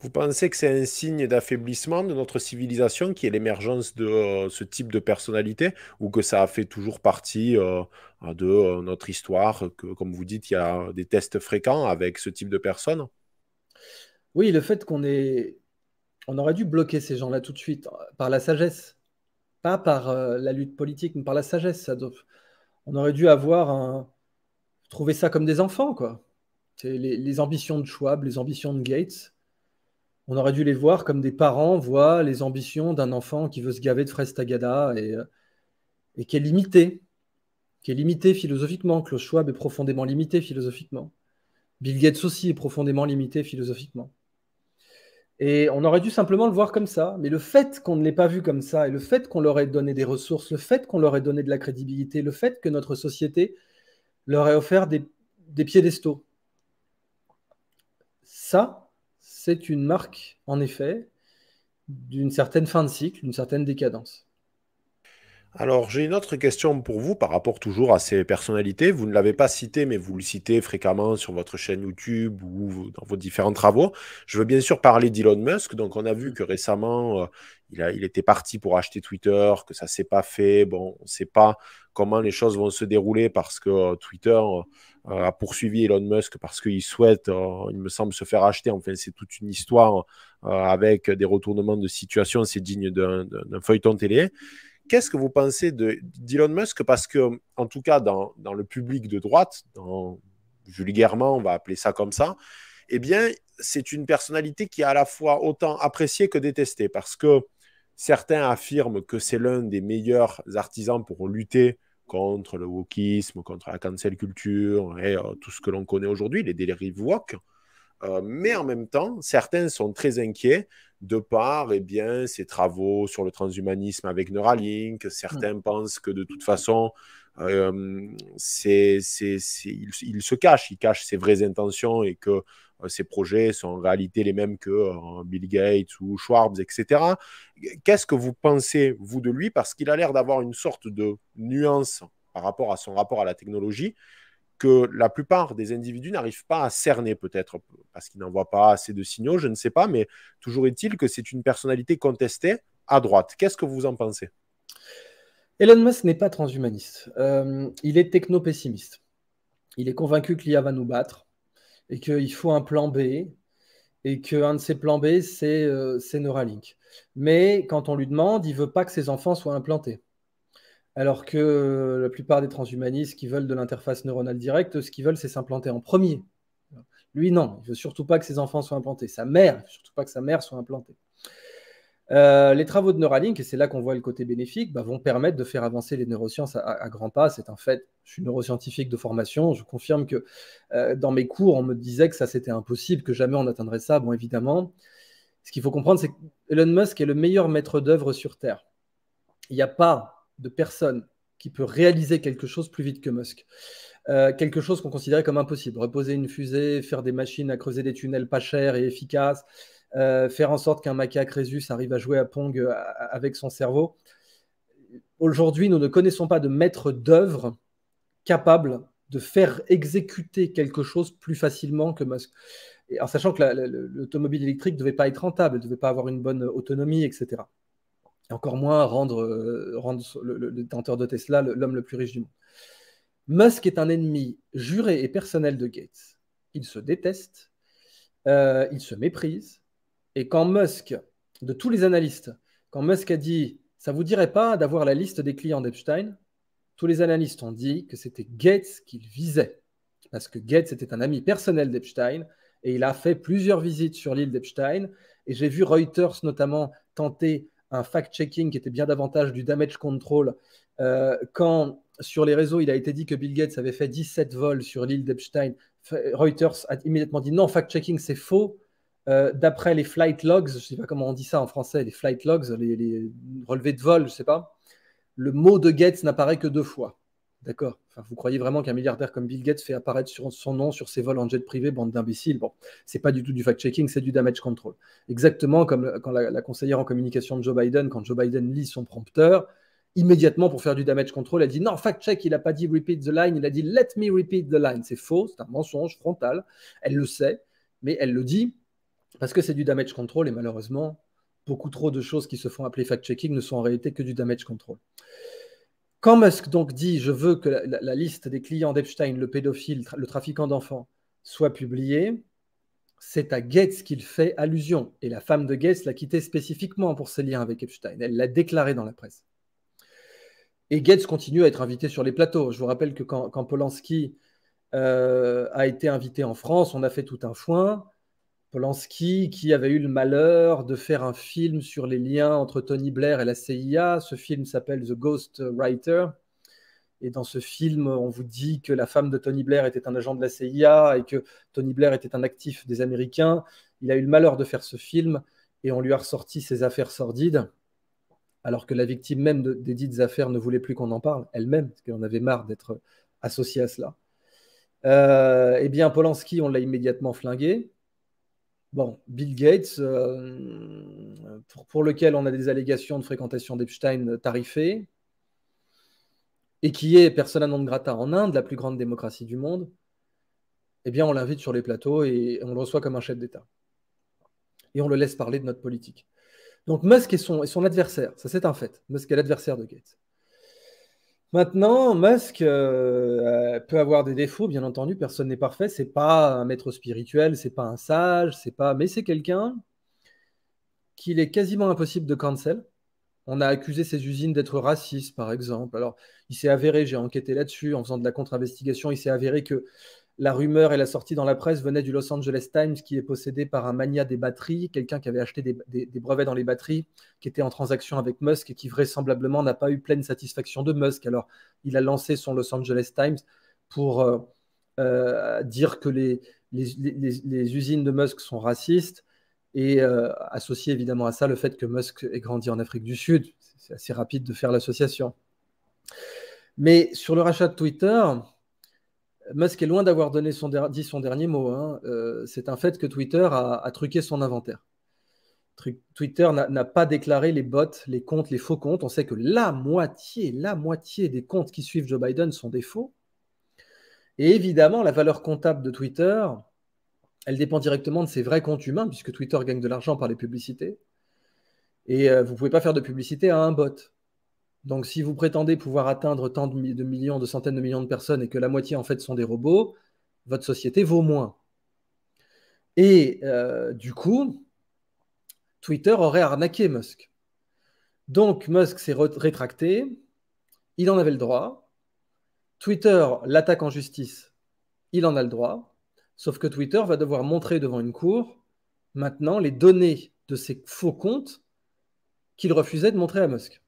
Vous pensez que c'est un signe d'affaiblissement de notre civilisation qui est l'émergence de euh, ce type de personnalité ou que ça a fait toujours partie euh, de euh, notre histoire, que comme vous dites, il y a des tests fréquents avec ce type de personnes Oui, le fait qu'on ait... On aurait dû bloquer ces gens-là tout de suite par la sagesse, pas par la lutte politique, mais par la sagesse. Ça On aurait dû avoir un... trouver ça comme des enfants, quoi. les ambitions de Schwab, les ambitions de Gates on aurait dû les voir comme des parents voient les ambitions d'un enfant qui veut se gaver de fraises tagada et, euh, et qui est limité, qui est limité philosophiquement. Klaus Schwab est profondément limité philosophiquement. Bill Gates aussi est profondément limité philosophiquement. Et on aurait dû simplement le voir comme ça. Mais le fait qu'on ne l'ait pas vu comme ça, et le fait qu'on leur ait donné des ressources, le fait qu'on leur ait donné de la crédibilité, le fait que notre société leur ait offert des, des piédestaux, ça, c'est une marque, en effet, d'une certaine fin de cycle, d'une certaine décadence. Alors, j'ai une autre question pour vous par rapport toujours à ces personnalités. Vous ne l'avez pas cité, mais vous le citez fréquemment sur votre chaîne YouTube ou dans vos différents travaux. Je veux bien sûr parler d'Elon Musk. Donc, on a vu que récemment, euh, il, était parti pour acheter Twitter, que ça ne s'est pas fait. Bon, on ne sait pas comment les choses vont se dérouler parce que euh, Twitter euh, a poursuivi Elon Musk parce qu'il souhaite, il me semble, se faire acheter. Enfin, c'est toute une histoire avec des retournements de situation. C'est digne d'un feuilleton télé. Qu'est-ce que vous pensez d'Elon de, Musk Parce que, en tout cas, dans, dans le public de droite, dans, vulgairement, on va appeler ça comme ça, eh bien, c'est une personnalité qui est à la fois autant appréciée que détestée, parce que certains affirment que c'est l'un des meilleurs artisans pour lutter contre le wokisme, contre la cancel culture et euh, tout ce que l'on connaît aujourd'hui, les dérives wok. Euh, mais en même temps, certains sont très inquiets de part, et eh bien, ses travaux sur le transhumanisme avec Neuralink. Mmh. Certains pensent que de toute façon, euh, il, se cache, il cache ses vraies intentions et que ses euh, projets sont en réalité les mêmes que euh, Bill Gates ou Schwab, etc. Qu'est-ce que vous pensez, vous, de lui Parce qu'il a l'air d'avoir une sorte de nuance par rapport à son rapport à la technologie que la plupart des individus n'arrivent pas à cerner, peut-être parce qu'ils n'envoient pas assez de signaux, je ne sais pas, mais toujours est-il que c'est une personnalité contestée à droite. Qu'est-ce que vous en pensez Elon Musk n'est pas transhumaniste. Euh, il est techno-pessimiste. Il est convaincu que l'IA va nous battre et qu'il faut un plan B et qu'un de ses plans B, euh, c'est Neuralink. Mais quand on lui demande, il ne veut pas que ses enfants soient implantés. Alors que euh, la plupart des transhumanistes qui veulent de l'interface neuronale directe, ce qu'ils veulent, c'est s'implanter en premier. Lui, non, il ne veut surtout pas que ses enfants soient implantés. Sa mère, surtout pas que sa mère soit implantée. Euh, les travaux de Neuralink, et c'est là qu'on voit le côté bénéfique, bah, vont permettre de faire avancer les neurosciences à, grands pas. C'est un fait. Je suis neuroscientifique de formation. Je confirme que euh, dans mes cours, on me disait que ça c'était impossible, que jamais on atteindrait ça. Bon, évidemment, ce qu'il faut comprendre, c'est qu'Elon Musk est le meilleur maître d'œuvre sur Terre. Il n'y a pas de personne qui peut réaliser quelque chose plus vite que Musk. Euh, quelque chose qu'on considérait comme impossible. Reposer une fusée, faire des machines à creuser des tunnels pas chers et efficaces, euh, faire en sorte qu'un macaque Résus arrive à jouer à Pong euh, avec son cerveau. Aujourd'hui, nous ne connaissons pas de maître d'œuvre capable de faire exécuter quelque chose plus facilement que Musk. en sachant que l'automobile électrique ne devait pas être rentable, ne devait pas avoir une bonne autonomie, etc encore moins rendre, euh, le, tenteur de Tesla l'homme le plus riche du monde. Musk est un ennemi juré et personnel de Gates. Il se déteste, euh, il se méprise, et quand Musk, de tous les analystes, quand Musk a dit « ça vous dirait pas d'avoir la liste des clients d'Epstein », tous les analystes ont dit que c'était Gates qu'il visait, parce que Gates était un ami personnel d'Epstein, et il a fait plusieurs visites sur l'île d'Epstein, et j'ai vu Reuters notamment tenter un fact-checking qui était bien davantage du damage control. Euh, quand sur les réseaux, il a été dit que Bill Gates avait fait 17 vols sur l'île d'Epstein, Reuters a immédiatement dit non, fact-checking, c'est faux. Euh, d'après les flight logs, je ne sais pas comment on dit ça en français, les flight logs, les, relevés de vol, je sais pas, le mot de Gates n'apparaît que deux fois. D'accord. vous croyez vraiment qu'un milliardaire comme Bill Gates fait apparaître sur son nom sur ses vols en jet privé, bande d'imbéciles Bon, c'est pas du tout du fact-checking, c'est du damage control. Exactement comme quand la, la, conseillère en communication de Joe Biden, quand Joe Biden lit son prompteur, immédiatement pour faire du damage control, elle dit non, fact-check, il n'a pas dit repeat the line, il a dit let me repeat the line. C'est faux, c'est un mensonge frontal. Elle le sait, mais elle le dit parce que c'est du damage control et malheureusement, beaucoup trop de choses qui se font appeler fact-checking ne sont en réalité que du damage control. Quand Musk donc dit je veux que la, liste des clients d'Epstein, le pédophile, le trafiquant d'enfants, soit publiée, c'est à Gates qu'il fait allusion. Et la femme de Gates l'a quitté spécifiquement pour ses liens avec Epstein. Elle l'a déclaré dans la presse. Et Gates continue à être invité sur les plateaux. Je vous rappelle que quand, Polanski euh, a été invité en France, on a fait tout un foin. Polanski, qui avait eu le malheur de faire un film sur les liens entre Tony Blair et la CIA. Ce film s'appelle The Ghost Writer. Et dans ce film, on vous dit que la femme de Tony Blair était un agent de la CIA et que Tony Blair était un actif des Américains. Il a eu le malheur de faire ce film et on lui a ressorti ses affaires sordides, alors que la victime même des dites affaires ne voulait plus qu'on en parle elle-même, parce qu'elle en avait marre d'être associée à cela. Euh, eh bien, Polanski, on l'a immédiatement flingué. Bon, Bill Gates, euh, pour, lequel on a des allégations de fréquentation d'Epstein tarifées, et qui est persona non grata en Inde, la plus grande démocratie du monde, eh bien, on l'invite sur les plateaux et on le reçoit comme un chef d'État. Et on le laisse parler de notre politique. Donc Musk est est son adversaire, ça c'est un fait. Musk est l'adversaire de Gates. Maintenant, Musk euh, euh, peut avoir des défauts, bien entendu, personne n'est parfait, c'est pas un maître spirituel, c'est pas un sage, c'est pas mais c'est quelqu'un qu'il est quasiment impossible de cancel. On a accusé ses usines d'être racistes, par exemple. Alors, il s'est avéré, j'ai enquêté là-dessus en faisant de la contre-investigation, il s'est avéré que la rumeur et la sortie dans la presse venaient du Los Angeles Times qui est possédé par un mania des batteries, quelqu'un qui avait acheté des, brevets dans les batteries, qui était en transaction avec Musk et qui vraisemblablement n'a pas eu pleine satisfaction de Musk. Alors il a lancé son Los Angeles Times pour euh, euh, dire que les, usines de Musk sont racistes et euh, associé associer évidemment à ça le fait que Musk ait grandi en Afrique du Sud. C'est assez rapide de faire l'association. Mais sur le rachat de Twitter, Musk est loin d'avoir donné son dit son dernier mot. Hein. Euh, c'est un fait que Twitter a, truqué son inventaire. Twitter n'a pas déclaré les bots, les comptes, les faux comptes. On sait que la moitié, la moitié des comptes qui suivent Joe Biden sont des faux. Et évidemment, la valeur comptable de Twitter, elle dépend directement de ses vrais comptes humains, puisque Twitter gagne de l'argent par les publicités. Et euh, vous ne pouvez pas faire de publicité à un bot. Donc, si vous prétendez pouvoir atteindre tant de millions, de centaines de millions de personnes et que la moitié en fait sont des robots, votre société vaut moins. Et euh, du coup, Twitter aurait arnaqué Musk. Donc Musk s'est rétracté, il en avait le droit. Twitter l'attaque en justice, il en a le droit. Sauf que Twitter va devoir montrer devant une cour maintenant les données de ses faux comptes qu'il refusait de montrer à Musk.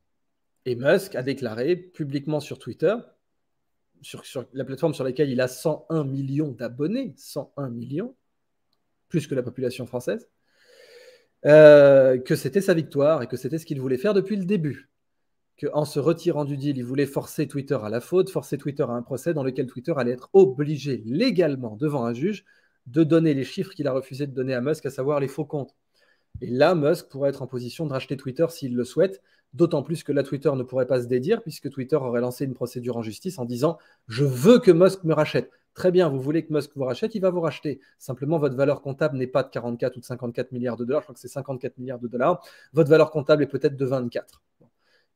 Et Musk a déclaré publiquement sur Twitter, sur, la plateforme sur laquelle il a 101 millions d'abonnés, 101 millions, plus que la population française, euh, que c'était sa victoire et que c'était ce qu'il voulait faire depuis le début. Que en se retirant du deal, il voulait forcer Twitter à la faute, forcer Twitter à un procès dans lequel Twitter allait être obligé légalement devant un juge de donner les chiffres qu'il a refusé de donner à Musk, à savoir les faux comptes. Et là, Musk pourrait être en position de racheter Twitter s'il le souhaite, D'autant plus que la Twitter ne pourrait pas se dédire, puisque Twitter aurait lancé une procédure en justice en disant Je veux que Musk me rachète. Très bien, vous voulez que Musk vous rachète, il va vous racheter. Simplement, votre valeur comptable n'est pas de 44 ou de 54 milliards de dollars, je crois que c'est 54 milliards de dollars. Votre valeur comptable est peut-être de 24.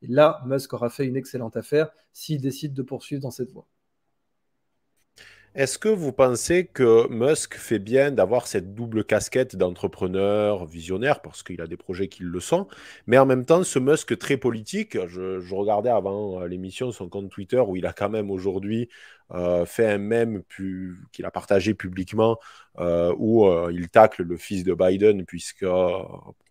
Et là, Musk aura fait une excellente affaire s'il décide de poursuivre dans cette voie. Est-ce que vous pensez que Musk fait bien d'avoir cette double casquette d'entrepreneur visionnaire, parce qu'il a des projets qui le sont, mais en même temps, ce Musk très politique, je, regardais avant euh, l'émission son compte Twitter où il a quand même aujourd'hui euh, fait un mème qu'il a partagé publiquement euh, où euh, il tacle le fils de Biden, puisque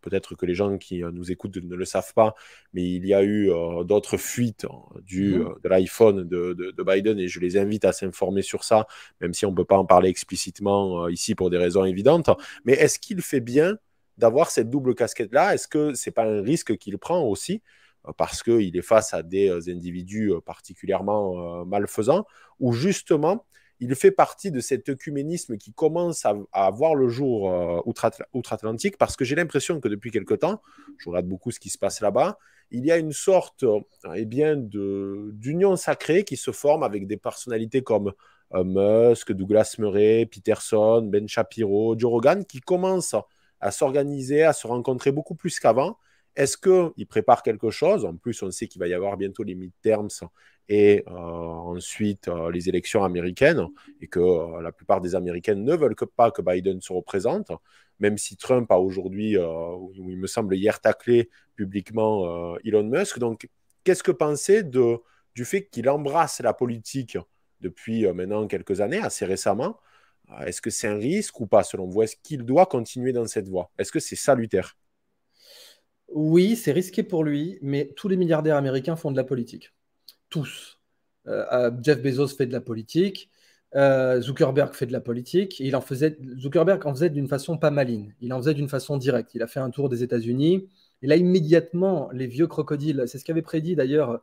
peut-être que les gens qui nous écoutent ne le savent pas, mais il y a eu d'autres fuites hein, mhm. de l'iPhone de, de, Biden et je les invite à s'informer sur ça, même si on ne peut pas en parler explicitement ici pour des raisons évidentes. Mais est-ce qu'il fait bien d'avoir cette double casquette-là Est-ce que ce n'est pas un risque qu'il prend aussi euh, parce qu'il est face à des euh, individus euh, particulièrement malfaisants, ou justement, il fait partie de cet œcuménisme qui commence à, avoir voir le jour outre-Atlantique, parce que j'ai l'impression que depuis quelque temps, je regarde beaucoup ce qui se passe là-bas, il y a une sorte eh bien d'union sacrée qui se forme avec des personnalités comme Musk, Douglas Murray, Peterson, Ben Shapiro, Joe Rogan, qui commencent à s'organiser, à se rencontrer beaucoup plus qu'avant, est-ce qu'il prépare quelque chose En plus, on sait qu'il va y avoir bientôt les midterms et euh, ensuite euh, les élections américaines, et que euh, la plupart des Américains ne veulent pas que Biden se représente, même si Trump a aujourd'hui, il me semble hier taclé publiquement Elon Musk. Donc, qu'est-ce que penser de, du fait qu'il embrasse la politique depuis maintenant quelques années, assez récemment Est-ce que c'est un risque ou pas Selon vous, est-ce qu'il doit continuer dans cette voie Est-ce que c'est salutaire oui, c'est risqué pour lui, mais tous les milliardaires américains font de la politique. Tous. Euh, euh, Jeff Bezos fait de la politique. Euh, Zuckerberg fait de la politique. il en faisait, Zuckerberg en faisait d'une façon pas maligne. Il en faisait d'une façon directe. Il a fait un tour des États-Unis. Et là, immédiatement, les vieux crocodiles, c'est ce qu'avait prédit d'ailleurs.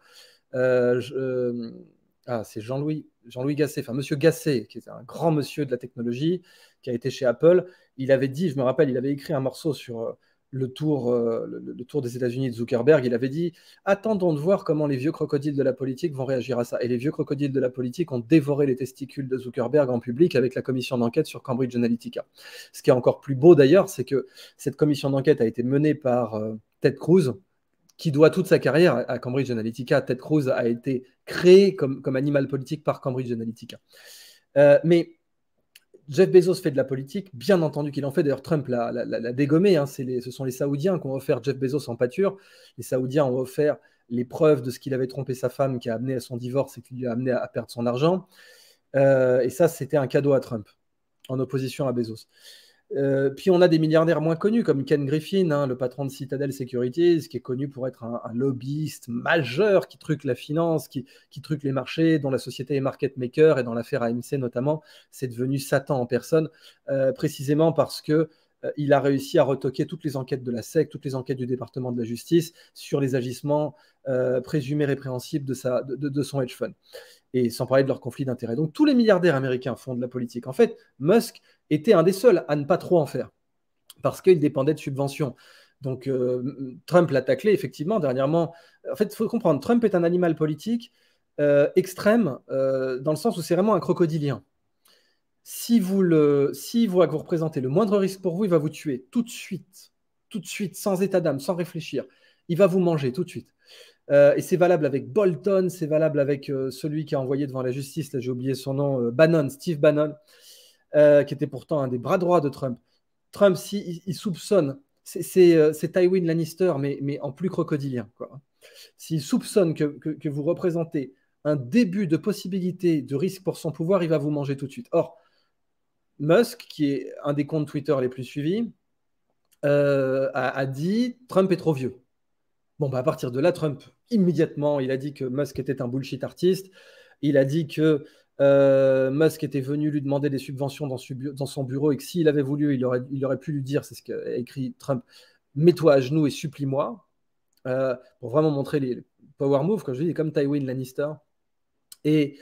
ah, c'est Jean-Louis Jean-Louis Gasset, enfin Monsieur Gasset, qui est un grand monsieur de la technologie, qui a été chez Apple. Il avait dit, je me rappelle, il avait écrit un morceau sur le tour, euh, le, tour des États-Unis de Zuckerberg, il avait dit Attendons de voir comment les vieux crocodiles de la politique vont réagir à ça. Et les vieux crocodiles de la politique ont dévoré les testicules de Zuckerberg en public avec la commission d'enquête sur Cambridge Analytica. Ce qui est encore plus beau d'ailleurs, c'est que cette commission d'enquête a été menée par euh, Ted Cruz, qui doit toute sa carrière à Cambridge Analytica. Ted Cruz a été créé comme, animal politique par Cambridge Analytica. Euh, mais Jeff Bezos fait de la politique, bien entendu qu'il en fait. D'ailleurs, Trump l'a dégommé. Hein. ce sont les Saoudiens qui ont offert Jeff Bezos en pâture. Les Saoudiens ont offert les preuves de ce qu'il avait trompé sa femme qui a amené à son divorce et qui lui a amené à, perdre son argent. Euh, et ça, c'était un cadeau à Trump, en opposition à Bezos. Euh, puis on a des milliardaires moins connus comme Ken Griffin, hein, le patron de Citadel Securities, qui est connu pour être un, lobbyiste majeur qui truque la finance, qui, truque les marchés, dont la société est market maker et dans l'affaire AMC notamment, c'est devenu Satan en personne, euh, précisément parce que euh, il a réussi à retoquer toutes les enquêtes de la SEC, toutes les enquêtes du département de la justice sur les agissements présumés répréhensibles de, sa, de son hedge fund et sans parler de leur conflit d'intérêts. Donc tous les milliardaires américains font de la politique. En fait, Musk était un des seuls à ne pas trop en faire parce qu'il dépendait de subventions. Donc euh, Trump l'a taclé effectivement dernièrement. En fait, il faut comprendre, Trump est un animal politique euh, extrême euh, dans le sens où c'est vraiment un crocodilien. Si vous le, si vous représentez le moindre risque pour vous, il va vous tuer tout de suite, tout de suite, sans état d'âme, sans réfléchir. Il va vous manger tout de suite. Euh, et c'est valable avec Bolton, c'est valable avec euh, celui qui a envoyé devant la justice, là j'ai oublié son nom, euh, Bannon, Steve Bannon, qui était pourtant un des bras droits de Trump. Trump, s'il soupçonne, c'est Tywin Lannister, mais, en plus crocodilien. S'il soupçonne que, vous représentez un début de possibilité de risque pour son pouvoir, il va vous manger tout de suite. Or, Musk, qui est un des comptes Twitter les plus suivis, a dit Trump est trop vieux. Bon, bah, à partir de là, Trump, immédiatement, il a dit que Musk était un bullshit artiste. Il a dit que euh, Musk était venu lui demander des subventions dans, son bureau et que s'il avait voulu, il aurait, pu lui dire, c'est ce qu'a écrit Trump, mets-toi à genoux et supplie-moi, euh, pour vraiment montrer les power moves, comme je dis, comme Tywin Lannister. Et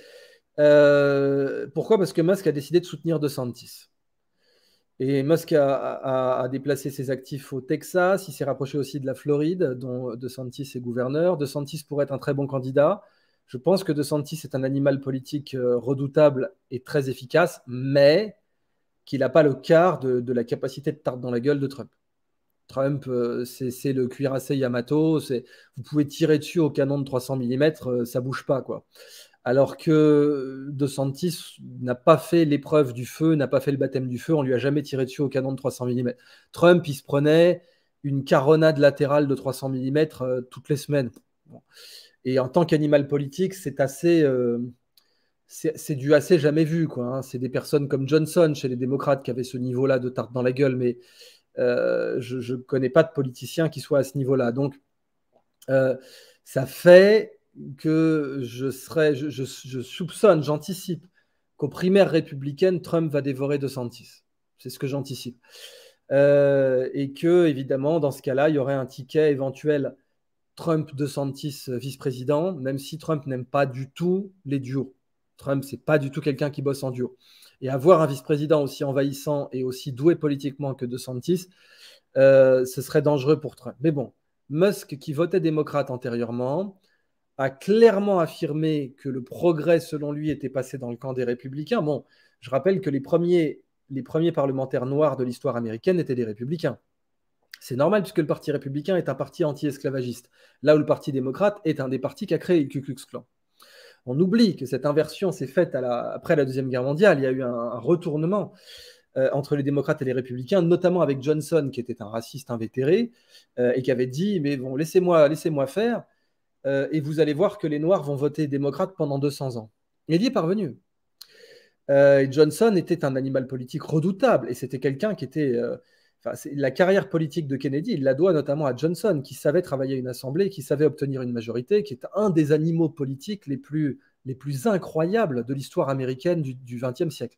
euh, pourquoi Parce que Musk a décidé de soutenir DeSantis. Et Musk a, déplacé ses actifs au Texas, il s'est rapproché aussi de la Floride, dont DeSantis est gouverneur. DeSantis pourrait être un très bon candidat. Je pense que DeSantis est un animal politique euh, redoutable et très efficace, mais qu'il n'a pas le quart de, la capacité de tarte dans la gueule de Trump. Trump, euh, c'est le cuirassé Yamato, vous pouvez tirer dessus au canon de 300 mm, euh, ça bouge pas. quoi alors que De Santis n'a pas fait l'épreuve du feu, n'a pas fait le baptême du feu, on lui a jamais tiré dessus au canon de 300 mm. Trump, il se prenait une caronade latérale de 300 mm euh, toutes les semaines. Et en tant qu'animal politique, c'est assez, euh, c'est du assez jamais vu. quoi. Hein. C'est des personnes comme Johnson chez les démocrates qui avaient ce niveau-là de tarte dans la gueule, mais euh, je ne connais pas de politicien qui soit à ce niveau-là. Donc, ça fait que je, je, soupçonne, j'anticipe qu'aux primaires républicaines, Trump va dévorer DeSantis. C'est ce que j'anticipe. Euh, et que, évidemment, dans ce cas-là, il y aurait un ticket éventuel Trump-DeSantis euh, vice-président, même si Trump n'aime pas du tout les duos. Trump, c'est pas du tout quelqu'un qui bosse en duo. Et avoir un vice-président aussi envahissant et aussi doué politiquement que DeSantis, euh, ce serait dangereux pour Trump. Mais bon, Musk, qui votait démocrate antérieurement, a clairement affirmé que le progrès, selon lui, était passé dans le camp des républicains. Bon, je rappelle que les premiers, les premiers parlementaires noirs de l'histoire américaine étaient des républicains. C'est normal puisque le Parti républicain est un parti anti-esclavagiste, là où le Parti démocrate est un des partis qui a créé le Ku Klux Klan. On oublie que cette inversion s'est faite après la Deuxième Guerre mondiale. Il y a eu un, retournement euh, entre les démocrates et les républicains, notamment avec Johnson, qui était un raciste invétéré, euh, et qui avait dit, mais bon, laissez-moi laissez faire. Euh, et vous allez voir que les Noirs vont voter démocrate pendant 200 ans. Il y est parvenu. Euh, Johnson était un animal politique redoutable, et c'était quelqu'un qui était... Euh, la carrière politique de Kennedy, il la doit notamment à Johnson, qui savait travailler une assemblée, qui savait obtenir une majorité, qui est un des animaux politiques les plus, les plus incroyables de l'histoire américaine du XXe siècle,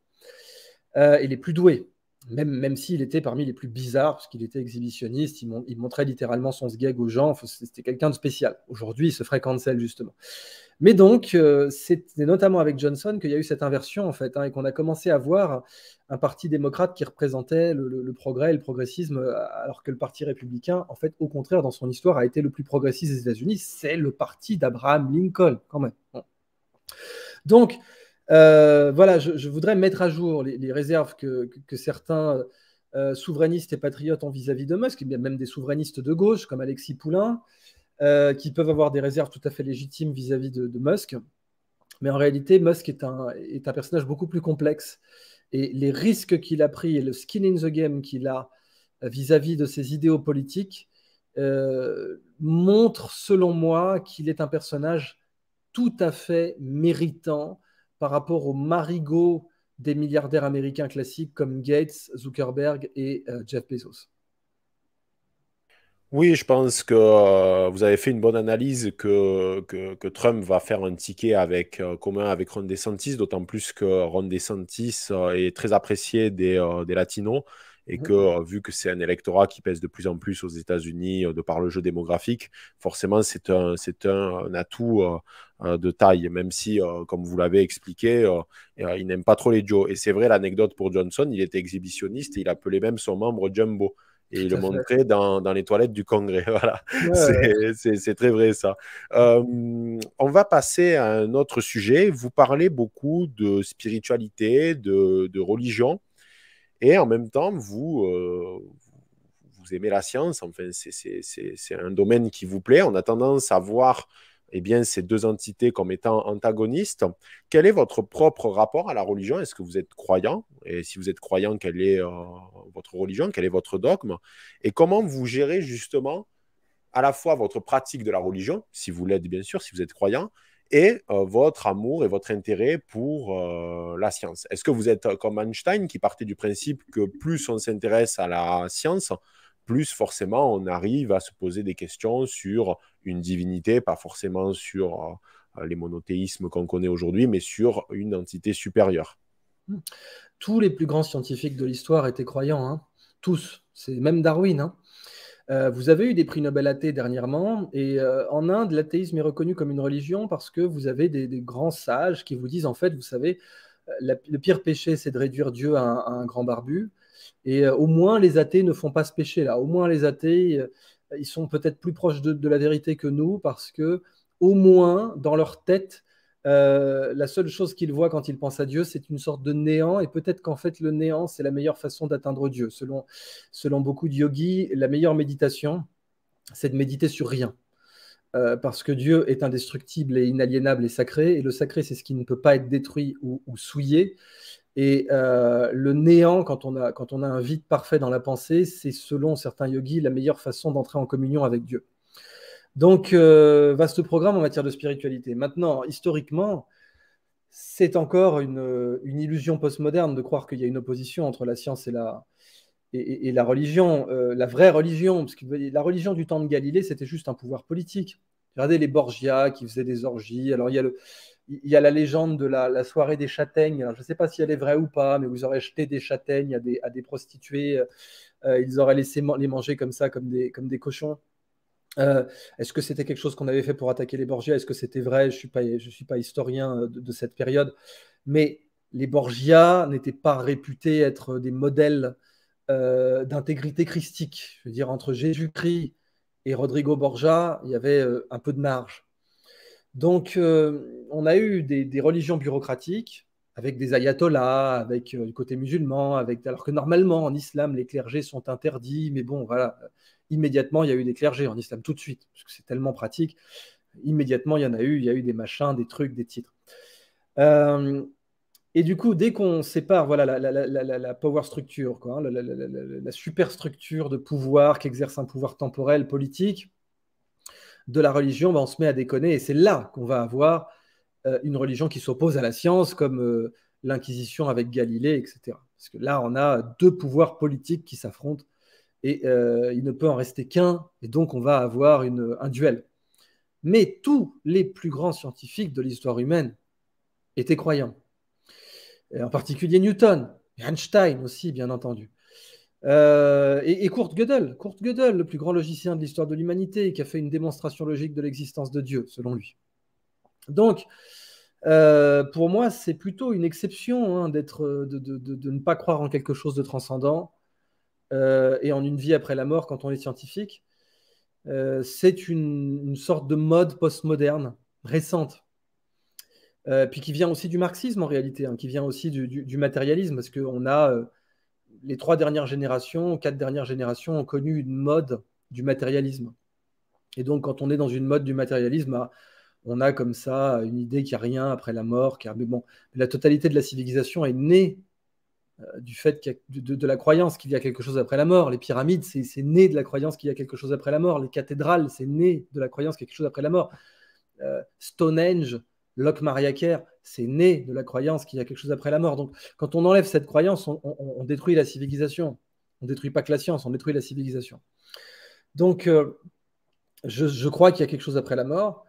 et les plus doués même, même s'il était parmi les plus bizarres, parce qu'il était exhibitionniste, il, montrait littéralement son sgeg aux gens, c'était quelqu'un de spécial. Aujourd'hui, il se fréquente, cancel, justement. Mais donc, euh, c'est notamment avec Johnson qu'il y a eu cette inversion, en fait, hein, et qu'on a commencé à voir un parti démocrate qui représentait le, progrès et le progressisme, euh, alors que le parti républicain, en fait, au contraire, dans son histoire, a été le plus progressiste des États-Unis. C'est le parti d'Abraham Lincoln, quand même. Donc, euh, voilà, je, voudrais mettre à jour les, réserves que, certains euh, souverainistes et patriotes ont vis-à-vis de Musk, et même des souverainistes de gauche comme Alexis Poulain, euh, qui peuvent avoir des réserves tout à fait légitimes vis-à-vis de, Musk. Mais en réalité, Musk est un, personnage beaucoup plus complexe. Et les risques qu'il a pris et le skin in the game qu'il a vis à -vis de ses idéaux politiques montrent, selon moi, qu'il est un personnage tout à fait méritant par rapport aux marigots des milliardaires américains classiques comme Gates, Zuckerberg et euh, Jeff Bezos. Oui, je pense que euh, vous avez fait une bonne analyse que, Trump va faire un ticket avec, euh, commun avec Ron DeSantis, d'autant plus que Ron DeSantis est très apprécié des, des Latinos et mmh. que euh, vu que c'est un électorat qui pèse de plus en plus aux États-Unis euh, de par le jeu démographique, forcément c'est un, c'est un, atout euh, de taille, même si, comme vous l'avez expliqué, il n'aime pas trop les Joe. Et c'est vrai, l'anecdote pour Johnson, il était exhibitionniste et il appelait même son membre Jumbo. Et il le montrait dans, dans, les toilettes du Congrès. Voilà, c'est très vrai ça. on va passer à un autre sujet. Vous parlez beaucoup de spiritualité, de, de religion. Et en même temps, vous, euh, vous aimez la science, enfin, c'est un domaine qui vous plaît. On a tendance à voir eh bien, ces deux entités comme étant antagonistes. Quel est votre propre rapport à la religion Est-ce que vous êtes croyant Et si vous êtes croyant, quelle est euh, votre religion Quel est votre dogme Et comment vous gérez justement à la fois votre pratique de la religion, si vous l'êtes bien sûr, si vous êtes croyant, et euh, votre amour et votre intérêt pour euh, la science. Est-ce que vous êtes euh, comme Einstein qui partait du principe que plus on s'intéresse à la science, plus forcément on arrive à se poser des questions sur une divinité, pas forcément sur les monothéismes qu'on connaît aujourd'hui, mais sur une entité supérieure Tous les plus grands scientifiques de l'histoire étaient croyants, hein. tous. C'est même Darwin. Hein. Euh, vous avez eu des prix Nobel athées dernièrement, et euh, en Inde, l'athéisme est reconnu comme une religion parce que vous avez des, grands sages qui vous disent, en fait, vous savez, euh, le pire péché, c'est de réduire Dieu à un, grand barbu, et au moins les athées ne font pas ce péché-là. Au moins les athées, ils sont peut-être plus proches de, de, la vérité que nous parce que, au moins, dans leur tête, euh, la seule chose qu'il voit quand il pense à Dieu, c'est une sorte de néant, et peut-être qu'en fait le néant, c'est la meilleure façon d'atteindre Dieu. Selon, selon beaucoup de yogis, la meilleure méditation, c'est de méditer sur rien. Euh, parce que Dieu est indestructible et inaliénable et sacré, et le sacré, c'est ce qui ne peut pas être détruit ou, souillé. Et euh, le néant, quand on, a, quand on a un vide parfait dans la pensée, c'est selon certains yogis la meilleure façon d'entrer en communion avec Dieu. Donc, euh, vaste programme en matière de spiritualité. Maintenant, historiquement, c'est encore une, illusion postmoderne de croire qu'il y a une opposition entre la science et la, et, la religion, euh, la vraie religion, parce que la religion du temps de Galilée, c'était juste un pouvoir politique. Regardez les Borgia qui faisaient des orgies. Alors, il y a, le, il y a la légende de la, soirée des châtaignes. je ne sais pas si elle est vraie ou pas, mais vous aurez jeté des châtaignes à des, prostituées. Euh, ils auraient laissé les manger comme ça, comme des, comme des cochons. Euh, est-ce que c'était quelque chose qu'on avait fait pour attaquer les Borgia Est-ce que c'était vrai Je ne suis, pas, suis pas historien euh, de, cette période. Mais les Borgia n'étaient pas réputés être euh, des modèles d'intégrité christique. Je veux dire, entre Jésus-Christ et Rodrigo Borgia, il y avait un peu de marge. Donc, on a eu des, religions bureaucratiques avec des ayatollahs, avec du côté musulman, avec, alors que normalement en islam, les clergés sont interdits, mais bon, voilà immédiatement, il y a eu des clergés en islam tout de suite, parce que c'est tellement pratique. Immédiatement, il y en a eu, il y a eu des machins, des trucs, des titres. Euh, et du coup, dès qu'on sépare voilà, la, power structure, quoi, hein, la, superstructure de pouvoir qu'exerce un pouvoir temporel, politique, de la religion, ben, on se met à déconner. Et c'est là qu'on va avoir euh, une religion qui s'oppose à la science, comme euh, l'Inquisition avec Galilée, etc. Parce que là, on a deux pouvoirs politiques qui s'affrontent et euh, il ne peut en rester qu'un, et donc on va avoir un duel. Mais tous les plus grands scientifiques de l'histoire humaine étaient croyants, en particulier Newton, Einstein aussi, bien entendu. Euh, et, Kurt Gödel, Kurt Gödel, le plus grand logicien de l'histoire de l'humanité, qui a fait une démonstration logique de l'existence de Dieu, selon lui. Donc, euh, pour moi, c'est plutôt une exception hein, d'être, de, ne pas croire en quelque chose de transcendant euh, et en une vie après la mort quand on est scientifique, euh, c'est une, sorte de mode postmoderne récente. Euh, puis qui vient aussi du marxisme en réalité, hein, qui vient aussi du, matérialisme, parce qu'on a les trois dernières générations, quatre dernières générations ont connu une mode du matérialisme. Et donc quand on est dans une mode du matérialisme, ah, on a comme ça une idée qu'il n'y a rien après la mort, car mais bon, la totalité de la civilisation est née euh, du fait de, la croyance qu'il y a quelque chose après la mort. Les pyramides, c'est né de la croyance qu'il y a quelque chose après la mort. Les cathédrales, c'est né de la croyance qu'il y a quelque chose après la mort. Euh, Stonehenge, Locke-Mariaker, c'est né de la croyance qu'il y a quelque chose après la mort. Donc, quand on enlève cette croyance, on, détruit la civilisation. On détruit pas que la science, on détruit la civilisation. Donc, euh, je, crois qu'il y a quelque chose après la mort.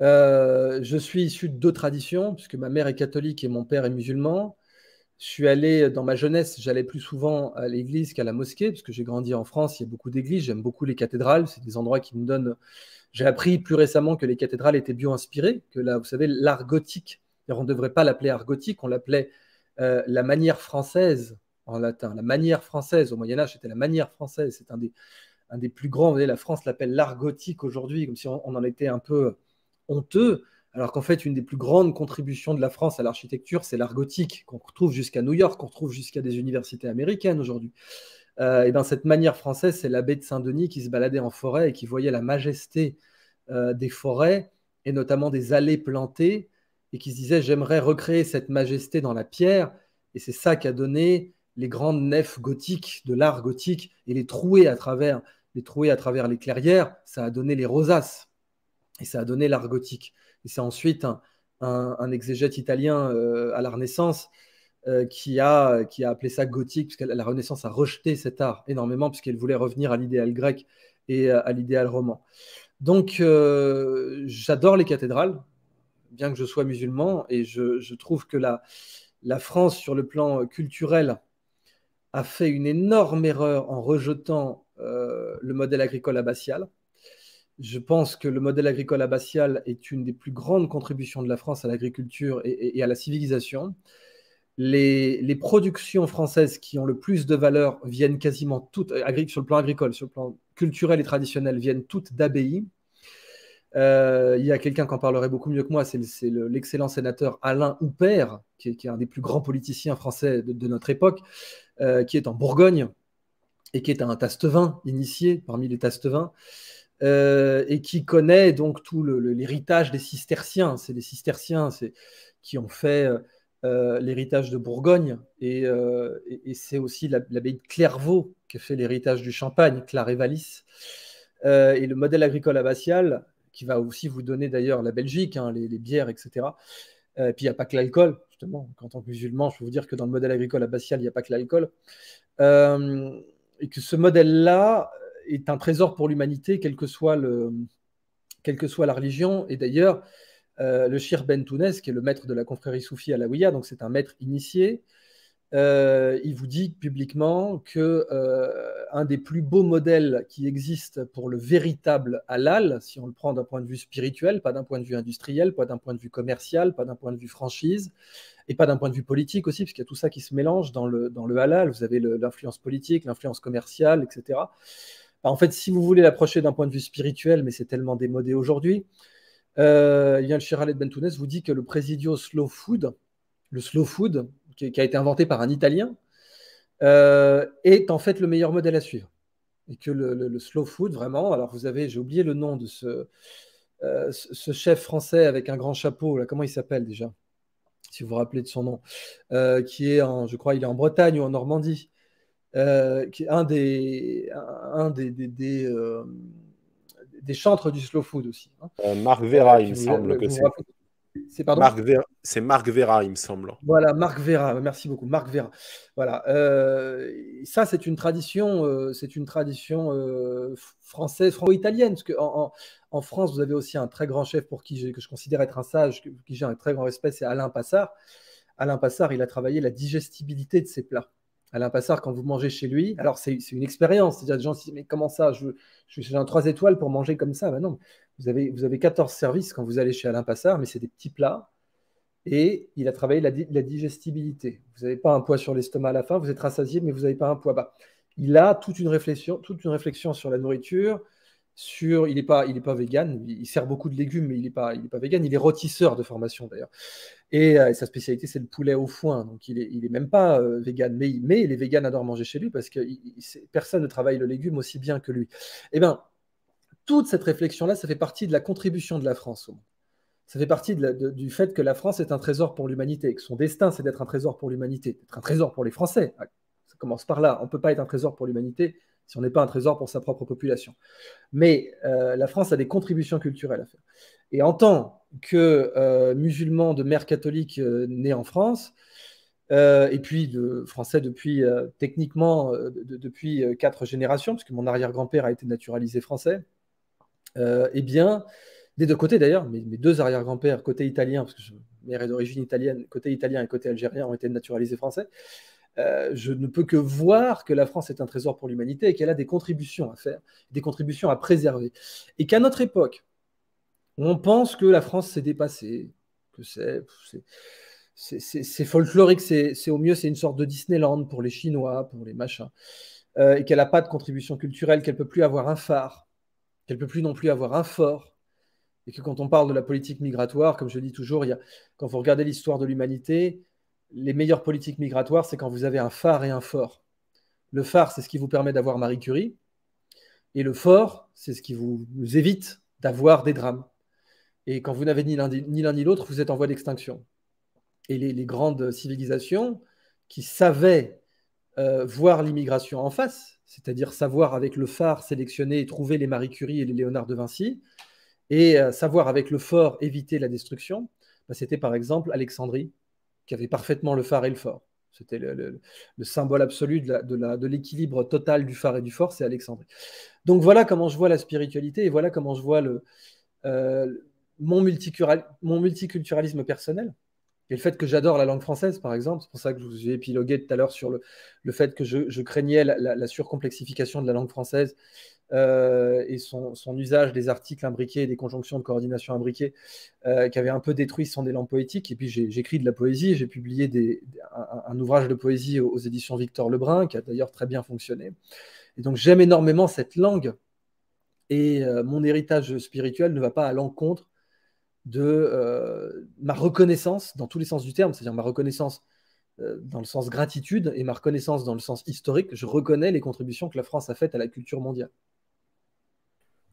je suis issu de deux traditions, puisque ma mère est catholique et mon père est musulman. Je suis allé euh, dans ma jeunesse, j'allais plus souvent à l'église qu'à la mosquée, parce j'ai grandi en France, il y a beaucoup d'églises, j'aime beaucoup les cathédrales, c'est des endroits qui me donnent. J'ai appris plus récemment que les cathédrales étaient bio-inspirées, que là, vous savez, l'art gothique, on ne devrait pas l'appeler art gothique, on l'appelait euh, la manière française en latin. La manière française, au Moyen-Âge, c'était la manière française, c'est un des, plus grands, vous la France l'appelle l'art gothique aujourd'hui, comme si on en était un peu honteux. Alors qu'en fait, une des plus grandes contributions de la France à l'architecture, c'est l'art gothique, qu'on retrouve jusqu'à New York, qu'on retrouve jusqu'à des universités américaines aujourd'hui. Euh, et dans ben, cette manière française, c'est l'abbé de Saint-Denis qui se baladait en forêt et qui voyait la majesté euh, des forêts, et notamment des allées plantées, et qui se disait J'aimerais recréer cette majesté dans la pierre. Et c'est ça qui a donné les grandes nefs gothiques, de l'art gothique, et les trouées à travers les trouées à travers les clairières, ça a donné les rosaces et ça a donné l'art gothique c'est ensuite un, exégète italien euh, à la Renaissance euh, qui, a, qui a appelé ça gothique, puisque la Renaissance a rejeté cet art énormément, puisqu'elle voulait revenir à l'idéal grec et euh, à, l'idéal roman. Donc, j'adore les cathédrales, bien que je sois musulman, et je, trouve que la, France, sur le plan culturel, a fait une énorme erreur en rejetant le modèle agricole abbatial. Je pense que le modèle agricole abbatial est une des plus grandes contributions de la France à l'agriculture et, à la civilisation. Les, productions françaises qui ont le plus de valeur viennent quasiment toutes, euh, sur le plan agricole, sur le plan culturel et traditionnel, viennent toutes d'abbayes. Euh, il y a quelqu'un qui en parlerait beaucoup mieux que moi, c'est l'excellent sénateur Alain huppert, qui est, un des plus grands politiciens français de, notre époque, euh, qui est en Bourgogne et qui est un tastevin initié parmi les tastevins. Euh, et qui connaît donc tout l'héritage des cisterciens. C'est les cisterciens qui ont fait euh, euh, l'héritage de Bourgogne, et, c'est aussi l'abbaye de Clairvaux qui a fait l'héritage du Champagne, Clarévalis. et le modèle agricole abbatial, qui va aussi vous donner d'ailleurs la Belgique, hein, les, bières, etc. Et puis il n'y a pas que l'alcool, justement. En tant que musulman, je peux vous dire que dans le modèle agricole abbatial, il n'y a pas que l'alcool. et que ce modèle-là, est un trésor pour l'humanité, quelle, quelle que soit la religion. Et d'ailleurs, euh, le Shir Ben Tounes, qui est le maître de la confrérie soufie à la donc c'est un maître initié, euh, il vous dit publiquement que euh, un des plus beaux modèles qui existe pour le véritable halal, si on le prend d'un point de vue spirituel, pas d'un point de vue industriel, pas d'un point de vue commercial, pas d'un point de vue franchise, et pas d'un point de vue politique aussi, parce qu'il y a tout ça qui se mélange dans le, dans le halal. Vous avez l'influence politique, l'influence commerciale, etc. Bah, en fait, si vous voulez l'approcher d'un point de vue spirituel, mais c'est tellement démodé aujourd'hui, euh, Yann Chiralet Bentounes vous dit que le présidio slow food, le slow food, qui, a été inventé par un Italien, euh, est en fait le meilleur modèle à suivre. Et que le, slow food, vraiment, alors vous avez, j'ai oublié le nom de ce, euh, ce chef français avec un grand chapeau, comment il s'appelle déjà Si vous vous rappelez de son nom, euh, qui est, en, je crois, il est en Bretagne ou en Normandie, euh, qui est un des, un des, des, euh, des chantres du slow food aussi. Hein. Euh, Marc Vera, il me semble que c'est. C'est Marc, Vera, Marc Vera, il me semble. Voilà, Marc Vera, merci beaucoup, Marc Vera. Voilà, ça c'est une tradition, c'est une tradition française, franco-italienne, parce en, France vous avez aussi un très grand chef pour qui je, que je considère être un sage, que, qui j'ai un très grand respect, c'est Alain Passard. Alain Passard, il a travaillé la digestibilité de ses plats. Alain Passard, quand vous mangez chez lui, alors c'est une expérience. C'est-à-dire, des gens se disent Mais comment ça Je, suis un 3 étoiles pour manger comme ça. Ben non, vous avez, vous 14 services quand vous allez chez Alain Passard, mais c'est des petits plats. Et il a travaillé la, la digestibilité. Vous n'avez pas un poids sur l'estomac à la fin, vous êtes rassasié, mais vous n'avez pas un poids bas. Il a toute une réflexion, toute une réflexion sur la nourriture, il n'est pas, est pas vegan, il sert beaucoup de légumes, mais il n'est pas, est pas vegan, il est rôtisseur de formation d'ailleurs. Et euh, sa spécialité, c'est le poulet au foin, donc il n'est est même pas euh, vegan, mais, mais les vegans adorent manger chez lui parce que personne ne travaille le légume aussi bien que lui. Eh bien, toute cette réflexion-là, ça fait partie de la contribution de la France Ça fait partie du fait que la France est un trésor pour l'humanité, que son destin, c'est d'être un trésor pour l'humanité, d'être un trésor pour les Français. Ça commence par là, on ne peut pas être un trésor pour l'humanité si on n'est pas un trésor pour sa propre population. Mais euh, la France a des contributions culturelles à faire. Et en tant que euh, musulman de mère catholique née euh, né en France, et puis de français depuis techniquement depuis quatre générations, puisque mon arrière-grand-père a été naturalisé français, eh bien, des deux côtés d'ailleurs, mes, deux arrière-grands-pères, côté italien, parce que je, mère est d'origine italienne, côté italien et côté algérien, ont été naturalisés français, euh, je ne peux que voir que la France est un trésor pour l'humanité et qu'elle a des contributions à faire, des contributions à préserver. Et qu'à notre époque, on pense que la France s'est dépassée, que c'est folklorique, c'est au mieux, c'est une sorte de Disneyland pour les Chinois, pour les machins, euh, et qu'elle n'a pas de contribution culturelle, qu'elle peut plus avoir un phare, qu'elle peut plus non plus avoir un fort, et que quand on parle de la politique migratoire, comme je dis toujours, quand vous regardez l'histoire de l'humanité, les meilleures politiques migratoires, c'est quand vous avez un phare et un fort. Le phare, c'est ce qui vous permet d'avoir Marie Curie, et le fort, c'est ce qui vous évite d'avoir des drames. Et quand vous n'avez ni l'un ni l'autre, vous êtes en voie d'extinction. Et les, grandes civilisations qui savaient euh, voir l'immigration en face, c'est-à-dire savoir avec le phare sélectionner et trouver les Marie Curie et les Léonard de Vinci, et euh, savoir avec le fort éviter la destruction, bah, c'était par exemple Alexandrie, qui avait parfaitement le phare et le fort. C'était le, symbole absolu de l'équilibre total du phare et du fort, c'est Alexandrie. Donc voilà comment je vois la spiritualité et voilà comment je vois le, euh, mon, multiculturalisme personnel. Et le fait que j'adore la langue française, par exemple, c'est pour ça que je vous ai épilogué tout à l'heure sur le, fait que je, craignais la surcomplexification de la langue française euh, et son, usage des articles imbriqués et des conjonctions de coordination imbriquées euh, qui avait un peu détruit son élan poétique. Et puis j'écris de la poésie, j'ai publié des, un, ouvrage de poésie aux, éditions Victor Lebrun, qui a d'ailleurs très bien fonctionné. Et donc j'aime énormément cette langue, et euh, mon héritage spirituel ne va pas à l'encontre de ma reconnaissance, dans tous les sens du terme, c'est-à-dire ma reconnaissance dans le sens gratitude et ma reconnaissance dans le sens historique, je reconnais les contributions que la France a faites à la culture mondiale.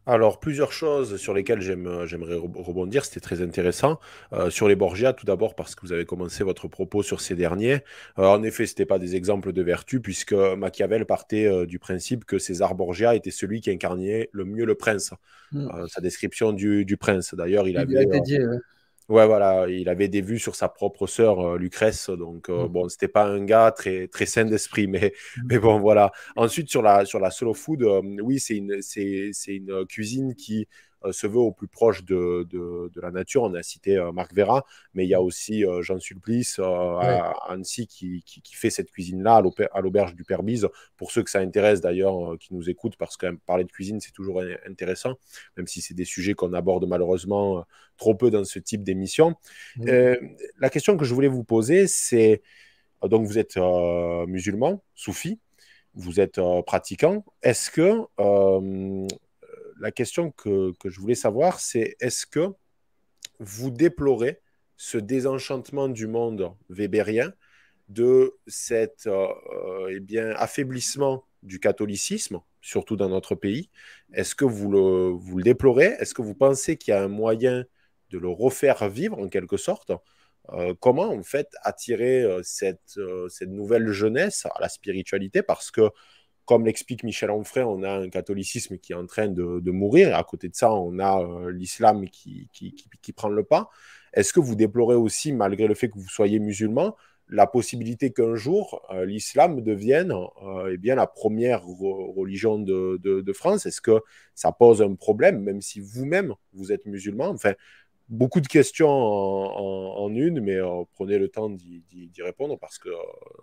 Alors, plusieurs choses sur lesquelles euh, j'aimerais rebondir, c'était très intéressant. Euh, sur les Borgia, tout d'abord parce que vous avez commencé votre propos sur ces derniers. Euh, en effet, ce n'était pas des exemples de vertu, puisque Machiavel partait du principe que César Borgia était celui qui incarnait le mieux le prince, mm. sa description du, prince. D'ailleurs, il, avait... Ouais, voilà, il avait des vues sur sa propre sœur, euh, Lucrèce. Donc, euh, mmh. bon, c'était pas un gars très, très sain d'esprit, mais, mmh. mais bon, voilà. Ensuite, sur la, sur la solo food, euh, oui, c'est une, c'est, une cuisine qui euh, se veut au plus proche de, de, la nature. On a cité euh, Marc Vera, mais il y a aussi euh, Jean Sulplice à Annecy qui, qui, fait cette cuisine-là à l'auberge du Père Bise. Pour ceux que ça intéresse d'ailleurs, qui nous écoutent, parce que hein, parler de cuisine, c'est toujours intéressant, même si c'est des sujets qu'on aborde malheureusement trop peu dans ce type d'émission. la question que je voulais vous poser, c'est donc vous êtes musulman, soufi, vous êtes pratiquant. Est-ce que la question que, je voulais savoir, c'est est-ce que vous déplorez ce désenchantement du monde weberien, de cet euh, eh bien, affaiblissement du catholicisme, surtout dans notre pays Est-ce que vous le, vous le déplorez Est-ce que vous pensez qu'il y a un moyen de le refaire vivre en quelque sorte euh, comment en fait attirer euh, cette, cette nouvelle jeunesse à la spiritualité parce que comme l'explique Michel Onfray, on a un catholicisme qui est en train de, mourir. Et à côté de ça, on a euh, l'islam qui, prend le pas. Est-ce que vous déplorez aussi, malgré le fait que vous soyez musulman, la possibilité qu'un jour euh, l'islam devienne euh, eh bien, la première religion de, France Est-ce que ça pose un problème, même si vous-même, vous êtes musulman beaucoup de questions en, une, mais euh, prenez le temps d'y répondre parce que euh,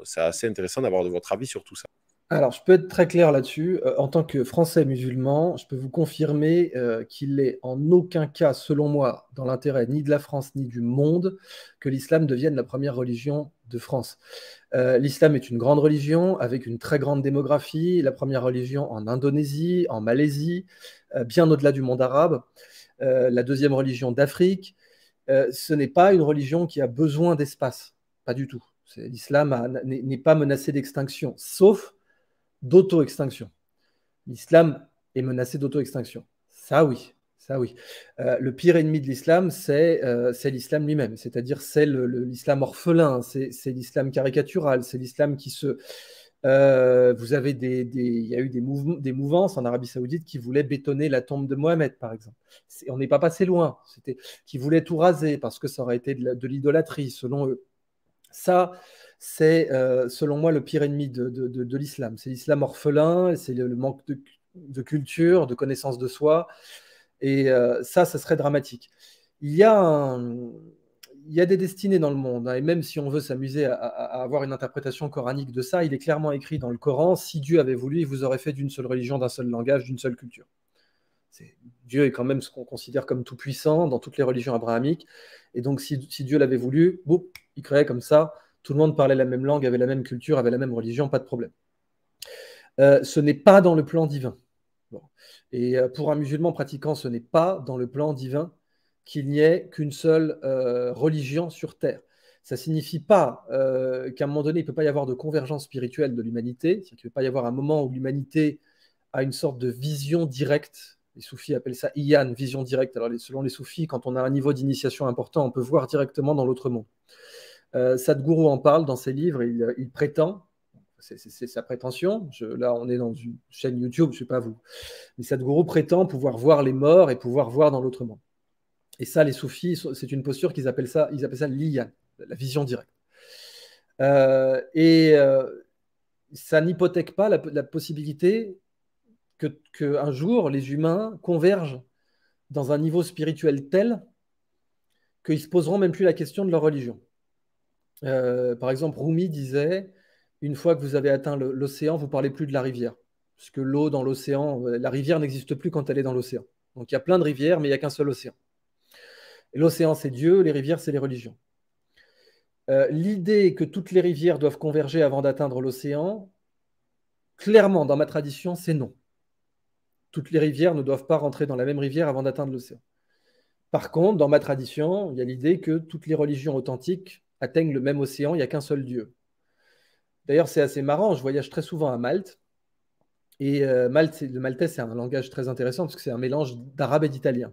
c'est assez intéressant d'avoir votre avis sur tout ça. Alors, je peux être très clair là-dessus. Euh, en tant que Français musulman, je peux vous confirmer qu'il n'est en aucun cas, selon moi, dans l'intérêt ni de la France ni du monde, que l'islam devienne la première religion de France. L'islam est une grande religion avec une très grande démographie, la première religion en Indonésie, en Malaisie, bien au-delà du monde arabe. Euh, la deuxième religion d'Afrique. Euh, ce n'est pas une religion qui a besoin d'espace, pas du tout. L'islam n'est pas menacé d'extinction, sauf d'auto-extinction. L'islam est menacé d'auto-extinction. Ça oui, ça oui. Euh, le pire ennemi de l'islam, c'est l'islam lui-même, c'est-à-dire c'est l'islam orphelin, c'est l'islam caricatural, c'est l'islam qui se, euh, vous avez des, il y a eu des, mouvements, des mouvances en Arabie Saoudite qui voulaient bétonner la tombe de Mohamed, par exemple. on n'est pas passé loin. C'était qui voulaient tout raser parce que ça aurait été de l'idolâtrie, selon eux. Ça, c'est euh, selon moi le pire ennemi de, de, l'islam. C'est l'islam orphelin, c'est le, manque de, culture, de connaissance de soi. Et euh, ça, ça serait dramatique. Il y a un, il y a des destinées dans le monde, hein, et même si on veut s'amuser à, avoir une interprétation coranique de ça, il est clairement écrit dans le Coran, si Dieu avait voulu, il vous aurait fait d'une seule religion, d'un seul langage, d'une seule culture. Dieu est quand même ce qu'on considère comme tout-puissant dans toutes les religions abrahamiques, et donc si, Dieu l'avait voulu, il créait comme ça, tout le monde parlait la même langue, avait la même culture, avait la même religion, pas de problème. Euh, ce n'est pas dans le plan divin. Et euh, pour un musulman pratiquant, ce n'est pas dans le plan divin qu'il n'y ait qu'une seule euh, religion sur Terre. Ça ne signifie pas euh, qu'à un moment donné, il ne peut pas y avoir de convergence spirituelle de l'humanité, cest qu'il ne peut pas y avoir un moment où l'humanité a une sorte de vision directe. Les soufis appellent ça iyan, vision directe. Alors, selon les soufis, quand on a un niveau d'initiation important, on peut voir directement dans l'autre monde. Euh, Sadhguru en parle dans ses livres, il, prétend, c'est sa prétention. Je, là, on est dans une chaîne YouTube, je ne sais pas vous. Mais Sadhguru prétend pouvoir voir les morts et pouvoir voir dans l'autre monde. Et ça, les soufis, c'est une posture qu'ils appellent ça, ils appellent ça l'iyan, la vision directe. Euh, et euh, ça n'hypothèque pas la, possibilité que, jour les humains convergent dans un niveau spirituel tel qu'ils se poseront même plus la question de leur religion. Euh, par exemple, Rumi disait une fois que vous avez atteint l'océan, vous parlez plus de la rivière, parce que l'eau dans l'océan, la rivière n'existe plus quand elle est dans l'océan. Donc il y a plein de rivières, mais il n'y a qu'un seul océan. L'océan, c'est Dieu, les rivières, c'est les religions. Euh, l'idée que toutes les rivières doivent converger avant d'atteindre l'océan, clairement, dans ma tradition, c'est non. Toutes les rivières ne doivent pas rentrer dans la même rivière avant d'atteindre l'océan. Par contre, dans ma tradition, il y a l'idée que toutes les religions authentiques atteignent le même océan, il n'y a qu'un seul Dieu. D'ailleurs, c'est assez marrant, je voyage très souvent à Malte. Et euh, le maltais, c'est un langage très intéressant parce que c'est un mélange d'arabe et d'italien.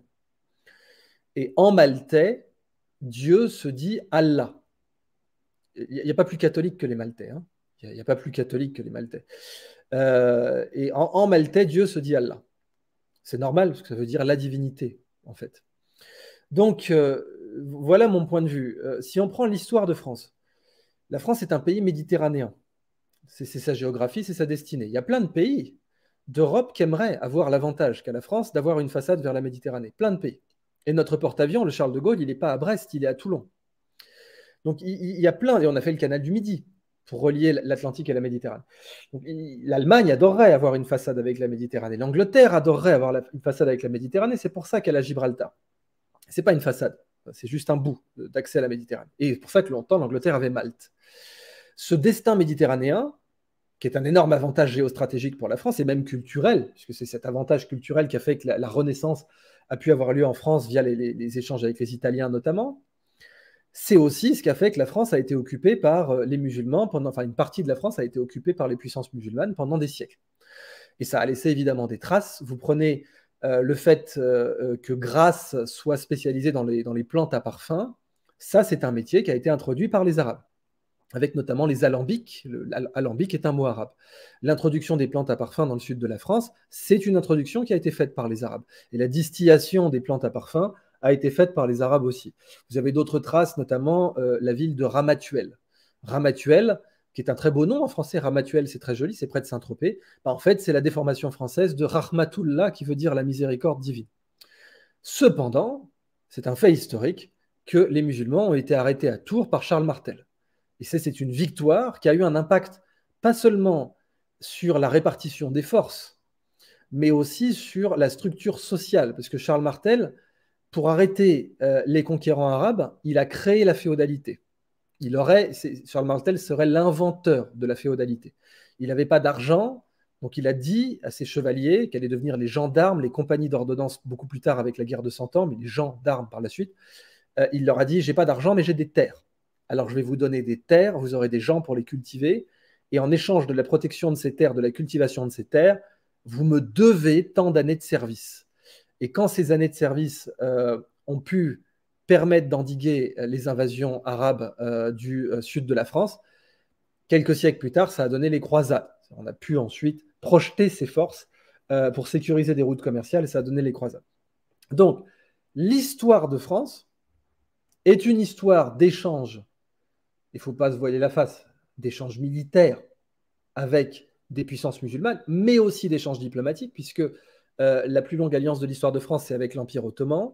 Et en maltais, Dieu se dit Allah. Il n'y a, pas plus catholique que les maltais. Hein. Il n'y a, pas plus catholique que les maltais. Euh, et en, maltais, Dieu se dit Allah. C'est normal, parce que ça veut dire la divinité, en fait. Donc, euh, voilà mon point de vue. Euh, si on prend l'histoire de France, la France est un pays méditerranéen. C'est sa géographie, c'est sa destinée. Il y a plein de pays d'Europe qui aimeraient avoir l'avantage qu'a la France d'avoir une façade vers la Méditerranée. Plein de pays. Et notre porte-avions, le Charles de Gaulle, il n'est pas à Brest, il est à Toulon. Donc il, y a plein, et on a fait le canal du Midi pour relier l'Atlantique à la Méditerranée. L'Allemagne adorerait avoir une façade avec la Méditerranée. L'Angleterre adorerait avoir une façade avec la Méditerranée. C'est pour ça qu'elle a Gibraltar. Ce n'est pas une façade, c'est juste un bout d'accès à la Méditerranée. Et c'est pour ça que longtemps l'Angleterre avait Malte. Ce destin méditerranéen, qui est un énorme avantage géostratégique pour la France et même culturel, puisque c'est cet avantage culturel qui a fait que la Renaissance a pu avoir lieu en France via les, échanges avec les Italiens notamment, c'est aussi ce qui a fait que la France a été occupée par euh, les musulmans, pendant, enfin une partie de la France a été occupée par les puissances musulmanes pendant des siècles. Et ça a laissé évidemment des traces. Vous prenez euh, le fait euh, que Grasse soit spécialisée dans les, dans les plantes à parfum, ça c'est un métier qui a été introduit par les Arabes avec notamment les alambics. L'alambic est un mot arabe. L'introduction des plantes à parfum dans le sud de la France, c'est une introduction qui a été faite par les Arabes. Et la distillation des plantes à parfum a été faite par les Arabes aussi. Vous avez d'autres traces, notamment euh, la ville de Ramatuel. Ramatuel, qui est un très beau nom en français, Ramatuel, c'est très joli, c'est près de Saint-Tropez. Bah, en fait, c'est la déformation française de Rahmatullah, qui veut dire la miséricorde divine. Cependant, c'est un fait historique que les musulmans ont été arrêtés à Tours par Charles Martel. Et c'est une victoire qui a eu un impact pas seulement sur la répartition des forces, mais aussi sur la structure sociale. Parce que Charles Martel, pour arrêter euh, les conquérants arabes, il a créé la féodalité. Il aurait, Charles Martel serait l'inventeur de la féodalité. Il n'avait pas d'argent, donc il a dit à ses chevaliers qu'allaient devenir les gendarmes, les compagnies d'ordonnance beaucoup plus tard avec la guerre de Cent Ans, mais les gendarmes par la suite. Euh, il leur a dit, j'ai pas d'argent, mais j'ai des terres alors je vais vous donner des terres, vous aurez des gens pour les cultiver, et en échange de la protection de ces terres, de la cultivation de ces terres, vous me devez tant d'années de service. Et quand ces années de service euh, ont pu permettre d'endiguer euh, les invasions arabes euh, du sud de la France, quelques siècles plus tard, ça a donné les croisades. On a pu ensuite projeter ces forces pour sécuriser des routes commerciales et ça a donné les croisades. Donc, l'histoire de France est une histoire d'échange il ne faut pas se voiler la face, d'échanges militaires avec des puissances musulmanes, mais aussi d'échanges diplomatiques, puisque euh, la plus longue alliance de l'histoire de France, c'est avec l'Empire ottoman.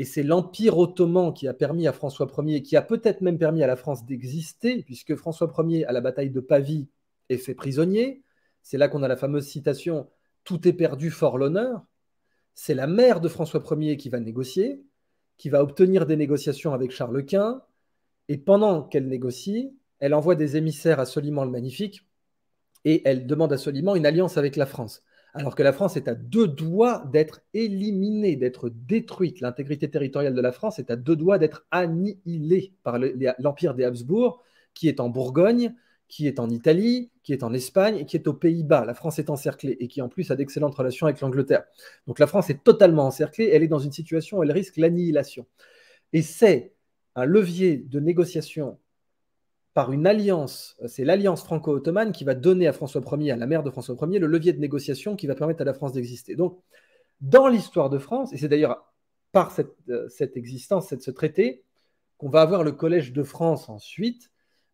Et c'est l'Empire ottoman qui a permis à François Ier, qui a peut-être même permis à la France d'exister, puisque François Ier, à la bataille de Pavie, est fait prisonnier. C'est là qu'on a la fameuse citation Tout est perdu, fort l'honneur. C'est la mère de François Ier qui va négocier, qui va obtenir des négociations avec Charles Quint, et pendant qu'elle négocie, elle envoie des émissaires à Soliman le Magnifique et elle demande à Soliman une alliance avec la France. Alors que la France est à deux doigts d'être éliminée, d'être détruite. L'intégrité territoriale de la France est à deux doigts d'être annihilée par l'Empire des Habsbourg, qui est en Bourgogne, qui est en Italie, qui est en Espagne et qui est aux Pays-Bas. La France est encerclée et qui en plus a d'excellentes relations avec l'Angleterre. Donc la France est totalement encerclée, elle est dans une situation où elle risque l'annihilation. Et c'est un levier de négociation par une alliance, euh, c'est l'alliance franco-ottomane qui va donner à François Ier, à la mère de François Ier, le levier de négociation qui va permettre à la France d'exister. Donc, dans l'histoire de France, et c'est d'ailleurs par cette, euh, existence, cette, ce traité, qu'on va avoir le Collège de France ensuite,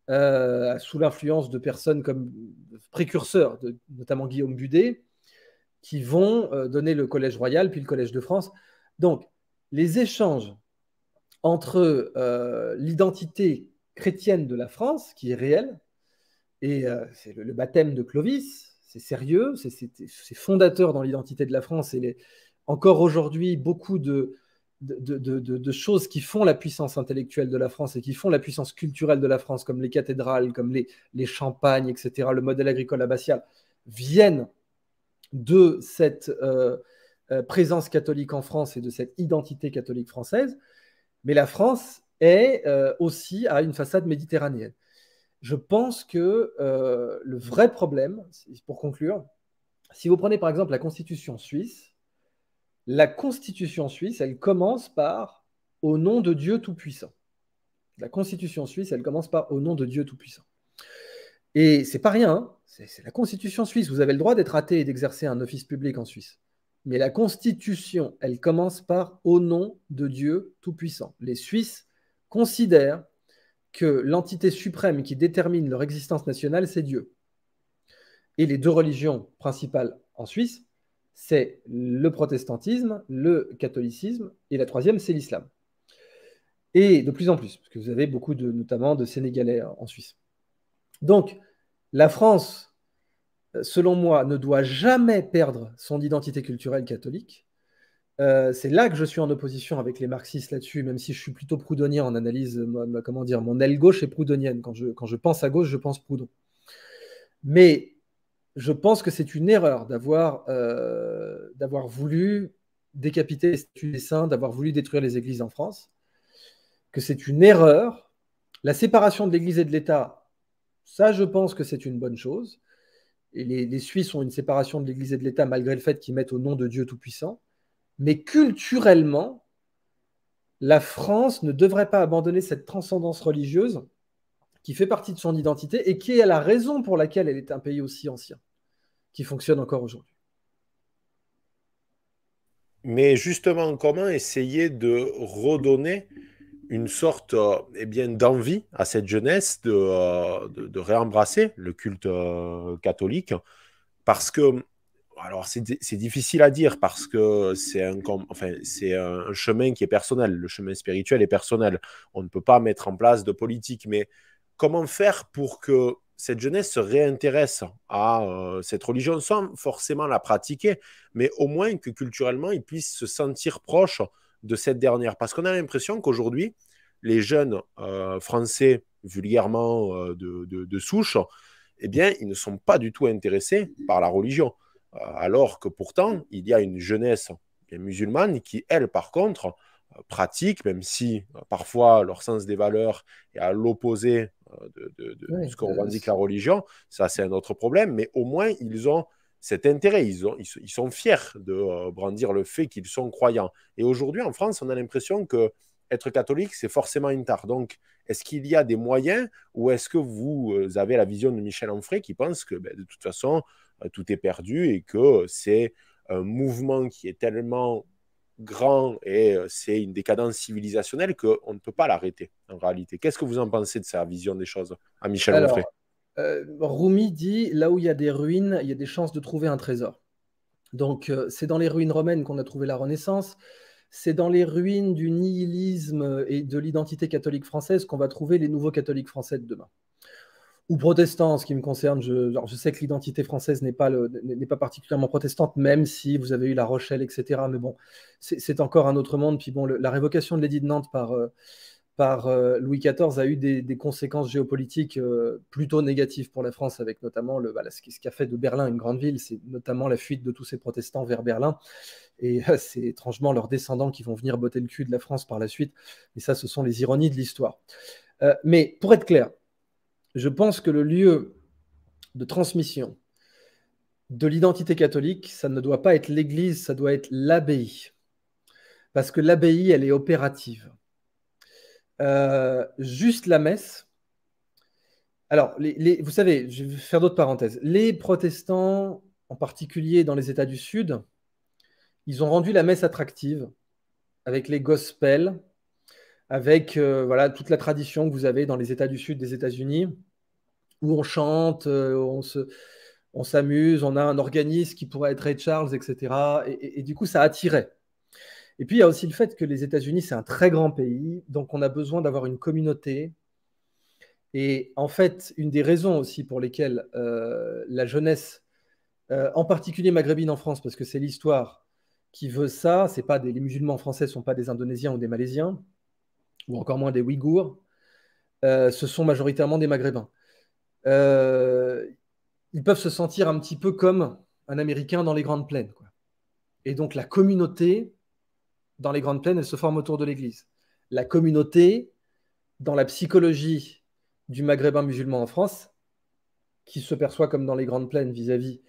euh, sous l'influence de personnes comme précurseurs, de, notamment Guillaume Budet, qui vont donner le Collège royal, puis le Collège de France. Donc, les échanges entre euh, l'identité chrétienne de la France, qui est réelle, et euh, c'est le, baptême de Clovis, c'est sérieux, c'est, fondateur dans l'identité de la France, et encore aujourd'hui, beaucoup de, choses qui font la puissance intellectuelle de la France et qui font la puissance culturelle de la France, comme les cathédrales, comme les, champagnes, etc., le modèle agricole abbatial, viennent de cette euh, présence catholique en France et de cette identité catholique française. Mais la France est euh, aussi à une façade méditerranéenne. Je pense que euh, le vrai problème, pour conclure, si vous prenez par exemple la Constitution suisse, la Constitution suisse, elle commence par au nom de Dieu Tout-Puissant. La Constitution suisse, elle commence par au nom de Dieu Tout-Puissant. Et c'est pas rien, hein. c'est la Constitution suisse. Vous avez le droit d'être athée et d'exercer un office public en Suisse. Mais la Constitution, elle commence par au nom de Dieu Tout-Puissant. Les Suisses considèrent que l'entité suprême qui détermine leur existence nationale, c'est Dieu. Et les deux religions principales en Suisse, c'est le protestantisme, le catholicisme, et la troisième, c'est l'islam. Et de plus en plus, parce que vous avez beaucoup de, notamment de Sénégalais en Suisse. Donc, la France euh, selon moi, ne doit jamais perdre son identité culturelle catholique. Euh, c'est là que je suis en opposition avec les marxistes là-dessus, même si je suis plutôt proudhonien en analyse, comment dire, mon aile gauche est proudhonienne. Quand je, pense à gauche, je pense Proudhon. Mais je pense que c'est une erreur d'avoir euh, voulu décapiter les saints, d'avoir voulu détruire les églises en France, que c'est une erreur. La séparation de l'Église et de l'État, ça je pense que c'est une bonne chose les, les, Suisses ont une séparation de l'Église et de l'État malgré le fait qu'ils mettent au nom de Dieu Tout-Puissant. Mais culturellement, la France ne devrait pas abandonner cette transcendance religieuse qui fait partie de son identité et qui est la raison pour laquelle elle est un pays aussi ancien, qui fonctionne encore aujourd'hui. Mais justement, comment essayer de redonner une sorte euh, eh bien d'envie à cette jeunesse de, euh, réembrasser le culte euh, catholique parce que alors c'est difficile à dire parce que c'est un, un chemin qui est personnel, le chemin spirituel est personnel. On ne peut pas mettre en place de politique, mais comment faire pour que cette jeunesse se réintéresse à cette religion sans forcément la pratiquer, mais au moins que culturellement ils puissent se sentir proches de cette dernière. Parce qu'on a l'impression qu'aujourd'hui, les jeunes euh, français vulgairement euh, de, souche, eh bien, ils ne sont pas du tout intéressés par la religion. Euh, alors que pourtant, il y a une jeunesse musulmane qui, elle, par contre, pratique, même si parfois leur sens des valeurs est à l'opposé de, ce qu'on revendique la religion, ça c'est un autre problème, mais au moins ils ont cet intérêt. Ils, sont fiers de euh, brandir le fait qu'ils sont croyants. Et aujourd'hui, en France, on a l'impression que être catholique, c'est forcément une tare. Donc, est-ce qu'il y a des moyens ou est-ce que vous euh, avez la vision de Michel Onfray qui pense que ben, de toute façon, euh, tout est perdu et que c'est un mouvement qui est tellement grand et c'est une décadence civilisationnelle qu'on ne peut pas l'arrêter en réalité. Qu'est-ce que vous en pensez de sa vision des choses à Michel Onfray euh, Rumi dit là où il y a des ruines, il y a des chances de trouver un trésor. Donc, euh, c'est dans les ruines romaines qu'on a trouvé la Renaissance. C'est dans les ruines du nihilisme et de l'identité catholique française qu'on va trouver les nouveaux catholiques français de demain. Ou protestants, en ce qui me concerne. Je, sais que l'identité française n'est pas, pas particulièrement protestante, même si vous avez eu La Rochelle, etc. Mais bon, c'est, encore un autre monde. Puis bon, la révocation de l'édit de Nantes par. Euh, par euh, Louis XIV a eu des, conséquences géopolitiques euh, plutôt négatives pour la France, avec notamment le, ce qui a fait de Berlin une grande ville, c'est notamment la fuite de tous ces protestants vers Berlin. Et euh, c'est étrangement leurs descendants qui vont venir botter le cul de la France par la suite. et ça, ce sont les ironies de l'histoire. mais pour être clair, je pense que le lieu de transmission de l'identité catholique, ça ne doit pas être l'Église, ça doit être l'abbaye. Parce que l'abbaye, elle est opérative. Euh, juste la messe. Alors, vous savez, je vais faire d'autres parenthèses. Les protestants, en particulier dans les États du Sud, ils ont rendu la messe attractive avec les gospels, avec euh, voilà toute la tradition que vous avez dans les États du Sud des États-Unis, où on chante, euh, on on s'amuse, on a un organisme qui pourrait être Ray Charles, etc. et du coup, ça attirait. Et puis, il y a aussi le fait que les États-Unis, c'est un très grand pays, donc on a besoin d'avoir une communauté. Et en fait, une des raisons aussi pour lesquelles euh, la jeunesse, euh, en particulier maghrébine en France, parce que c'est l'histoire qui veut ça, c'est pas des, les musulmans français ne sont pas des Indonésiens ou des Malaisiens, ou encore moins des Ouïghours, euh, ce sont majoritairement des Maghrébins. ils peuvent se sentir un petit peu comme un Américain dans les grandes plaines. Quoi. Et donc la communauté, dans les grandes plaines, elle se forme autour de l'Église. La communauté, dans la psychologie du maghrébin musulman en France, qui se perçoit comme dans les grandes plaines vis-à-vis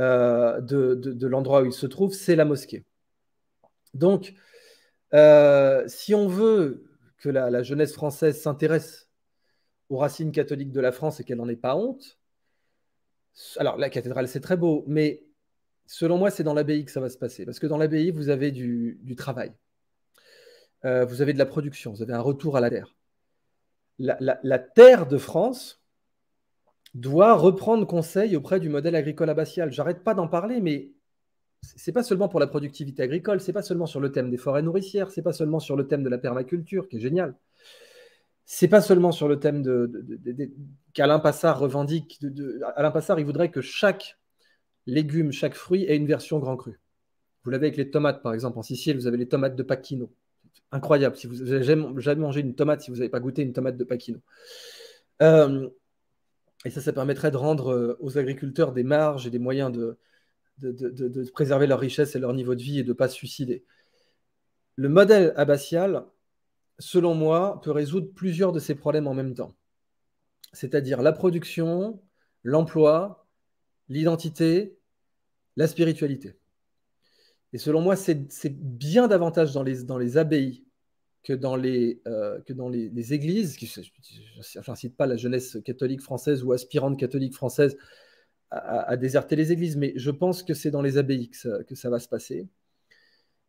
euh, de, l'endroit où il se trouve, c'est la mosquée. Donc, euh, si on veut que la jeunesse française s'intéresse aux racines catholiques de la France et qu'elle n'en ait pas honte, alors la cathédrale c'est très beau, mais Selon moi, c'est dans l'ABI que ça va se passer. Parce que dans l'ABI, vous avez du, travail. Euh, vous avez de la production. Vous avez un retour à la terre. La, terre de France doit reprendre conseil auprès du modèle agricole abbatial. J'arrête pas d'en parler, mais c'est pas seulement pour la productivité agricole, c'est pas seulement sur le thème des forêts nourricières, c'est pas seulement sur le thème de la permaculture qui est génial, c'est pas seulement sur le thème qu'Alain Passard revendique. Alain Passard, il voudrait que chaque légumes, chaque fruit et une version grand cru. Vous l'avez avec les tomates, par exemple. En Sicile, vous avez les tomates de Pacchino. Incroyable. Si vous n'avez jamais mangé une tomate, si vous n'avez pas goûté une tomate de Pacchino. Euh, et ça, ça permettrait de rendre euh, aux agriculteurs des marges et des moyens de, de, de préserver leur richesse et leur niveau de vie et de ne pas se suicider. Le modèle abbatial, selon moi, peut résoudre plusieurs de ces problèmes en même temps. C'est-à-dire la production, l'emploi, l'identité, la spiritualité. Et selon moi, c'est bien davantage dans les, dans les abbayes que dans les, euh, que dans les, églises, Enfin, je cite pas la jeunesse catholique française ou aspirante catholique française à, déserter les églises, mais je pense que c'est dans les abbayes que ça, va se passer.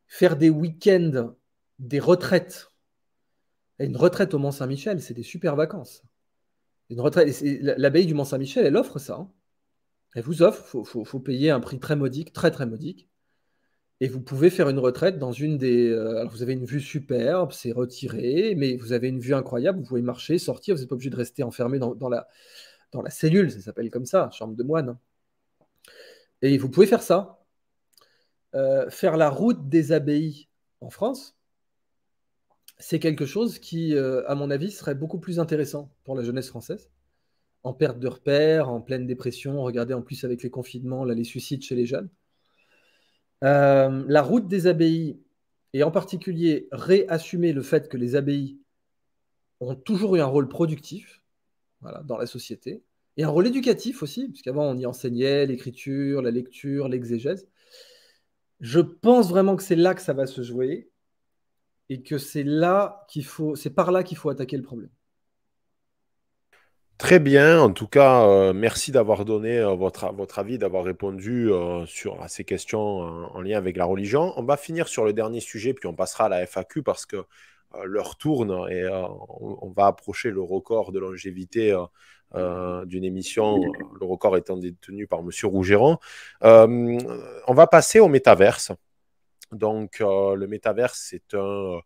Faire des week-ends, des retraites. une retraite au Mont-Saint-Michel, c'est des super vacances. l'abbaye du Mont-Saint-Michel, elle offre ça. Hein. Elle vous offre, il faut, payer un prix très modique, très très modique. Et vous pouvez faire une retraite dans une des. Euh, alors vous avez une vue superbe, c'est retiré, mais vous avez une vue incroyable, vous pouvez marcher, sortir, vous n'êtes pas obligé de rester enfermé dans, la, dans la cellule, ça s'appelle comme ça, chambre de moine. Hein. Et vous pouvez faire ça. Euh, faire la route des abbayes en France, c'est quelque chose qui, euh, à mon avis, serait beaucoup plus intéressant pour la jeunesse française en perte de repères, en pleine dépression. Regardez en plus avec les confinements, là, les suicides chez les jeunes. Euh, la route des abbayes, et en particulier réassumer le fait que les abbayes ont toujours eu un rôle productif voilà, dans la société, et un rôle éducatif aussi, puisqu'avant on y enseignait l'écriture, la lecture, l'exégèse. Je pense vraiment que c'est là que ça va se jouer, et que c'est là qu'il faut, c'est par là qu'il faut attaquer le problème. Très bien, en tout cas, euh, merci d'avoir donné euh, votre, votre avis, d'avoir répondu euh, sur, à ces questions en lien avec la religion. On va finir sur le dernier sujet, puis on passera à la FAQ parce que l'heure tourne et on, va approcher le record de longévité d'une émission, le record étant détenu par M. Rougeron. on va passer au métaverse. Donc, le métaverse, c'est un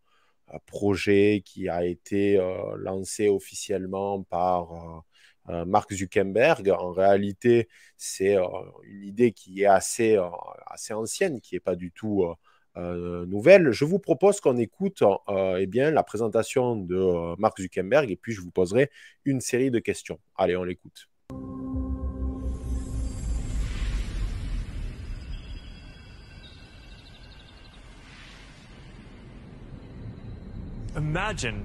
projet qui a été euh, lancé officiellement par euh, euh, Mark Zuckerberg. En réalité, c'est une idée qui est assez, assez ancienne, qui n'est pas du tout nouvelle. Je vous propose qu'on écoute eh bien, la présentation de Mark Zuckerberg et puis je vous poserai une série de questions. Allez, on l'écoute. Imagine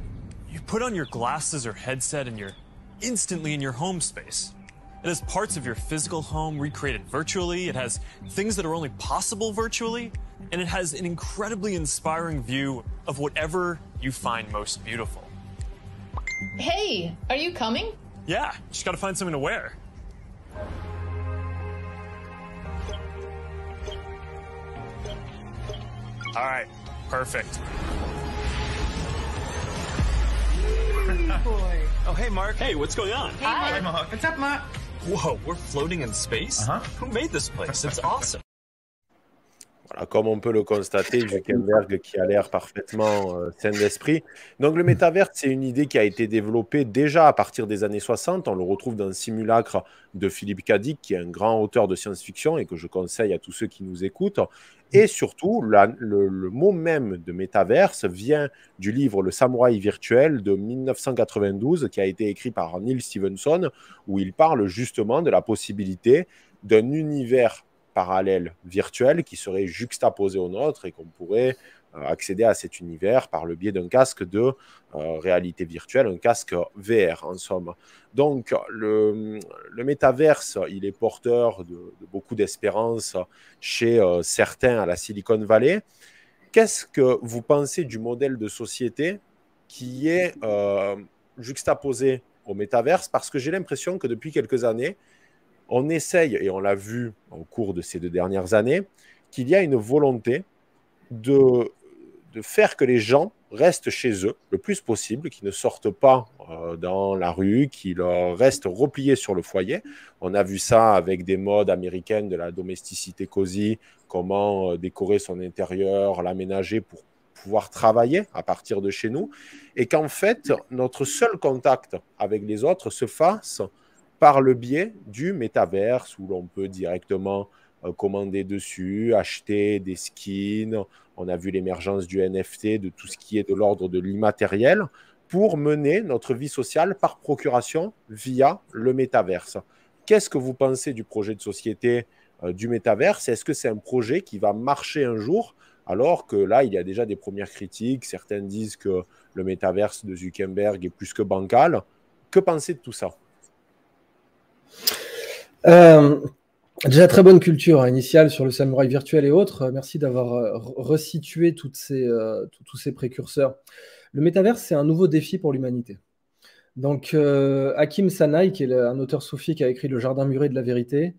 you put on your glasses or headset and you're instantly in your home space. It has parts of your physical home recreated virtually, it has things that are only possible virtually, and it has an incredibly inspiring view of whatever you find most beautiful. Hey, are you coming? Yeah, just gotta find something to wear. All right, perfect boy. Oh, hey, Mark. Hey, what's going on? Hey, Hi. Mark. What's up, Mark? Whoa, we're floating in space? Uh-huh. Who made this place? It's awesome. comme on peut le constater, Zuckerberg qui a l'air parfaitement euh, sain d'esprit. Donc le métaverse, c'est une idée qui a été développée déjà à partir des années 60. On le retrouve dans simulacre de Philippe Cadic, qui est un grand auteur de science-fiction et que je conseille à tous ceux qui nous écoutent. Mm. Et surtout, le, mot même de métaverse vient du livre Le Samouraï virtuel de 1992, qui a été écrit par Neil Stevenson, où il parle justement de la possibilité d'un univers parallèle virtuel qui serait juxtaposé au nôtre et qu'on pourrait euh, accéder à cet univers par le biais d'un casque de euh, réalité virtuelle, un casque VR en somme. Donc le, le métaverse, il est porteur de, beaucoup d'espérance chez euh, certains à la Silicon Valley. Qu'est-ce que vous pensez du modèle de société qui est juxtaposé au métaverse Parce que j'ai l'impression que depuis quelques années, on essaye, et on l'a vu au cours de ces deux dernières années, qu'il y a une volonté de, de faire que les gens restent chez eux le plus possible, qu'ils ne sortent pas euh, dans la rue, qu'ils restent repliés sur le foyer. On a vu ça avec des modes américaines de la domesticité cosy, comment euh, décorer son intérieur, l'aménager pour pouvoir travailler à partir de chez nous, et qu'en fait, notre seul contact avec les autres se fasse par le biais du métaverse où l'on peut directement euh, commander dessus, acheter des skins. On a vu l'émergence du NFT, de tout ce qui est de l'ordre de l'immatériel pour mener notre vie sociale par procuration via le métaverse. Qu'est-ce que vous pensez du projet de société euh, du métaverse Est-ce que c'est un projet qui va marcher un jour alors que là, il y a déjà des premières critiques. Certains disent que le métaverse de Zuckerberg est plus que bancal. Que pensez vous de tout ça euh, déjà très bonne culture hein, initiale sur le samouraï virtuel et autres. Merci d'avoir euh, resitué toutes ces, euh, tous ces précurseurs. Le métaverse, c'est un nouveau défi pour l'humanité. Donc, Hakim Sanaï, qui est un auteur soufi qui a écrit Le Jardin muré de la vérité,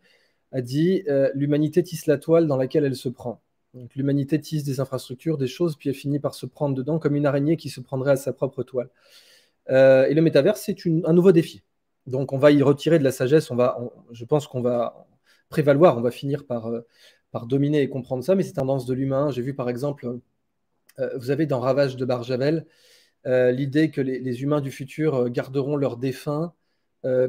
a dit L'humanité tisse la toile dans laquelle elle se prend. L'humanité tisse des infrastructures, des choses, puis elle finit par se prendre dedans comme une araignée qui se prendrait à sa propre toile. et le métaverse, c'est un nouveau défi. Donc on va y retirer de la sagesse, on va, je pense qu'on va prévaloir, on va finir par, euh, par dominer et comprendre ça, mais c'est tendance de l'humain. J'ai vu par exemple, euh, vous avez dans Ravage de Barjavel, euh, l'idée que les, humains du futur garderont leurs défunts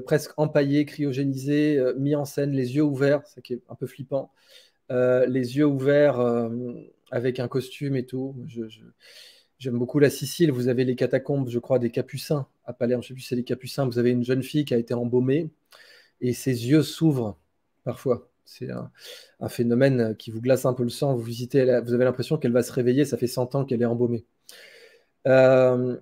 presque empaillés, cryogénisés, mis en scène, les yeux ouverts, ce qui est un peu flippant, les yeux ouverts avec un costume et tout. j'aime beaucoup la Sicile, vous avez les catacombes, je crois, des Capucins à Palerme, je ne sais plus c'est les Capucins, vous avez une jeune fille qui a été embaumée et ses yeux s'ouvrent parfois. C'est un, phénomène qui vous glace un peu le sang. Vous visitez, vous avez l'impression qu'elle va se réveiller. Ça fait 100 ans qu'elle est embaumée. Euh,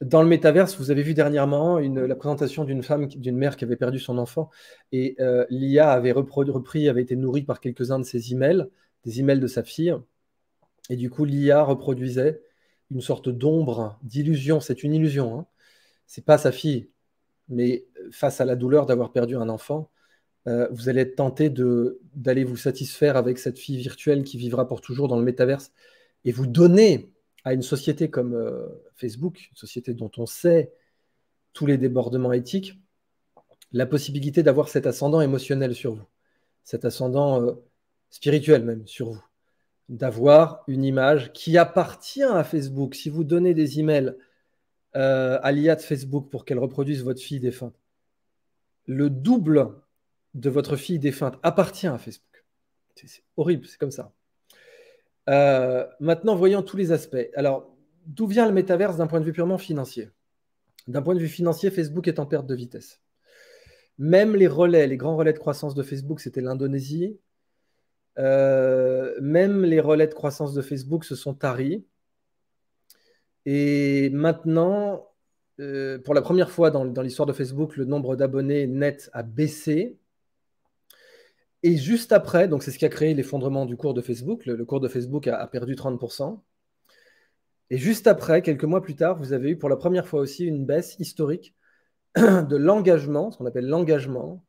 dans le métaverse, vous avez vu dernièrement la présentation d'une femme, d'une mère qui avait perdu son enfant, et euh, l'IA avait repris, avait été nourrie par quelques-uns de ses emails, des emails de sa fille, et du coup l'IA reproduisait une sorte d'ombre, d'illusion. C'est une illusion. Hein, c'est pas sa fille, mais face à la douleur d'avoir perdu un enfant, euh, vous allez être tenté d'aller vous satisfaire avec cette fille virtuelle qui vivra pour toujours dans le métaverse et vous donner à une société comme euh, Facebook, une société dont on sait tous les débordements éthiques, la possibilité d'avoir cet ascendant émotionnel sur vous, cet ascendant euh, spirituel même sur vous, d'avoir une image qui appartient à Facebook. Si vous donnez des emails à euh, l'IA de Facebook pour qu'elle reproduise votre fille défunte, le double de votre fille défunte appartient à Facebook. C'est horrible, c'est comme ça. Euh, maintenant, voyons tous les aspects. Alors, d'où vient le métaverse d'un point de vue purement financier D'un point de vue financier, Facebook est en perte de vitesse. Même les relais, les grands relais de croissance de Facebook, c'était l'Indonésie. Euh, même les relais de croissance de Facebook se sont taris. Et maintenant, euh, pour la première fois dans, l'histoire de Facebook, le nombre d'abonnés net a baissé. Et juste après, donc c'est ce qui a créé l'effondrement du cours de Facebook. Le, cours de Facebook a, perdu 30%. Et juste après, quelques mois plus tard, vous avez eu pour la première fois aussi une baisse historique de l'engagement, ce qu'on appelle l'engagement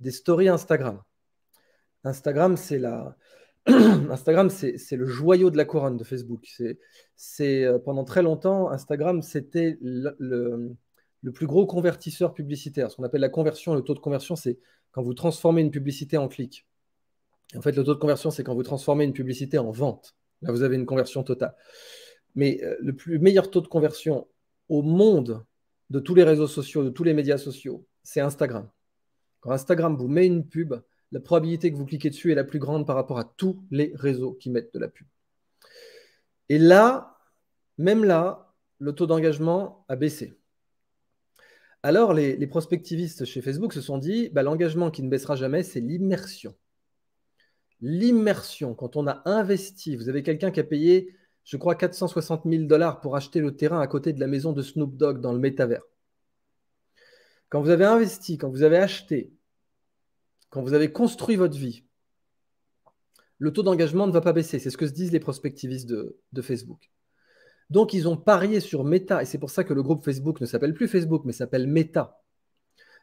des stories Instagram. Instagram, c'est la, Instagram, c'est le joyau de la couronne de Facebook. C'est euh, Pendant très longtemps, Instagram, c'était le, plus gros convertisseur publicitaire. Ce qu'on appelle la conversion, le taux de conversion, c'est quand vous transformez une publicité en clic. En fait, le taux de conversion, c'est quand vous transformez une publicité en vente. Là, vous avez une conversion totale. Mais euh, le plus, meilleur taux de conversion au monde de tous les réseaux sociaux, de tous les médias sociaux, c'est Instagram. Quand Instagram vous met une pub, la probabilité que vous cliquez dessus est la plus grande par rapport à tous les réseaux qui mettent de la pub. Et là, même là, le taux d'engagement a baissé. Alors, les, prospectivistes chez Facebook se sont dit, bah, l'engagement qui ne baissera jamais, c'est l'immersion. L'immersion, quand on a investi, vous avez quelqu'un qui a payé, je crois, 460 000 dollars pour acheter le terrain à côté de la maison de Snoop Dogg dans le métavers. Quand vous avez investi, quand vous avez acheté, quand vous avez construit votre vie, le taux d'engagement ne va pas baisser. C'est ce que se disent les prospectivistes de, Facebook. Donc, ils ont parié sur Meta, et c'est pour ça que le groupe Facebook ne s'appelle plus Facebook, mais s'appelle Meta.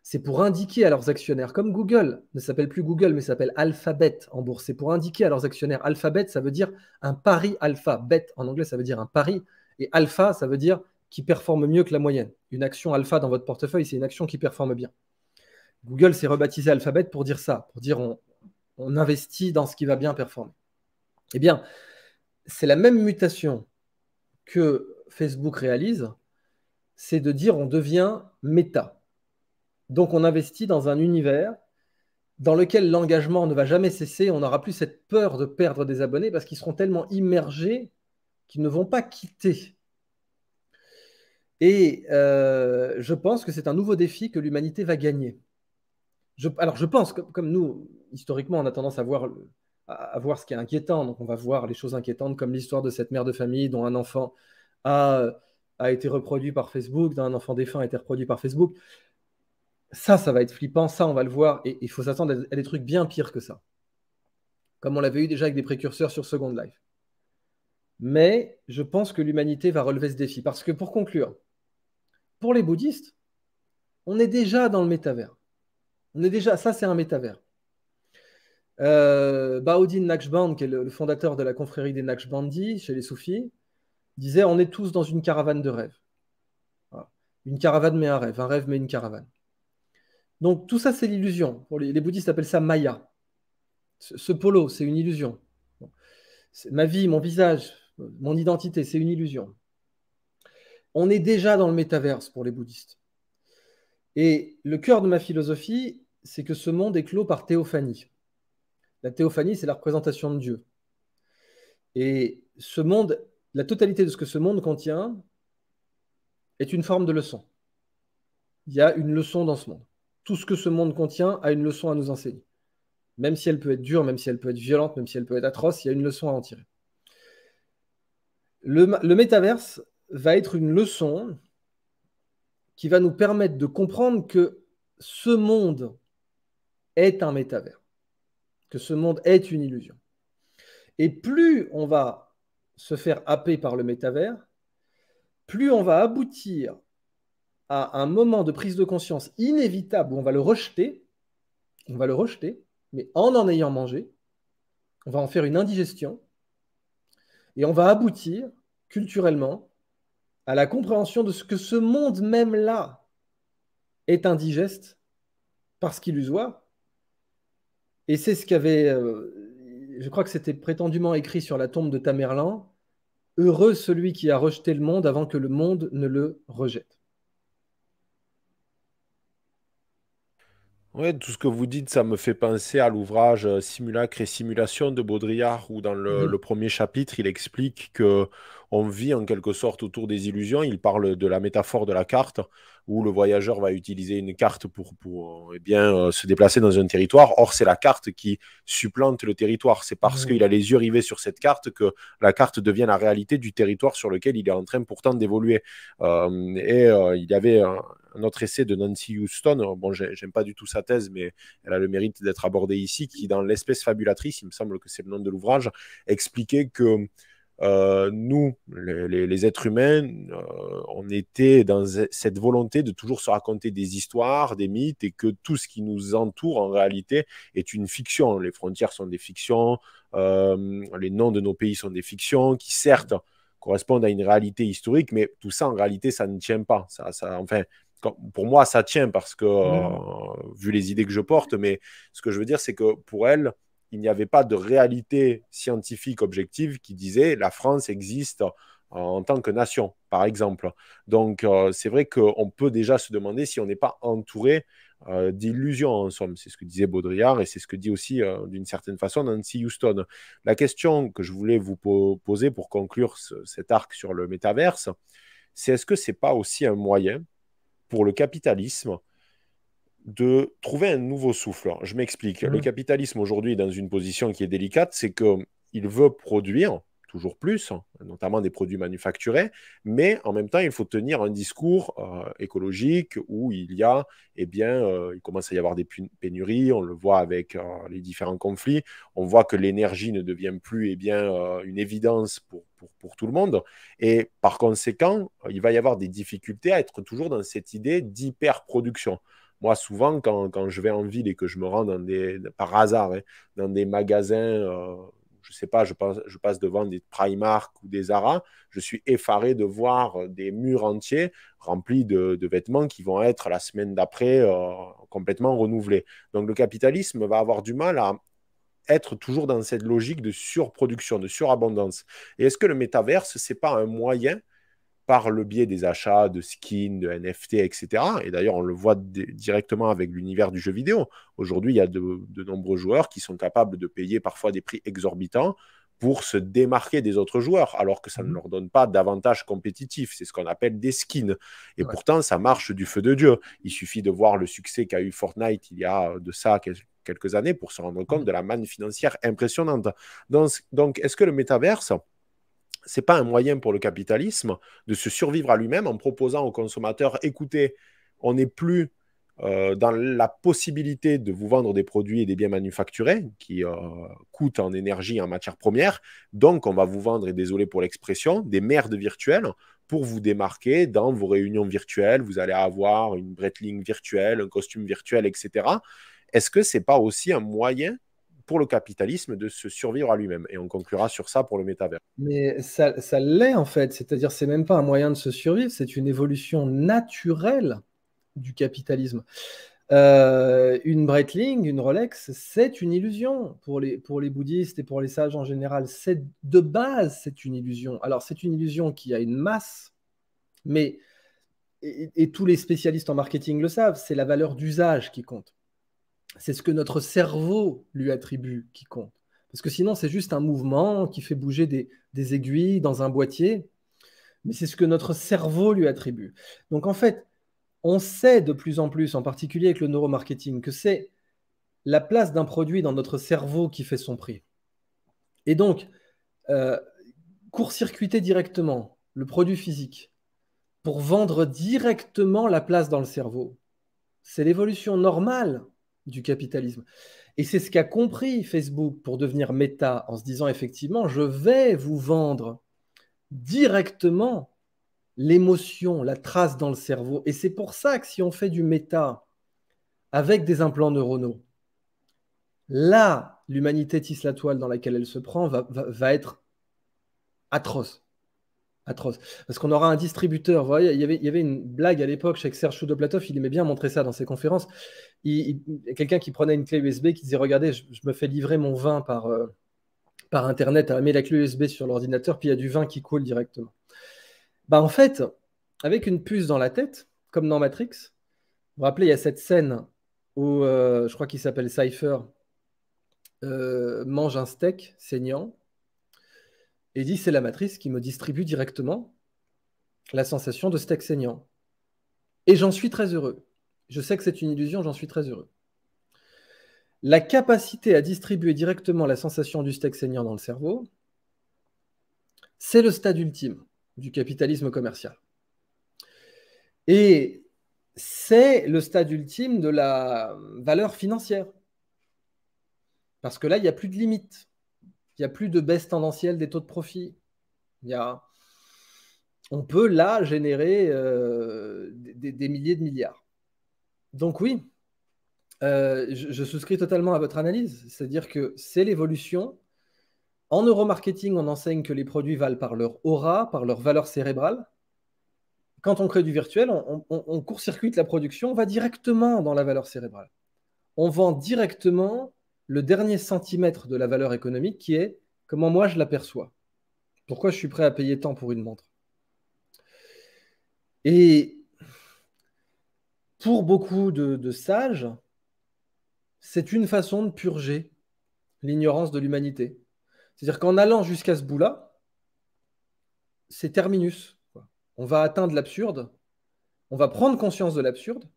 C'est pour indiquer à leurs actionnaires, comme Google ne s'appelle plus Google, mais s'appelle Alphabet en bourse. C'est pour indiquer à leurs actionnaires, Alphabet, ça veut dire un pari alpha. Bet en anglais, ça veut dire un pari. Et alpha, ça veut dire qui performe mieux que la moyenne. Une action alpha dans votre portefeuille, c'est une action qui performe bien. Google s'est rebaptisé Alphabet pour dire ça, pour dire on, investit dans ce qui va bien performer. Eh bien, c'est la même mutation que Facebook réalise, c'est de dire on devient méta. Donc on investit dans un univers dans lequel l'engagement ne va jamais cesser, on n'aura plus cette peur de perdre des abonnés parce qu'ils seront tellement immergés qu'ils ne vont pas quitter. Et euh, je pense que c'est un nouveau défi que l'humanité va gagner alors je pense que comme nous, historiquement, on a tendance à voir, voir ce qui est inquiétant. Donc on va voir les choses inquiétantes comme l'histoire de cette mère de famille dont un enfant a, a été reproduit par Facebook, dont un enfant défunt a été reproduit par Facebook. Ça, ça va être flippant, ça, on va le voir. Et il faut s'attendre à des trucs bien pires que ça. Comme on l'avait eu déjà avec des précurseurs sur Second Life. Mais je pense que l'humanité va relever ce défi. Parce que pour conclure, pour les bouddhistes, on est déjà dans le métavers. On est déjà, ça c'est un métavers. Euh, Baoudin Naqshband, qui est le, fondateur de la confrérie des Naqshbandis chez les soufis, disait On est tous dans une caravane de rêves. Une caravane mais un rêve, un rêve mais une caravane. Donc tout ça c'est l'illusion. les, bouddhistes appellent ça Maya. Ce, polo, c'est une illusion. Ma vie, mon visage, mon identité, c'est une illusion. On est déjà dans le métaverse pour les bouddhistes. Et le cœur de ma philosophie, c'est que ce monde est clos par théophanie. La théophanie, c'est la représentation de Dieu. Et ce monde, la totalité de ce que ce monde contient est une forme de leçon. Il y a une leçon dans ce monde. Tout ce que ce monde contient a une leçon à nous enseigner. Même si elle peut être dure, même si elle peut être violente, même si elle peut être atroce, il y a une leçon à en tirer. Le, le métaverse va être une leçon qui va nous permettre de comprendre que ce monde est un métavers, que ce monde est une illusion. Et plus on va se faire happer par le métavers, plus on va aboutir à un moment de prise de conscience inévitable où on va le rejeter, on va le rejeter, mais en en ayant mangé, on va en faire une indigestion, et on va aboutir culturellement à la compréhension de ce que ce monde même là est indigeste parce qu'illusoire, et c'est ce qu'avait, euh, je crois que c'était prétendument écrit sur la tombe de Tamerlan, Heureux celui qui a rejeté le monde avant que le monde ne le rejette. Oui, tout ce que vous dites, ça me fait penser à l'ouvrage euh, Simulacre et simulation de Baudrillard, où dans le mhm. premier chapitre, il explique que on vit en quelque sorte autour des illusions. Il parle de la métaphore de la carte, où le voyageur va utiliser une carte pour, euh, eh bien, euh, se déplacer dans un territoire. Or, c'est la carte qui supplante le territoire. C'est parce mmh. qu'il a les yeux rivés sur cette carte que la carte devient la réalité du territoire sur lequel il est en train pourtant d'évoluer. Euh, et il y avait un, autre essai de Nancy Houston. Bon, j'aime pas du tout sa thèse, mais elle a le mérite d'être abordée ici, qui, dans L'espèce fabulatrice, il me semble que c'est le nom de l'ouvrage, expliquait que euh, nous, les, êtres humains, euh, on était dans e, cette volonté de toujours se raconter des histoires, des mythes, et que tout ce qui nous entoure en réalité est une fiction. Les frontières sont des fictions, euh, les noms de nos pays sont des fictions, qui certes correspondent à une réalité historique, mais tout ça en réalité, ça ne tient pas. Ça, enfin, pour moi, ça tient parce que, mmh. vu les idées que je porte, mais ce que je veux dire, c'est que pour elle, il n'y avait pas de réalité scientifique objective qui disait la France existe euh, en tant que nation, par exemple. Donc, euh, c'est vrai qu'on peut déjà se demander si on n'est pas entouré euh, d'illusions, en somme. C'est ce que disait Baudrillard et c'est ce que dit aussi, d'une certaine façon, Nancy Houston. La question que je voulais vous poser pour conclure cet arc sur le métaverse, c'est est-ce que ce n'est pas aussi un moyen pour le capitalisme de trouver un nouveau souffle. Je m'explique. Le mhm. capitalisme aujourd'hui est dans une position qui est délicate, c'est qu'il veut produire toujours plus, hein, notamment des produits manufacturés, mais en même temps, il faut tenir un discours euh, écologique où il y a, eh bien, euh, il commence à y avoir des pénuries, on le voit avec euh, les différents conflits, on voit que l'énergie ne devient plus, eh bien, une évidence pour, pour, tout le monde, et par conséquent, il va y avoir des difficultés à être toujours dans cette idée d'hyperproduction. Moi, souvent, quand, je vais en ville et que je me rends dans des, par hasard hein, dans des magasins, euh, je ne sais pas, je passe, je passe, devant des Primark ou des Zara, je suis effaré de voir euh, des murs entiers remplis de, vêtements qui vont être la semaine d'après euh, complètement renouvelés. Donc le capitalisme va avoir du mal à être toujours dans cette logique de surproduction, de surabondance. Et est-ce que le métaverse, ce n'est pas un moyen par le biais des achats de skins, de NFT, etc. Et d'ailleurs, on le voit directement avec l'univers du jeu vidéo. Aujourd'hui, il y a de, nombreux joueurs qui sont capables de payer parfois des prix exorbitants pour se démarquer des autres joueurs, alors que ça ne mhm. leur donne pas d'avantage compétitif. C'est ce qu'on appelle des skins. Et pourtant, ça marche du feu de Dieu. Il suffit de voir le succès qu'a eu Fortnite il y a euh, de ça quelques années pour se rendre compte mhm. de la manne financière impressionnante. Donc, est-ce que le métaverse c'est pas un moyen pour le capitalisme de se survivre à lui-même en proposant aux consommateurs écoutez, on n'est plus euh, dans la possibilité de vous vendre des produits et des biens manufacturés qui euh, coûtent en énergie, en matière première. Donc, on va vous vendre, et désolé pour l'expression, des merdes virtuelles pour vous démarquer dans vos réunions virtuelles. Vous allez avoir une bretling virtuelle, un costume virtuel, etc. Est-ce que c'est pas aussi un moyen pour le capitalisme de se survivre à lui-même. Et on conclura sur ça pour le métavers. Mais ça, l'est en fait, c'est-à-dire c'est même pas un moyen de se survivre, c'est une évolution naturelle du capitalisme. Euh, une Breitling, une Rolex, c'est une illusion pour les, pour les bouddhistes et pour les sages en général. C'est de base, c'est une illusion. Alors c'est une illusion qui a une masse, mais et tous les spécialistes en marketing le savent, c'est la valeur d'usage qui compte c'est ce que notre cerveau lui attribue qui compte. Parce que sinon, c'est juste un mouvement qui fait bouger des, aiguilles dans un boîtier, mais c'est ce que notre cerveau lui attribue. Donc en fait, on sait de plus en plus, en particulier avec le neuromarketing, que c'est la place d'un produit dans notre cerveau qui fait son prix. Et donc, euh, court-circuiter directement le produit physique pour vendre directement la place dans le cerveau, c'est l'évolution normale du capitalisme. Et c'est ce qu'a compris Facebook pour devenir méta en se disant effectivement, je vais vous vendre directement l'émotion, la trace dans le cerveau. Et c'est pour ça que si on fait du méta avec des implants neuronaux, là, l'humanité tisse la toile dans laquelle elle se prend va être atroce. Atroce. Parce qu'on aura un distributeur. il y avait, il y avait une blague à l'époque chez Serge Choudoplatov, il aimait bien montrer ça dans ses conférences. Il, Quelqu'un qui prenait une clé USB qui disait Regardez, je, me fais livrer mon vin par, euh, par Internet, à met la clé USB sur l'ordinateur, puis il y a du vin qui coule directement. Bah, en fait, avec une puce dans la tête, comme dans Matrix, vous vous rappelez, il y a cette scène où euh, je crois qu'il s'appelle Cypher, euh, mange un steak saignant et il dit c'est la matrice qui me distribue directement la sensation de steak saignant. Et j'en suis très heureux. Je sais que c'est une illusion, j'en suis très heureux. La capacité à distribuer directement la sensation du steak saignant dans le cerveau, c'est le stade ultime du capitalisme commercial. Et c'est le stade ultime de la valeur financière. Parce que là, il n'y a plus de limite. Il n'y a plus de baisse tendancielle des taux de profit. Il On peut là générer euh, des, milliers de milliards. Donc oui, euh, je, souscris totalement à votre analyse. C'est-à-dire que c'est l'évolution. En neuromarketing, on enseigne que les produits valent par leur aura, par leur valeur cérébrale. Quand on crée du virtuel, on, on court-circuite la production, on va directement dans la valeur cérébrale. On vend directement le dernier centimètre de la valeur économique qui est comment moi je l'aperçois. Pourquoi je suis prêt à payer tant pour une montre Et pour beaucoup de, de sages, c'est une façon de purger l'ignorance de l'humanité. C'est-à-dire qu'en allant jusqu'à ce bout-là, c'est terminus. On va atteindre l'absurde, on va prendre conscience de l'absurde,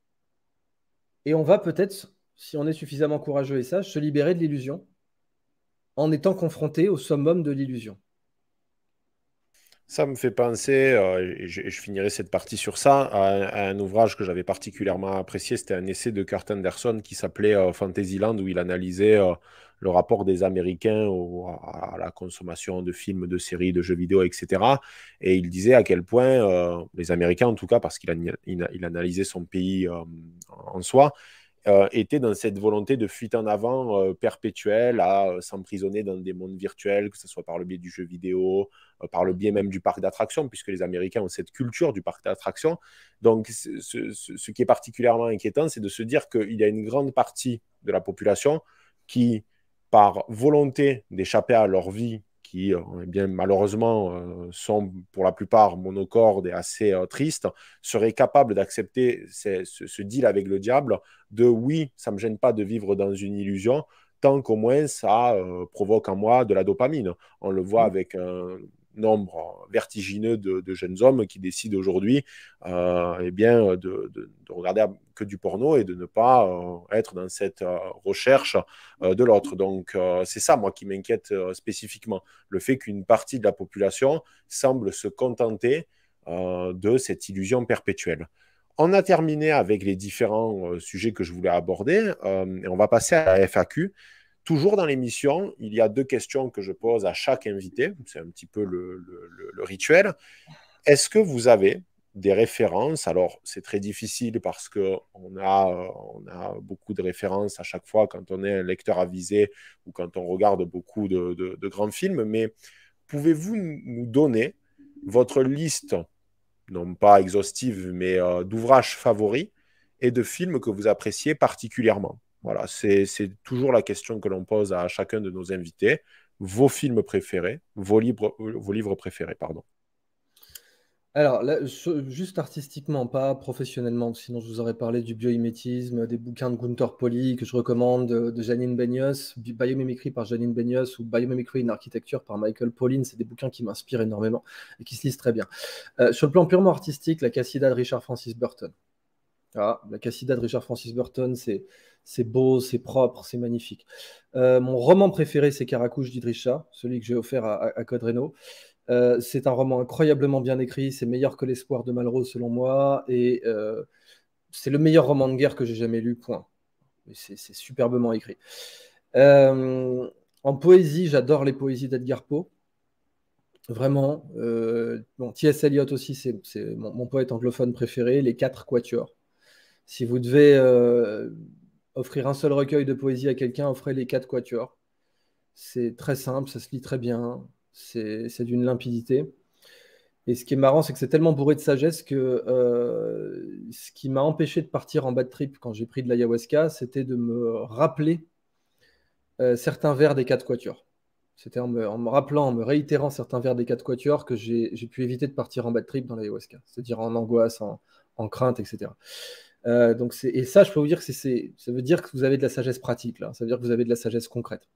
et on va peut-être si on est suffisamment courageux et sage, se libérer de l'illusion en étant confronté au summum de l'illusion. Ça me fait penser, euh, et, je, finirai cette partie sur ça, à, un ouvrage que j'avais particulièrement apprécié. C'était un essai de Kurt Anderson qui s'appelait euh, Fantasyland, où il analysait euh, le rapport des Américains à, la consommation de films, de séries, de jeux vidéo, etc. Et il disait à quel point les Américains, en tout cas, parce qu'il analysait son pays en soi, euh, était dans cette volonté de fuite en avant euh, perpétuelle à euh, s'emprisonner dans des mondes virtuels, que ce soit par le biais du jeu vidéo, par le biais même du parc d'attractions, puisque les Américains ont cette culture du parc d'attractions. Donc, ce, ce, qui est particulièrement inquiétant, c'est de se dire qu'il y a une grande partie de la population qui, par volonté d'échapper à leur vie qui, euh, eh bien, malheureusement, euh, sont pour la plupart monocordes et assez euh, tristes, seraient capables d'accepter ce, deal avec le diable de oui, ça ne me gêne pas de vivre dans une illusion, tant qu'au moins ça provoque en moi de la dopamine. On le voit mmh. avec un, nombre euh, vertigineux de, jeunes hommes qui décident aujourd'hui euh, eh bien, euh, de, regarder que du porno et de ne pas euh, être dans cette recherche de l'autre. Donc c'est ça, moi, qui m'inquiète spécifiquement, le fait qu'une partie de la population semble se contenter de cette illusion perpétuelle. On a terminé avec les différents sujets que je voulais aborder et on va passer à la FAQ. Toujours dans l'émission, il y a deux questions que je pose à chaque invité. C'est un petit peu le, rituel. Est-ce que vous avez des références Alors, c'est très difficile parce qu'on a, on a beaucoup de références à chaque fois quand on est un lecteur avisé ou quand on regarde beaucoup de, grands films. Mais pouvez-vous nous donner votre liste, non pas exhaustive, mais euh, d'ouvrages favoris et de films que vous appréciez particulièrement voilà, c'est toujours la question que l'on pose à chacun de nos invités. Vos films préférés, vos, euh, vos livres préférés, pardon. Alors, juste artistiquement, pas professionnellement, sinon je vous aurais parlé du biomimétisme, des bouquins de Gunther Poli que je recommande, de, Janine Benyus, Biomimicry par Janine Benyus ou Biomimicry in Architecture par Michael Pauline, c'est des bouquins qui m'inspirent énormément et qui se lisent très bien. Euh, sur le plan purement artistique, la Cassida de Richard Francis Burton. Ah, la Cassida de Richard Francis Burton, c'est c'est beau, c'est propre, c'est magnifique. Euh, mon roman préféré, c'est Caracouche d'Idricha, celui que j'ai offert à, à, euh, c'est un roman incroyablement bien écrit, c'est meilleur que L'Espoir de Malraux selon moi, et euh, c'est le meilleur roman de guerre que j'ai jamais lu, point. C'est superbement écrit. en poésie, j'adore les poésies d'Edgar Poe. Vraiment. bon, T.S. Eliot aussi, c'est mon, mon, poète anglophone préféré, les quatre quatuors. Si vous devez offrir un seul recueil de poésie à quelqu'un, offrait les quatre quatuors. C'est très simple, ça se lit très bien, c'est d'une limpidité. Et ce qui est marrant, c'est que c'est tellement bourré de sagesse que euh, ce qui m'a empêché de partir en bad trip quand j'ai pris de l'ayahuasca, c'était de me rappeler euh, certains vers des quatre quatuors. C'était en, me, rappelant, en me réitérant certains vers des quatre quatuors que j'ai pu éviter de partir en bad trip dans l'ayahuasca, c'est-à-dire en angoisse, en, en crainte, etc. Euh, donc et ça, je peux vous dire que ça veut dire que vous avez de la sagesse pratique, ça veut dire que vous avez de la sagesse concrète.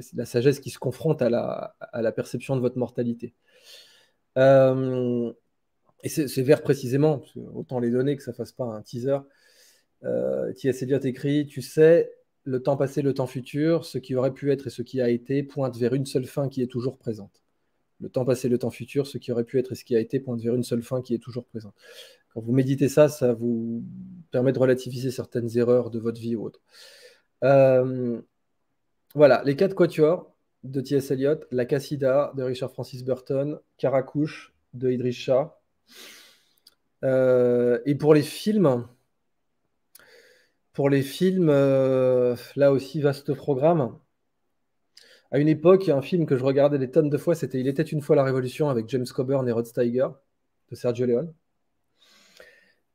C'est de la sagesse qui se confronte à la, perception de votre mortalité. Euh, et c'est vers précisément, autant les donner que ça ne fasse pas un teaser. Euh, assez bien écrit Tu sais, le temps passé, le temps futur, ce qui aurait pu être et ce qui a été pointe vers une seule fin qui est toujours présente. Le temps passé, le temps futur, ce qui aurait pu être et ce qui a été pointe vers une seule fin qui est toujours présente. Quand vous méditez ça, ça vous permet de relativiser certaines erreurs de votre vie ou autre. Euh, voilà, les quatre quatuors de T.S. Eliot, La Cassida de Richard Francis Burton, Caracouche de Idris Shah. Euh, et pour les films, pour les films, euh, là aussi, vaste programme. À une époque, un film que je regardais des tonnes de fois, c'était Il était une fois la Révolution avec James Coburn et Rod Steiger de Sergio Leone.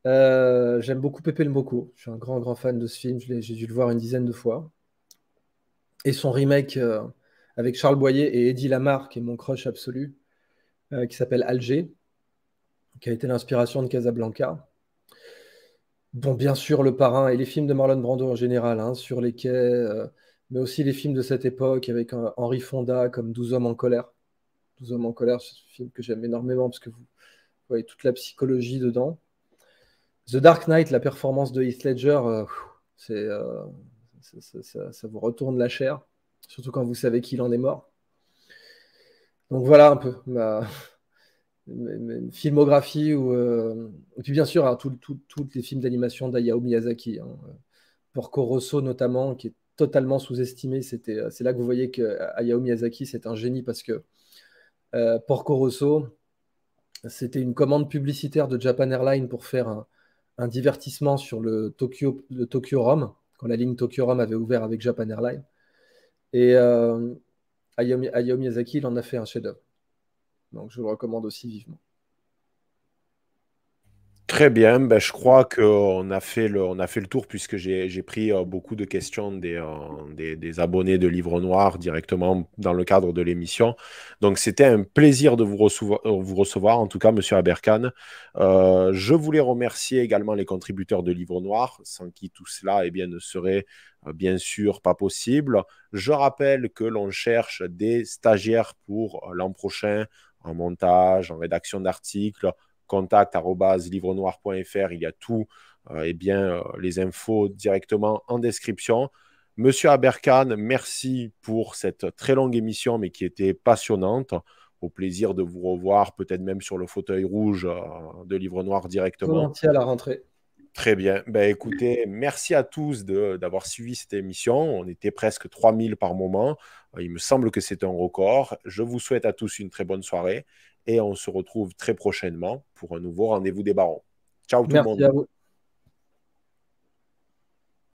Euh, j'aime beaucoup Pépé le Moko, Je suis un grand, grand fan de ce film. J'ai dû le voir une dizaine de fois. Et son remake euh, avec Charles Boyer et Eddie Lamar, qui est mon crush absolu, euh, qui s'appelle Alger, qui a été l'inspiration de Casablanca. Bon, bien sûr, Le Parrain et les films de Marlon Brando en général, hein, sur les quais, mais aussi les films de cette époque avec Henri Fonda comme 12 hommes en colère. 12 hommes en colère, c'est un film que j'aime énormément parce que vous voyez toute la psychologie dedans. The Dark Knight, la performance de Heath Ledger, euh, euh, c'est, ça, vous retourne la chair, surtout quand vous savez qu'il en est mort. Donc voilà un peu ma, filmographie. Euh, et puis bien sûr, hein, tous les films d'animation d'Ayao Miyazaki, hein, Porco Rosso notamment, qui est totalement sous-estimé. c'est là que vous voyez que Hayao Miyazaki, c'est un génie parce que Porco Rosso, c'était une commande publicitaire de Japan Airlines pour faire un, un divertissement sur le Tokyo, le Tokyo Rome, quand la ligne Tokyo Rome avait ouvert avec Japan Airlines. Et euh, Miyazaki, il en a fait un chef-d'œuvre. Donc je le recommande aussi vivement. Très bien, ben, je crois qu'on a, fait le, a fait le tour puisque j'ai pris euh, beaucoup de questions euh, des, abonnés de Livre Noir directement dans le cadre de l'émission. Donc c'était un plaisir de vous recevoir, euh, vous recevoir en tout cas Monsieur Aberkan. je voulais remercier également les contributeurs de Livre Noir, sans qui tout cela eh bien, ne serait bien sûr pas possible. Je rappelle que l'on cherche des stagiaires pour l'an prochain en montage, en rédaction d'articles, contact.livrenoir.fr. Il y a tout, euh, bien, euh, les infos directement en description. Monsieur Aberkan, merci pour cette très longue émission, mais qui était passionnante. Au plaisir de vous revoir, peut-être même sur le fauteuil rouge euh, de Livre Noir directement. à la rentrée. Très bien. Ben, écoutez, merci à tous d'avoir suivi cette émission. On était presque 3000 par moment. Il me semble que c'est un record. Je vous souhaite à tous une très bonne soirée et on se retrouve très prochainement pour un nouveau rendez-vous des barons. Ciao tout le monde.